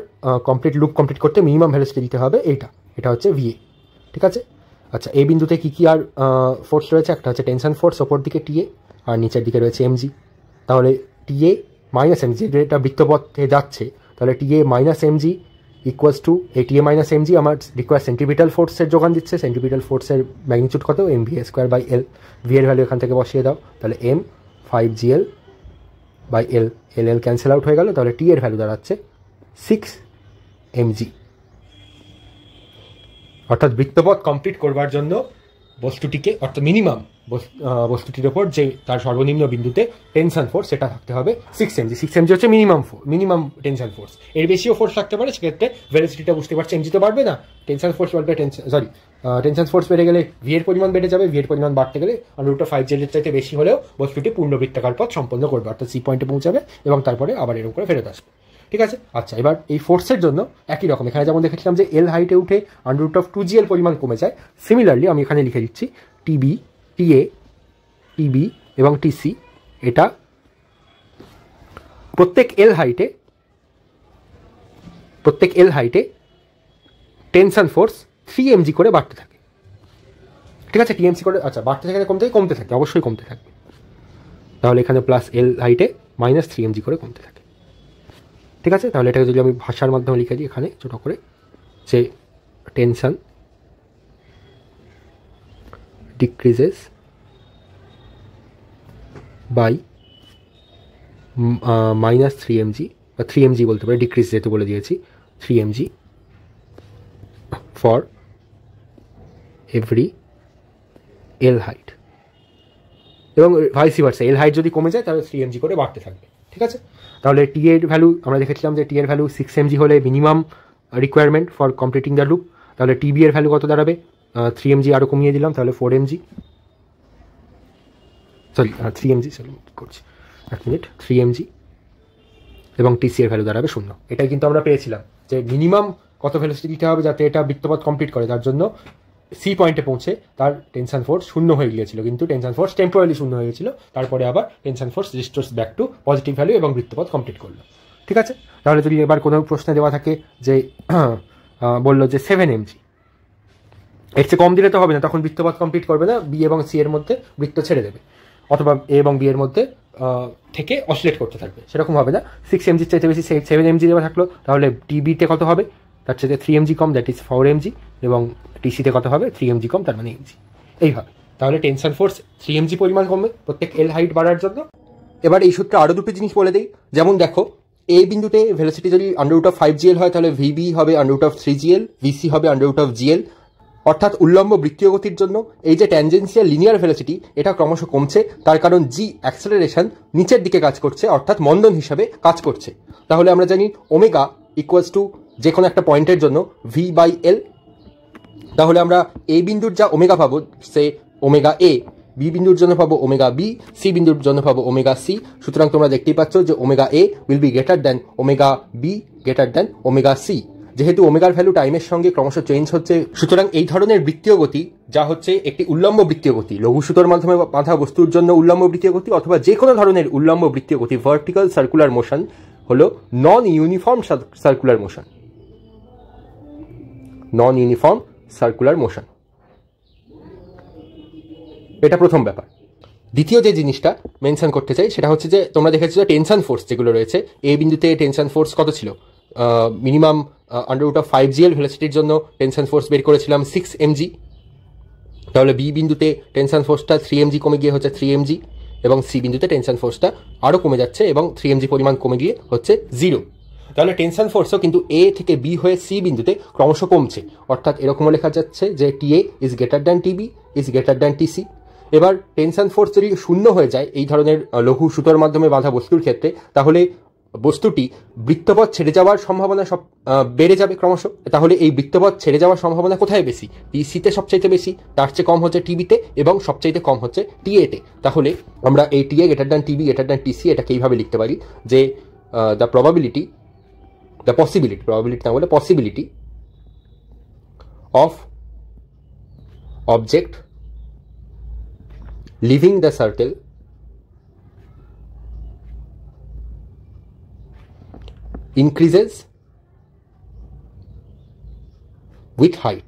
A: কমপ্লিট লুপ কমপ্লিট করতে মিনিমাম ভেলোসিটি দিতে হবে এইটা এটা হচ্ছে ভিএ ঠিক আছে আচ্ছা এই বিন্দুতে কী কী আর ফোর্স রয়েছে একটা হচ্ছে টেনশন ফোর্স ওপর দিকে টিএ আর নিচের দিকে রয়েছে এমজি তাহলে টিএ মাইনাস এমজি যেটা বৃত্তপথে যাচ্ছে তাহলে TA minus MG equals to A TA minus MG আমার রিকোয়ার সেন্টিপিটাল ফোর্সের যোগান দিচ্ছে সেন্টিপিটাল ফোর্সের ম্যাগনিচিউড কত M V square by L V এর ভ্যালু এখান থেকে বসিয়ে দাও তাহলে M five G L by L L L cancel out হয়ে গেল তাহলে টি এর ভ্যালু দাঁড়াচ্ছে সিক্স এমজি অর্থাৎ বৃত্তপথ কমপ্লিট করবার জন্য বস্তুটিকে অর্থাৎ মিনিমাম বস্তুটির ওপর যে তার সর্বনিম্ন বিন্দুতে টেনশন ফোর্স সেটা থাকতে হবে সিক্স এমজি সিক্স এমজি হচ্ছে মিনিমাম মিনিমাম টেনশন ফোর্স এর বেশিও ফোর্স থাকতে পারে সেক্ষেত্রে ভেলোসিটিটা বুঝতে পারছে এমজি তো বাড়বে না টেনশন ফোর্স বাড়বে টেনশন সরি টেনশন ফোর্স বেড়ে গেলে ভিয়ের পরিমাণ বেড়ে যাবে ভিয়ের পরিমাণ বাড়তে গেলে রুটো ফাইভ জেলের চাইতে বেশি হলেও বস্তুটি পূর্ণ বৃত্তাকার পথ সম্পন্ন করবে অর্থাৎ সি পয়েন্টে পৌঁছাবে এবং তারপরে আবার এরকম করে ফেরত আসবে ঠিক আছে আচ্ছা এবার এই ফোর্সের জন্য একই রকম এখানে যেমন দেখেছিলাম যে এল হাইটে উঠে আন্ডারুট অফ টু জিএল পরিমাণ কমে যায় সিমিলারলি আমি এখানে লিখে দিচ্ছি টিবি টিএ টিবি এবং টিসি এটা প্রত্যেক এল হাইটে প্রত্যেক এল হাইটে টেনশন ফোর্স থ্রি এমজি করে বাড়তে থাকে ঠিক আছে টিএমসি করে আচ্ছা বাড়তে থাকে কমতে থাকে কমতে থাকে অবশ্যই কমতে থাকে তাহলে এখানে প্লাস এল হাইটে মাইনাস থ্রি এমজি করে কমতে থাকে ঠিক আছে তাহলে এটাকে যদি আমি ভাষার মাধ্যমে লিখে দিই এখানে ছোটো করে যে tension decreases by minus three MG বা থ্রি এমজি বলতে পারি ডিক্রিজ যেহেতু বলে দিয়েছি three MG for every L height এবং ভাইসি ভার্সা এল হাইট যদি কমে যায় তাহলে থ্রি এমজি করে বাড়তে থাকবে ঠিক আছে তাহলে টি এর ভ্যালু আমরা দেখেছিলাম যে টি এর ভ্যালু সিক্স এমজি হলে minimum requirement for completing the loop তাহলে টিবি এর ভ্যালু কত দাঁড়াবে থ্রি এমজি আরও কমিয়ে দিলাম তাহলে four MG sorry three MG sorry করছি এক মিনিট থ্রি এমজি এবং টিসি এর ভ্যালু দাঁড়াবে শূন্য এটাই কিন্তু আমরা পেয়েছিলাম যে মিনিমাম কত ভ্যালুসিটি দিতে হবে যাতে এটা বৃত্তপথ কমপ্লিট করে তার জন্য সি পয়েন্টে পৌঁছে তার টেনশন ফোর্স শূন্য হয়ে গিয়েছিল কিন্তু টেনশন ফোর্স টেম্পোরারি শূন্য হয়ে গিয়েছিল তারপরে আবার tension force restores back to positive value এবং বৃত্তপথ কমপ্লিট করলো ঠিক আছে তাহলে যদি এবার কোনো প্রশ্নে দেওয়া থাকে যে বললো যে সেভেন এমজি এর চেয়ে কম দিলে তো হবে না তখন বৃত্তপথ কমপ্লিট করবে না বি এবং সি এর মধ্যে বৃত্ত ছেড়ে দেবে অথবা এ এবং বি এর মধ্যে থেকে অসিলেট করতে থাকবে সেরকম হবে না সিক্স এমজির চাইতে বেশি সেভেন এমজি দেওয়া থাকলো তাহলে টিবিতে কত হবে তার সাথে থ্রি এমজি কম দ্যাট ইজ ফোর এমজি এবং টিসিতে কত হবে থ্রি এমজি কম তার মানে এমজি এইভাবে তাহলে টেনশন ফোর্স থ্রি এমজি পরিমাণ কমবে প্রত্যেক এল হাইট বাড়ার জন্য এবার এই সূত্রে আরও দুটো জিনিস বলে দিই যেমন দেখো এ বিন্দুতে ভেলোসিটি যদি আন্ডারউট অফ ফাইভ জিএল হয় তাহলে ভিবি হবে under root of three GL VC হবে আন্ডারউট অফ জিএল অর্থাৎ উল্লম্ব বৃত্তীয় গতির জন্য এই যে ট্যানজেন্সিয়াল লিনিয়ার ভেলোসিটি এটা ক্রমশ কমছে তার কারণ জি অ্যাক্সেলারেশন নিচের দিকে কাজ করছে অর্থাৎ মন্দন হিসাবে কাজ করছে তাহলে আমরা জানি ওমেগা ইকুয়ালস টু যে কোনো একটা পয়েন্টের জন্য ভি বাই এল তাহলে আমরা এ বিন্দুর যা ওমেগা পাবো সে ওমেগা এ বি বিন্দুর জন্য পাবো ওমেগা বি সি বিন্দুর জন্য পাবো ওমেগা সি সুতরাং তোমরা দেখতেই পাচ্ছ যে omega A will be greater than omega B greater than omega C যেহেতু ওমেগার ভ্যালু টাইমের সঙ্গে ক্রমশ চেঞ্জ হচ্ছে সুতরাং এই ধরনের বৃত্তীয় গতি যা হচ্ছে একটি উল্লম্ব বৃত্তীয় গতি সুতোর মাধ্যমে বাঁধা বস্তুর জন্য উল্লম্ব বৃত্তীয় গতি অথবা যে কোনো ধরনের উল্লম্ব বৃত্তীয় গতি ভার্টিক্যাল সার্কুলার মোশন হলো non uniform circular motion non-uniform circular motion এটা প্রথম ব্যাপার দ্বিতীয় যে জিনিসটা মেনশন করতে চাই সেটা হচ্ছে যে তোমরা দেখেছো যে টেনশন ফোর্স যেগুলো রয়েছে এই বিন্দুতে টেনশন ফোর্স কত ছিল minimum under root of five GL ভেলোসিটির জন্য টেনশন ফোর্স বের করেছিলাম সিক্স এমজি তাহলে বি বিন্দুতে টেনশন ফোর্সটা থ্রি এমজি কমে গিয়ে হচ্ছে থ্রি এমজি এবং সি বিন্দুতে টেনশন ফোর্সটা আরও কমে যাচ্ছে এবং থ্রি এমজি পরিমাণ কমে গিয়ে হচ্ছে জিরো তাহলে টেনশন ফোর্সও কিন্তু এ থেকে বি হয়ে সি বিন্দুতে ক্রমশ কমছে অর্থাৎ এরকমও লেখা যাচ্ছে যে T A is greater than T B is greater than T C এবার টেনশন ফোর্স যদি শূন্য হয়ে যায় এই ধরনের লঘু সুতোর মাধ্যমে বাঁধা বস্তুর ক্ষেত্রে তাহলে বস্তুটি বৃত্তপথ ছেড়ে যাওয়ার সম্ভাবনা সব বেড়ে যাবে ক্রমশ তাহলে এই বৃত্তপথ ছেড়ে যাওয়ার সম্ভাবনা কোথায় বেশি পিসিতে সবচাইতে বেশি তার চেয়ে কম হচ্ছে টিবিতে এবং সবচাইতে কম হচ্ছে টিএতে তাহলে আমরা এই TA greater than TB greater than TC এটাকে এইভাবে লিখতে পারি যে the probability the possibility probability না বলে possibility of object leaving the circle increases with height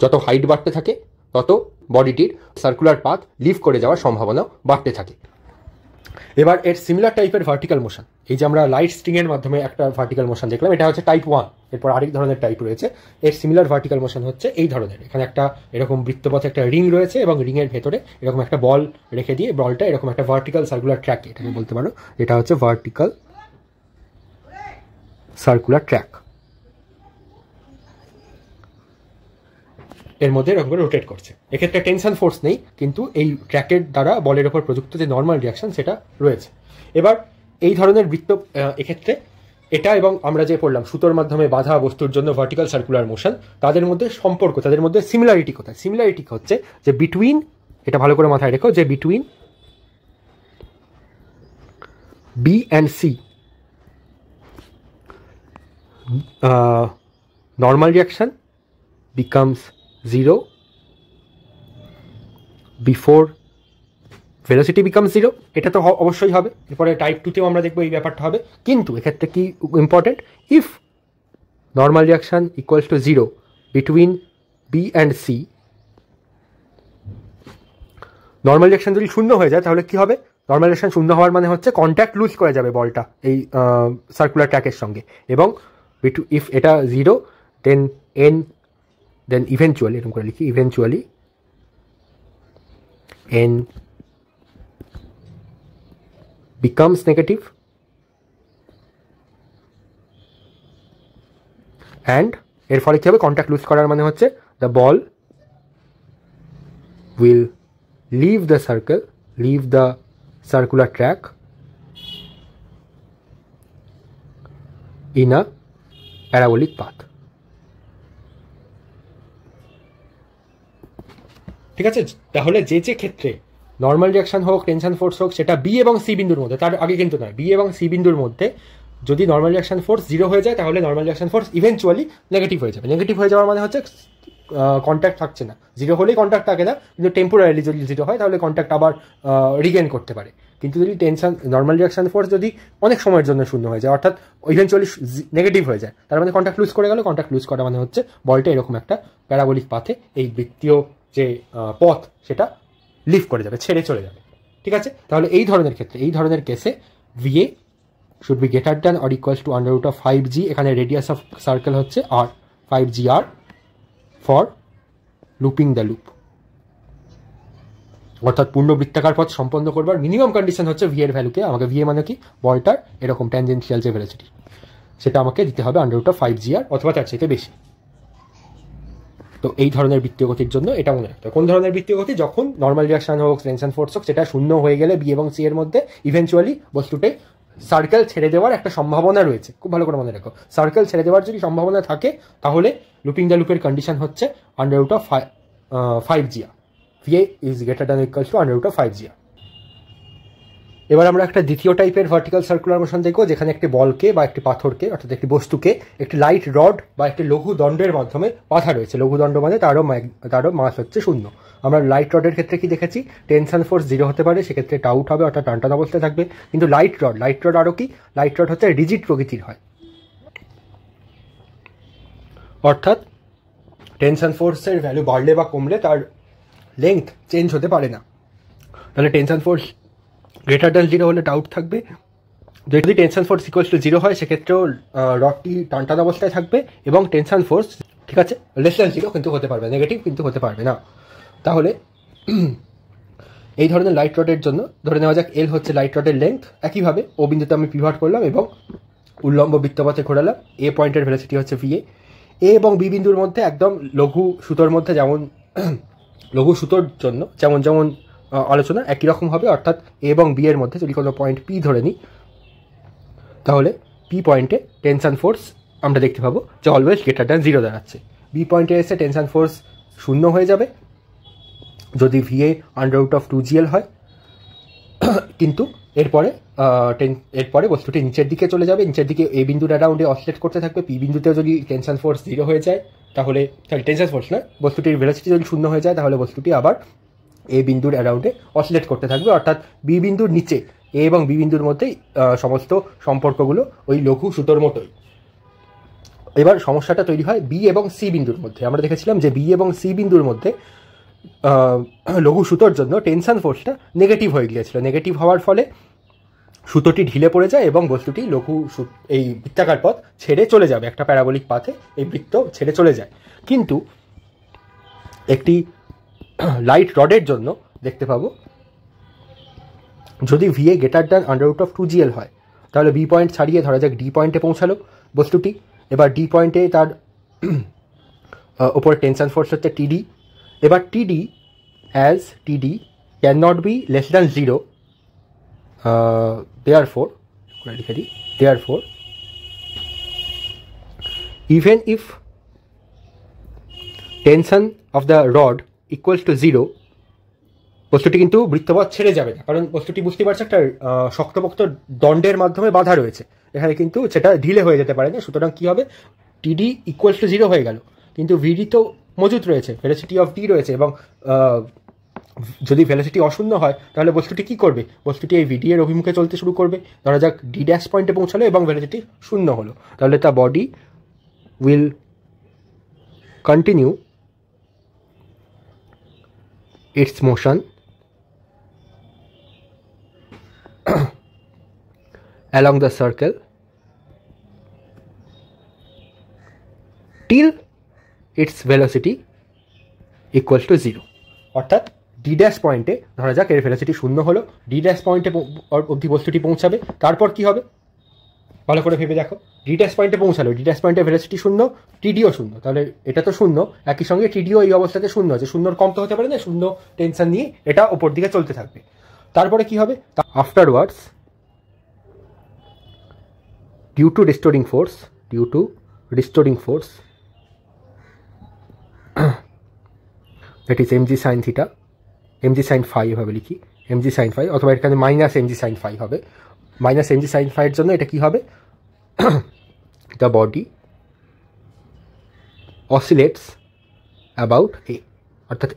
A: যত হাইট বাড়তে থাকে তত বডিটির সার্কুলার পাথ লিভ করে যাওয়ার সম্ভাবনা বাড়তে থাকে এবার এর সিমিলার টাইপের ভার্টিক্যাল মোশন এই যে আমরা লাইট স্ট্রিংয়ের মাধ্যমে একটা ভার্টিক্যাল মোশন দেখলাম এটা হচ্ছে টাইপ ওয়ান এরপর আরেক ধরনের টাইপ রয়েছে এর সিমিলার ভার্টিক্যাল মোশন হচ্ছে এই ধরনের এখানে একটা এরকম বৃত্তপথে একটা রিং রয়েছে এবং রিংয়ের ভেতরে এরকম একটা বল রেখে দিয়ে বলটা এরকম একটা ভার্টিক্যাল সার্কুলার ট্র্যাক এটা বলতে পারো এটা হচ্ছে ভার্টিক্যাল সার্কুলার ট্র্যাক এর মধ্যে এরকম করে রোটেট করছে এক্ষেত্রে টেনশন ফোর্স নেই কিন্তু এই ট্র্যাকের দ্বারা বলের ওপর প্রযুক্ত যে নর্মাল রিয়াকশন সেটা রয়েছে এবার এই ধরনের বৃত্ত এক্ষেত্রে এটা এবং আমরা যে পড়লাম সুতোর মাধ্যমে বাধা বস্তুর জন্য ভার্টিক্যাল সার্কুলার মোশন তাদের মধ্যে সম্পর্ক তাদের মধ্যে সিমিলারিটি কোথায় সিমিলারিটি হচ্ছে যে বিটুইন এটা ভালো করে মাথায় রেখো যে between B and C normal reaction becomes 0 before velocity become zero এটা তো অবশ্যই হবে এরপরে টাইপ টুতেও আমরা দেখবো এই ব্যাপারটা হবে কিন্তু এক্ষেত্রে কি important if normal reaction equals to zero between B and C normal reaction যদি শূন্য হয়ে যায় তাহলে কি হবে নর্মাল রিয়াকশান শূন্য হওয়ার মানে হচ্ছে কন্ট্যাক্ট লুজ করে যাবে বলটা এই সার্কুলার ট্র্যাকের সঙ্গে এবং বিটু ইফ এটা zero then N then eventually এরকম করে লিখি eventually N becomes negative and এর ফলে কী হবে কন্ট্যাক্ট লুজ করার মানে হচ্ছে the ball will leave the circle leave the circular track in a parabolic path ঠিক আছে তাহলে যে যে ক্ষেত্রে নর্মাল রিয়াকশন হোক টেনশন ফোর্স হোক সেটা বি এবং সি বিন্দুর মধ্যে তার আগে কিন্তু নয় বি এবং সি বিন্দুর মধ্যে যদি নর্মাল রিয়াকশন ফোর্স জিরো হয়ে যায় তাহলে normal reaction force eventually negative হয়ে যাবে নেগেটিভ হয়ে যাওয়ার মানে হচ্ছে কন্ট্যাক্ট থাকছে না জিরো হলেই কন্ট্যাক্ট থাকে না কিন্তু টেম্পোরারিলি যদি জিরো হয় তাহলে কন্ট্যাক্ট আবার রিগেন করতে পারে কিন্তু যদি টেনশন নর্মাল রিয়াকশন ফোর্স যদি অনেক সময়ের জন্য শূন্য হয়ে যায় অর্থাৎ ইভেনচুয়ালি নেগেটিভ হয়ে যায় তার মানে কন্ট্যাক্ট লুজ করে গেল কন্ট্যাক্ট লুজ করা মানে হচ্ছে বলটা এরকম একটা প্যারাবলিক পাথে এই বৃত্তীয় যে পথ সেটা লিভ করে যাবে ছেড়ে চলে যাবে ঠিক আছে তাহলে এই ধরনের ক্ষেত্রে এই ধরনের কেসে VA should be greater than or equals to under root of five G এখানে রেডিয়াস অফ সার্কেল হচ্ছে আর five G R for looping the loop অর্থাৎ পূর্ণ বৃত্তাকার পথ সম্পন্ন করবার মিনিমাম কন্ডিশন হচ্ছে ভি এর ভ্যালুকে আমাকে ভি এ মানে কি বলটার এরকম ট্যানজেন্সিয়াল যে ভ্যালুসিটি সেটা আমাকে দিতে হবে under root of five G R অথবা তার চাইতে বেশি তো এই ধরনের বৃত্তীয় গতির জন্য এটা মনে রাখতে কোন ধরনের বৃত্তীয় গতি যখন নর্মাল রিয়াকশন হোক টেনশন ফোর্স হোক সেটা শূন্য হয়ে গেলে বি এবং সি এর মধ্যে ইভেনচুয়ালি বস্তুটাই সার্কেল ছেড়ে দেওয়ার একটা সম্ভাবনা রয়েছে খুব ভালো করে মনে রাখো সার্কেল ছেড়ে দেওয়ার যদি সম্ভাবনা থাকে তাহলে লুপিং দ্য লুপের কন্ডিশন হচ্ছে under root of five GR VA is greater than equal to under root of five GR এবার আমরা একটা দ্বিতীয় টাইপের ভার্টিক্যাল সার্কুলার মোশন দেখব যেখানে একটি বলকে বা একটি পাথরকে অর্থাৎ একটি বস্তুকে একটি লাইট রড বা একটি লঘু দণ্ডের মাধ্যমে বাঁধা রয়েছে লঘু দণ্ড মানে তারও তারও মাস হচ্ছে শূন্য আমরা লাইট রডের ক্ষেত্রে কি দেখেছি টেনশন ফোর্স জিরো হতে পারে সেক্ষেত্রে টাউট হবে অর্থাৎ টানটা অবস্থায় থাকবে কিন্তু লাইট রড লাইট রড আরও কি লাইট রড হচ্ছে রিজিট প্রকৃতির হয় অর্থাৎ টেনশন ফোর্সের ভ্যালু বাড়লে বা কমলে তার লেংথ চেঞ্জ হতে পারে না তাহলে tension force greater than zero হলে ডাউট থাকবে যদি tension force equal to zero হয় সেক্ষেত্রেও রডটি টানটান অবস্থায় থাকবে এবং টেনশন ফোর্স ঠিক আছে লেস দ্যান জিরো কিন্তু হতে পারবে নেগেটিভ কিন্তু হতে পারবে না তাহলে এই ধরনের লাইট রডের জন্য ধরে নেওয়া যাক এল হচ্ছে লাইট রডের লেন্থ একইভাবে ও বিন্দুতে আমি পিভার্ট করলাম এবং উল্লম্ব বৃত্তপথে ঘোরালাম এ পয়েন্টের ভ্যালাসিটি হচ্ছে ভিএ এ এবং বি বিন্দুর মধ্যে একদম লঘু সুতোর মধ্যে যেমন লঘু সুতোর জন্য যেমন যেমন আলোচনা একই রকম হবে অর্থাৎ এ এবং বি এর মধ্যে যদি কোনো পয়েন্ট পি ধরে নিই তাহলে পি পয়েন্টে টেনশান ফোর্স আমরা দেখতে পাবো যে অলওয়েজ গ্রেটার দ্যান জিরো দাঁড়াচ্ছে বি পয়েন্টে এসে টেনশান ফোর্স শূন্য হয়ে যাবে যদি V under under root of two GL হয় কিন্তু এরপরে টেন এরপরে বস্তুটি নিচের দিকে চলে যাবে নিচের দিকে এ বিন্দুর অ্যারাউন্ডে অসলেট করতে থাকবে পি বিন্দুতেও যদি টেনশন ফোর্স জিরো হয়ে যায় তাহলে সরি টেনশান ফোর্স নয় বস্তুটির ভেলোসিটি যদি শূন্য হয়ে যায় তাহলে বস্তুটি আবার এ বিন্দুর অ্যারাউন্ডে অসিলেট করতে থাকবে অর্থাৎ বি বিন্দুর নিচে এ এবং বি বিন্দুর মধ্যেই সমস্ত সম্পর্কগুলো ওই লঘু সুতোর মতোই এবার সমস্যাটা তৈরি হয় বি এবং সি বিন্দুর মধ্যে আমরা দেখেছিলাম যে বি এবং সি বিন্দুর মধ্যে লঘু সুতোর জন্য টেনশন ফোর্সটা নেগেটিভ হয়ে গিয়েছিল নেগেটিভ হওয়ার ফলে সুতোটি ঢিলে পড়ে যায় এবং বস্তুটি লঘু এই বৃত্তাকার পথ ছেড়ে চলে যাবে একটা প্যারাবলিক পাথে এই বৃত্ত ছেড়ে চলে যায় কিন্তু একটি লাইট রডের জন্য দেখতে পাবো যদি VA greater than under root of two GL হয় তাহলে বি পয়েন্ট ছাড়িয়ে ধরা যাক ডি পয়েন্টে পৌঁছালো বস্তুটি এবার ডি পয়েন্টে তার ওপর টেনশন ফোর্স হচ্ছে টিডি এবার TD as TD can not be less than zero therefore লিখে দিই therefore even if tension of the rod equals to zero বস্তুটি কিন্তু বৃত্তপথ ছেড়ে যাবে না কারণ বস্তুটি বুঝতে পারছে একটা শক্তপোক্ত দণ্ডের মাধ্যমে বাধা রয়েছে এখানে কিন্তু সেটা ঢিলে হয়ে যেতে পারে না সুতরাং কী হবে টিডি ইকুয়ালস টু জিরো হয়ে গেল কিন্তু ভিডি তো মজুত রয়েছে ভেলোসিটি অফ ডি রয়েছে এবং যদি ভেলোসিটি অশূন্য হয় তাহলে বস্তুটি কী করবে বস্তুটি এই ভিডি এর অভিমুখে চলতে শুরু করবে ধরা যাক ডি ড্যাশ পয়েন্টে পৌঁছালো এবং ভেলোসিটি শূন্য হলো তাহলে তা body will continue its motion along the circle till its velocity equals to zero অর্থাৎ ডি ড্যাশ পয়েন্টে ধরা যাক এর ভেলোসিটি শূন্য হলো ডি ড্যাশ পয়েন্টে অবধি বস্তুটি পৌঁছাবে তারপর কি হবে ভালো করে ভেবে দেখো ডিটাস পয়েন্টে পৌঁছালো ডিটাস পয়েন্টে ভেলোসিটি শূন্য টিডিও শূন্য তাহলে এটা তো শূন্য একই সঙ্গে টিডিও এই অবস্থাতে শূন্য আছে শূন্যর কম তো হতে পারে না শূন্য টেনশন নিয়ে এটা ওপর দিকে চলতে থাকবে তারপরে কি হবে afterwards due to restoring force due to restoring force that is MG sine theta MG sine five হবে লিখি এমজি সাইন ফাইভ অথবা এখানে মাইনাস এমজি সাইন ফাইভ হবে মাইনাস এমজি সাইন ফাইয়ের জন্য এটা কি হবে the body oscillates about A অর্থাৎ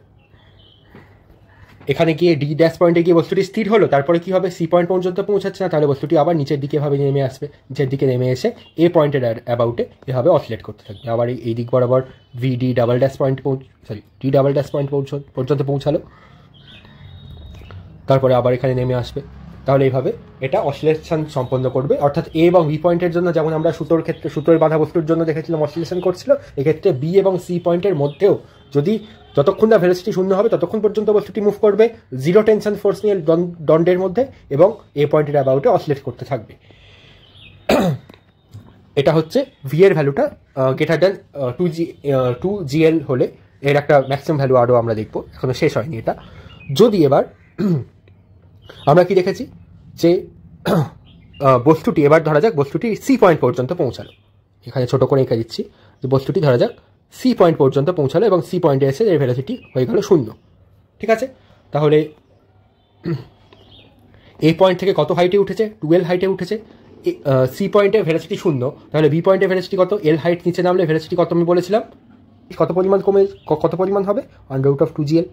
A: এখানে গিয়ে ডি ড্যাশ পয়েন্টে গিয়ে বস্তুটি স্থির হলো তারপরে কি হবে সি পয়েন্ট পর্যন্ত পৌঁছাচ্ছে না তাহলে বস্তুটি আবার নিচের দিকে এভাবে নেমে আসবে নিচের দিকে নেমে এসে এ পয়েন্টের অ্যাবাউটে এভাবে অসিলেট করতে থাকবে আবার এই দিক বরাবর V D double dash point sorry D double dash point পর্যন্ত পৌঁছালো তারপরে আবার এখানে নেমে আসবে তাহলে এইভাবে এটা অশ্লেষণ সম্পন্ন করবে অর্থাৎ এ এবং বি পয়েন্টের জন্য যেমন আমরা সুতোর ক্ষেত্রে সুতোর বাধা বস্তুর জন্য দেখেছিলাম অশ্লেষণ করছিল এক্ষেত্রে বি এবং সি পয়েন্টের মধ্যেও যদি যতক্ষণ না ভেলোসিটি শূন্য হবে ততক্ষণ পর্যন্ত বস্তুটি মুভ করবে জিরো টেনশন ফোর্স নিয়ে দণ্ডের মধ্যে এবং এ পয়েন্টের অ্যাবাউটে অসিলেট করতে থাকবে এটা হচ্ছে ভি এর ভ্যালুটা greater than two G two GL হলে এর একটা ম্যাক্সিমাম ভ্যালু আরও আমরা দেখব এখনও শেষ হয়নি এটা যদি এবার আমরা কি দেখেছি যে বস্তুটি এবার ধরা যাক বস্তুটি সি পয়েন্ট পর্যন্ত পৌঁছালো এখানে ছোট করে এঁকে দিচ্ছি যে বস্তুটি ধরা যাক সি পয়েন্ট পর্যন্ত পৌঁছালো এবং সি পয়েন্টে এসে এর ভেলোসিটি হয়ে গেল শূন্য ঠিক আছে তাহলে এ পয়েন্ট থেকে কত হাইটে উঠেছে টুয়েলভ হাইটে উঠেছে সি পয়েন্টে ভেলোসিটি শূন্য তাহলে বি পয়েন্টে ভেলোসিটি কত এল হাইট নিচে নামলে ভেলোসিটি কত আমি বলেছিলাম কত পরিমাণ কমে কত পরিমাণ হবে under root of two GL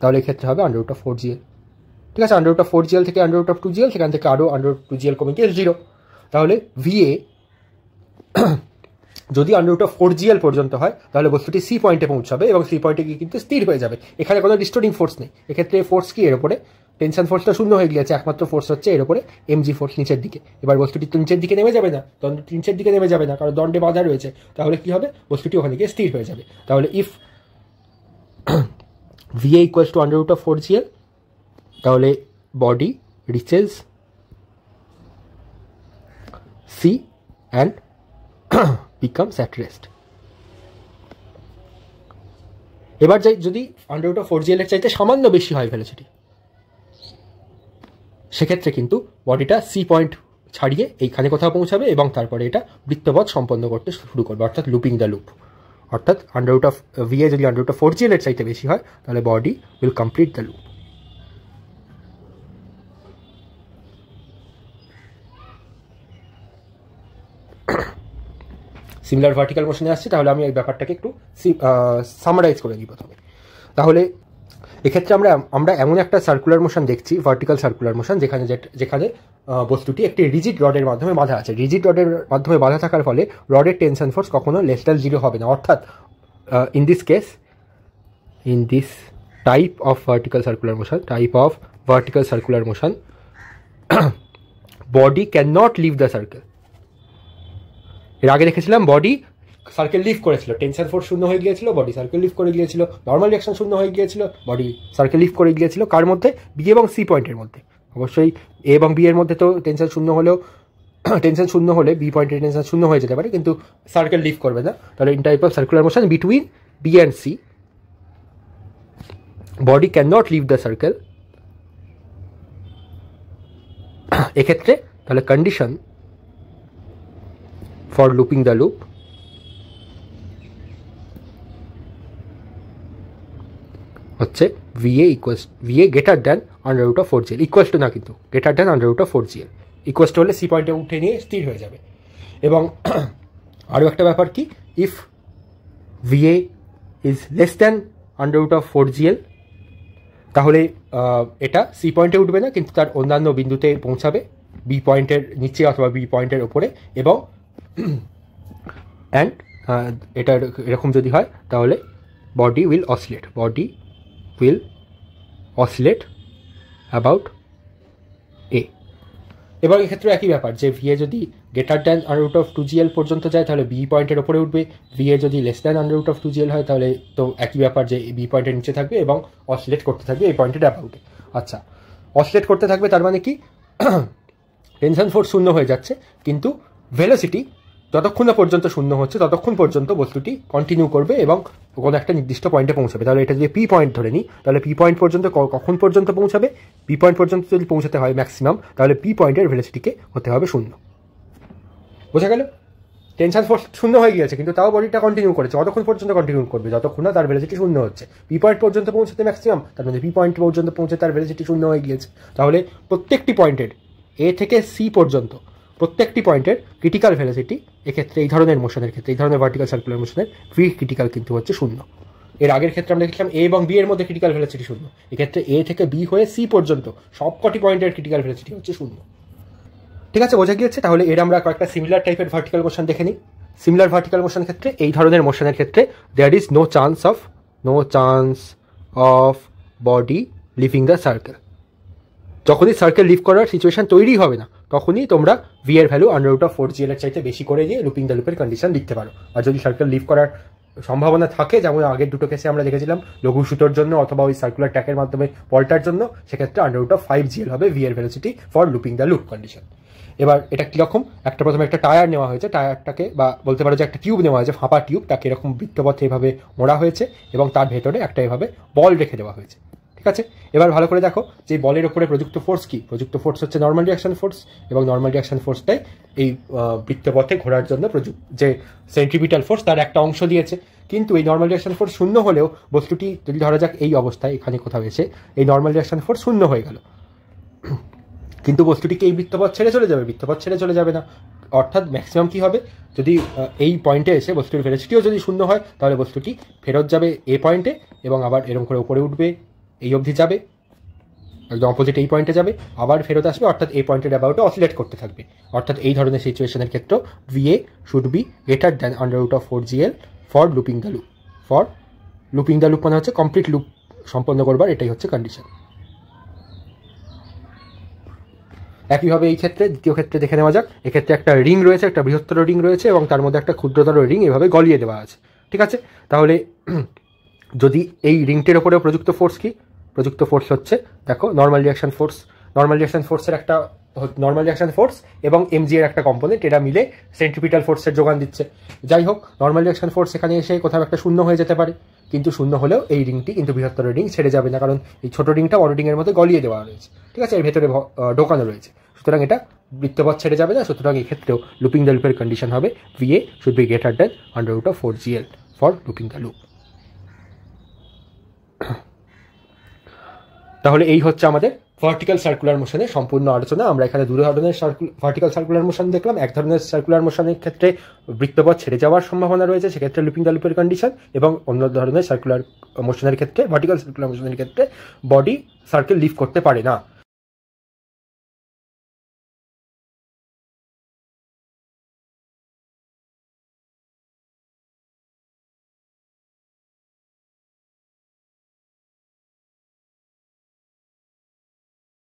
A: তাহলে এক্ষেত্রে হবে under root of four GL ঠিক আছে আন্ডার অফ ফোর জিএল থেকে আন্ডার অফ টু জিএল সেখান থেকে আরও আন্ডারউড টু জিএল কমে গিয়ে জিরো তাহলে ভিএ যদি আন্ডার অফ ফোর জিএল পর্যন্ত হয় তাহলে বস্তুটি সি পয়েন্টে পৌঁছাবে এবং সি পয়েন্টে গিয়ে কিন্তু স্থির হয়ে যাবে এখানে কোনো ডিস্টোরিং ফোর্স নেই এক্ষেত্রে ফোর্স কি এর উপরে টেনশন ফোর্সটা শূন্য হয়ে গিয়েছে একমাত্র ফোর্স হচ্ছে এর উপরে এমজি ফোর্স নিচের দিকে এবার বস্তুটি নিচের দিকে নেমে যাবে না দণ্ড নিচের দিকে নেমে যাবে না কারণ দণ্ডে বাধা রয়েছে তাহলে কি হবে বস্তুটি ওখানে গিয়ে স্থির হয়ে যাবে তাহলে if VA equals to under root of four GL তাহলে body reaches C and becomes at rest এবার যাই যদি আন্ডার রুট অফ ফোর জিএলের চাইতে সামান্য বেশি হয় ভেলোসিটি সেক্ষেত্রে কিন্তু বডিটা সি পয়েন্ট ছাড়িয়ে এইখানে কোথাও পৌঁছাবে এবং তারপরে এটা বৃত্তপথ সম্পন্ন করতে শুরু করবে অর্থাৎ লুপিং দ্য লুপ অর্থাৎ আন্ডারউট অফ ভিএ যদি আন্ডার রুট অফ ফোর জিএলের চাইতে বেশি হয় তাহলে body will complete the loop similar vertical মোশনে আসছে তাহলে আমি এই ব্যাপারটাকে একটু সামারাইজ করে দিই প্রথমে তাহলে এক্ষেত্রে আমরা আমরা এমন একটা সার্কুলার মোশন দেখছি ভার্টিক্যাল সার্কুলার মোশন যেখানে যেখানে বস্তুটি একটি রিজিড রডের মাধ্যমে বাঁধা আছে রিজিড রডের মাধ্যমে বাঁধা থাকার ফলে রডের টেনশন ফোর্স কখনো লেস দ্যান জিরো হবে না অর্থাৎ in this case in this type of vertical circular motion type of vertical circular motion body can not leave the circle এর আগে দেখেছিলাম বডি সার্কেল লিফ করেছিল টেনশন ফোর্স শূন্য হয়ে গিয়েছিল বডি সার্কেল লিফ করে গিয়েছিল নর্মাল রিয়াকশন শূন্য হয়ে গিয়েছিল বডি সার্কেল লিফ করে গিয়েছিল কার মধ্যে বি এবং সি পয়েন্টের মধ্যে অবশ্যই এ এবং বি এর মধ্যে তো টেনশন শূন্য হলেও টেনশন শূন্য হলে বি পয়েন্টের টেনশন শূন্য হয়ে যেতে পারে কিন্তু সার্কেল লিফ করবে না তাহলে in type of circular motion between B and C body can not leave the circle এক্ষেত্রে তাহলে condition for looping the loop. হচ্ছে VA equals VA greater than under root of four GL equals to না কিন্তু greater than under root of four GL equals to হলে C পয়েন্টে উঠে নিয়ে স্থির হয়ে যাবে এবং আরও একটা ব্যাপার কি if VA is less than under root of four GL তাহলে এটা সি পয়েন্টে উঠবে না কিন্তু তার অন্যান্য বিন্দুতে পৌঁছাবে বি পয়েন্টের নিচে অথবা বি পয়েন্টের ওপরে এবং অ্যান্ড uh, এটা এরকম যদি হয় তাহলে body will oscillate body will oscillate about A এবার এক্ষেত্রে একই ব্যাপার যে ভিএ যদি greater than root of two GL পর্যন্ত যায় তাহলে বি পয়েন্টের ওপরে উঠবে ভিএ যদি less than root of two GL হয় তাহলে তো একই ব্যাপার যে বি পয়েন্টের নিচে থাকবে এবং অসিলেট করতে থাকবে এই পয়েন্টের অ্যাবাউটে আচ্ছা অসিলেট করতে থাকবে তার মানে কি টেনশন ফোর্স শূন্য হয়ে যাচ্ছে কিন্তু ভেলোসিটি যতক্ষণ না পর্যন্ত শূন্য হচ্ছে ততক্ষণ পর্যন্ত বস্তুটি কন্টিনিউ করবে এবং কোনো একটা নির্দিষ্ট পয়েন্টে পৌঁছাবে তাহলে এটা যদি পি পয়েন্ট ধরে নিই তাহলে পি পয়েন্ট পর্যন্ত কখন পর্যন্ত পৌঁছাবে পি পয়েন্ট পর্যন্ত যদি পৌঁছাতে হয় ম্যাক্সিমাম তাহলে পি পয়েন্টের ভেলোসিটিকে হতে হবে শূন্য বোঝা গেল টেনশন ফোর্স শূন্য হয়ে গিয়েছে কিন্তু তাও বডিটা কন্টিনিউ করেছে কতক্ষণ পর্যন্ত কন্টিনিউ করবে যতক্ষণ না তার ভেলোসিটি শূন্য হচ্ছে পি পয়েন্ট পর্যন্ত পৌঁছাতে ম্যাক্সিমাম তার মধ্যে পি পয়েন্ট পর্যন্ত পৌঁছে তার ভেলোসিটি শূন্য হয়ে গিয়েছে তাহলে প্রত্যেকটি পয়েন্টের এ থেকে সি পর্যন্ত প্রত্যেকটি পয়েন্টের ক্রিটিক্যাল ভেলোসিটি এক্ষেত্রে এই ধরনের মোশনের ক্ষেত্রে এই ধরনের ভার্টিক্যাল সার্কুলার মোশনের ভি ক্রিটিক্যাল কিন্তু হচ্ছে শূন্য এর আগের ক্ষেত্রে আমরা দেখেছিলাম এ এবং বি এর মধ্যে ক্রিটিক্যাল ভেলোসিটি শূন্য এক্ষেত্রে এ থেকে বি হয়ে সি পর্যন্ত সব কটি পয়েন্টের ক্রিটিক্যাল ভেলোসিটি হচ্ছে শূন্য ঠিক আছে বোঝা গিয়েছে তাহলে এর আমরা কয়েকটা সিমিলার টাইপের ভার্টিক্যাল মোশন দেখে নিই সিমিলার ভার্টিক্যাল মোশন ক্ষেত্রে এই ধরনের মোশনের ক্ষেত্রে there is no chance of no chance of body leaving the circle যখনই সার্কেল লিভ করার সিচুয়েশান তৈরি হবে না তখনই তোমরা ভি এর value under root of four G এর চাইতে বেশি করে দিয়ে লুপিং দ্য লুপের কন্ডিশন লিখতে পারো আর যদি সার্কেল লিভ করার সম্ভাবনা থাকে যেমন আগের দুটো কেসে আমরা দেখেছিলাম লঘু সুতোর জন্য অথবা ওই সার্কুলার ট্যাকের মাধ্যমে পল্টার জন্য সেক্ষেত্রে under root of five GL হবে ভি এর velocity for looping the loop condition এবার এটা কীরকম একটা প্রথমে একটা টায়ার নেওয়া হয়েছে টায়ারটাকে বা বলতে পারো যে একটা টিউব নেওয়া হয়েছে ফাঁপা টিউব তাকে এরকম বৃত্তপথে এভাবে মোড়া হয়েছে এবং তার ভেতরে একটা এভাবে বল রেখে দেওয়া হয়েছে ঠিক আছে এবার ভালো করে দেখো যে বলের ওপরে প্রযুক্ত ফোর্স কি প্রযুক্ত ফোর্স হচ্ছে নর্মাল রিয়াকশন ফোর্স এবং নর্মাল রিয়াকশন ফোর্সটাই এই বৃত্তপথে ঘোরার জন্য প্রযুক্ত যে সেন্ট্রিপিটাল ফোর্স তার একটা অংশ দিয়েছে কিন্তু এই নর্মাল রিয়াকশন ফোর্স শূন্য হলেও বস্তুটি যদি ধরা যাক এই অবস্থায় এখানে কোথাও এসে এই নর্মাল রিয়াকশন ফোর্স শূন্য হয়ে গেল কিন্তু বস্তুটিকে এই বৃত্তপথ ছেড়ে চলে যাবে বৃত্তপথ ছেড়ে চলে যাবে না অর্থাৎ ম্যাক্সিমাম কী হবে যদি এই পয়েন্টে এসে বস্তুটির ভেলোসিটিও যদি শূন্য হয় তাহলে বস্তুটি ফেরত যাবে এ পয়েন্টে এবং আবার এরকম করে উপরে উঠবে এই অবধি যাবে একদম অপোজিট এই পয়েন্টে যাবে আবার ফেরত আসবে অর্থাৎ এই পয়েন্টের অ্যাবাউটে অসিলেট করতে থাকবে অর্থাৎ এই ধরনের সিচুয়েশনের ক্ষেত্রে VA should be greater than under root of four GL for looping the loop for looping the loop মানে হচ্ছে কমপ্লিট লুপ সম্পন্ন করবার এটাই হচ্ছে কন্ডিশন একইভাবে এই ক্ষেত্রে দ্বিতীয় ক্ষেত্রে দেখে নেওয়া যাক এক্ষেত্রে একটা রিং রয়েছে একটা বৃহত্তর রিং রয়েছে এবং তার মধ্যে একটা ক্ষুদ্রতর রিং এভাবে গলিয়ে দেওয়া আছে ঠিক আছে তাহলে যদি এই রিংটির ওপরেও প্রযুক্ত ফোর্স কি প্রযুক্ত ফোর্স হচ্ছে দেখো normal reaction force normal reaction ফোর্সের একটা নর্মাল রিয়াকশন ফোর্স এবং এমজি এর একটা কম্পোনেন্ট এটা মিলে সেন্ট্রিপিটাল ফোর্সের যোগান দিচ্ছে যাই হোক নর্মাল রিয়াকশন ফোর্স এখানে এসে কোথাও একটা শূন্য হয়ে যেতে পারে কিন্তু শূন্য হলেও এই রিংটি কিন্তু বৃহত্তর রিং ছেড়ে যাবে না কারণ এই ছোট রিংটা বড় রিংয়ের মধ্যে গলিয়ে দেওয়া রয়েছে ঠিক আছে এর ভেতরে ঢোকানো রয়েছে সুতরাং এটা বৃত্তপথ ছেড়ে যাবে না সুতরাং এক্ষেত্রেও লুপিং দ্য লুপের কন্ডিশন হবে VA should be greater than under root of four GL for looping the loop তাহলে এই হচ্ছে আমাদের ভার্টিক্যাল সার্কুলার মোশনে সম্পূর্ণ আলোচনা আমরা এখানে দু ধরনের ভার্টিক্যাল সার্কুলার মোশন দেখলাম এক ধরনের সার্কুলার মোশনের ক্ষেত্রে বৃত্তপথ ছেড়ে যাওয়ার সম্ভাবনা রয়েছে সেক্ষেত্রে লুপিং দ্য লুপের কন্ডিশন এবং অন্য ধরনের সার্কুলার মোশনের ক্ষেত্রে ভার্টিক্যাল সার্কুলার মোশনের ক্ষেত্রে বডি সার্কেল লিভ করতে পারে না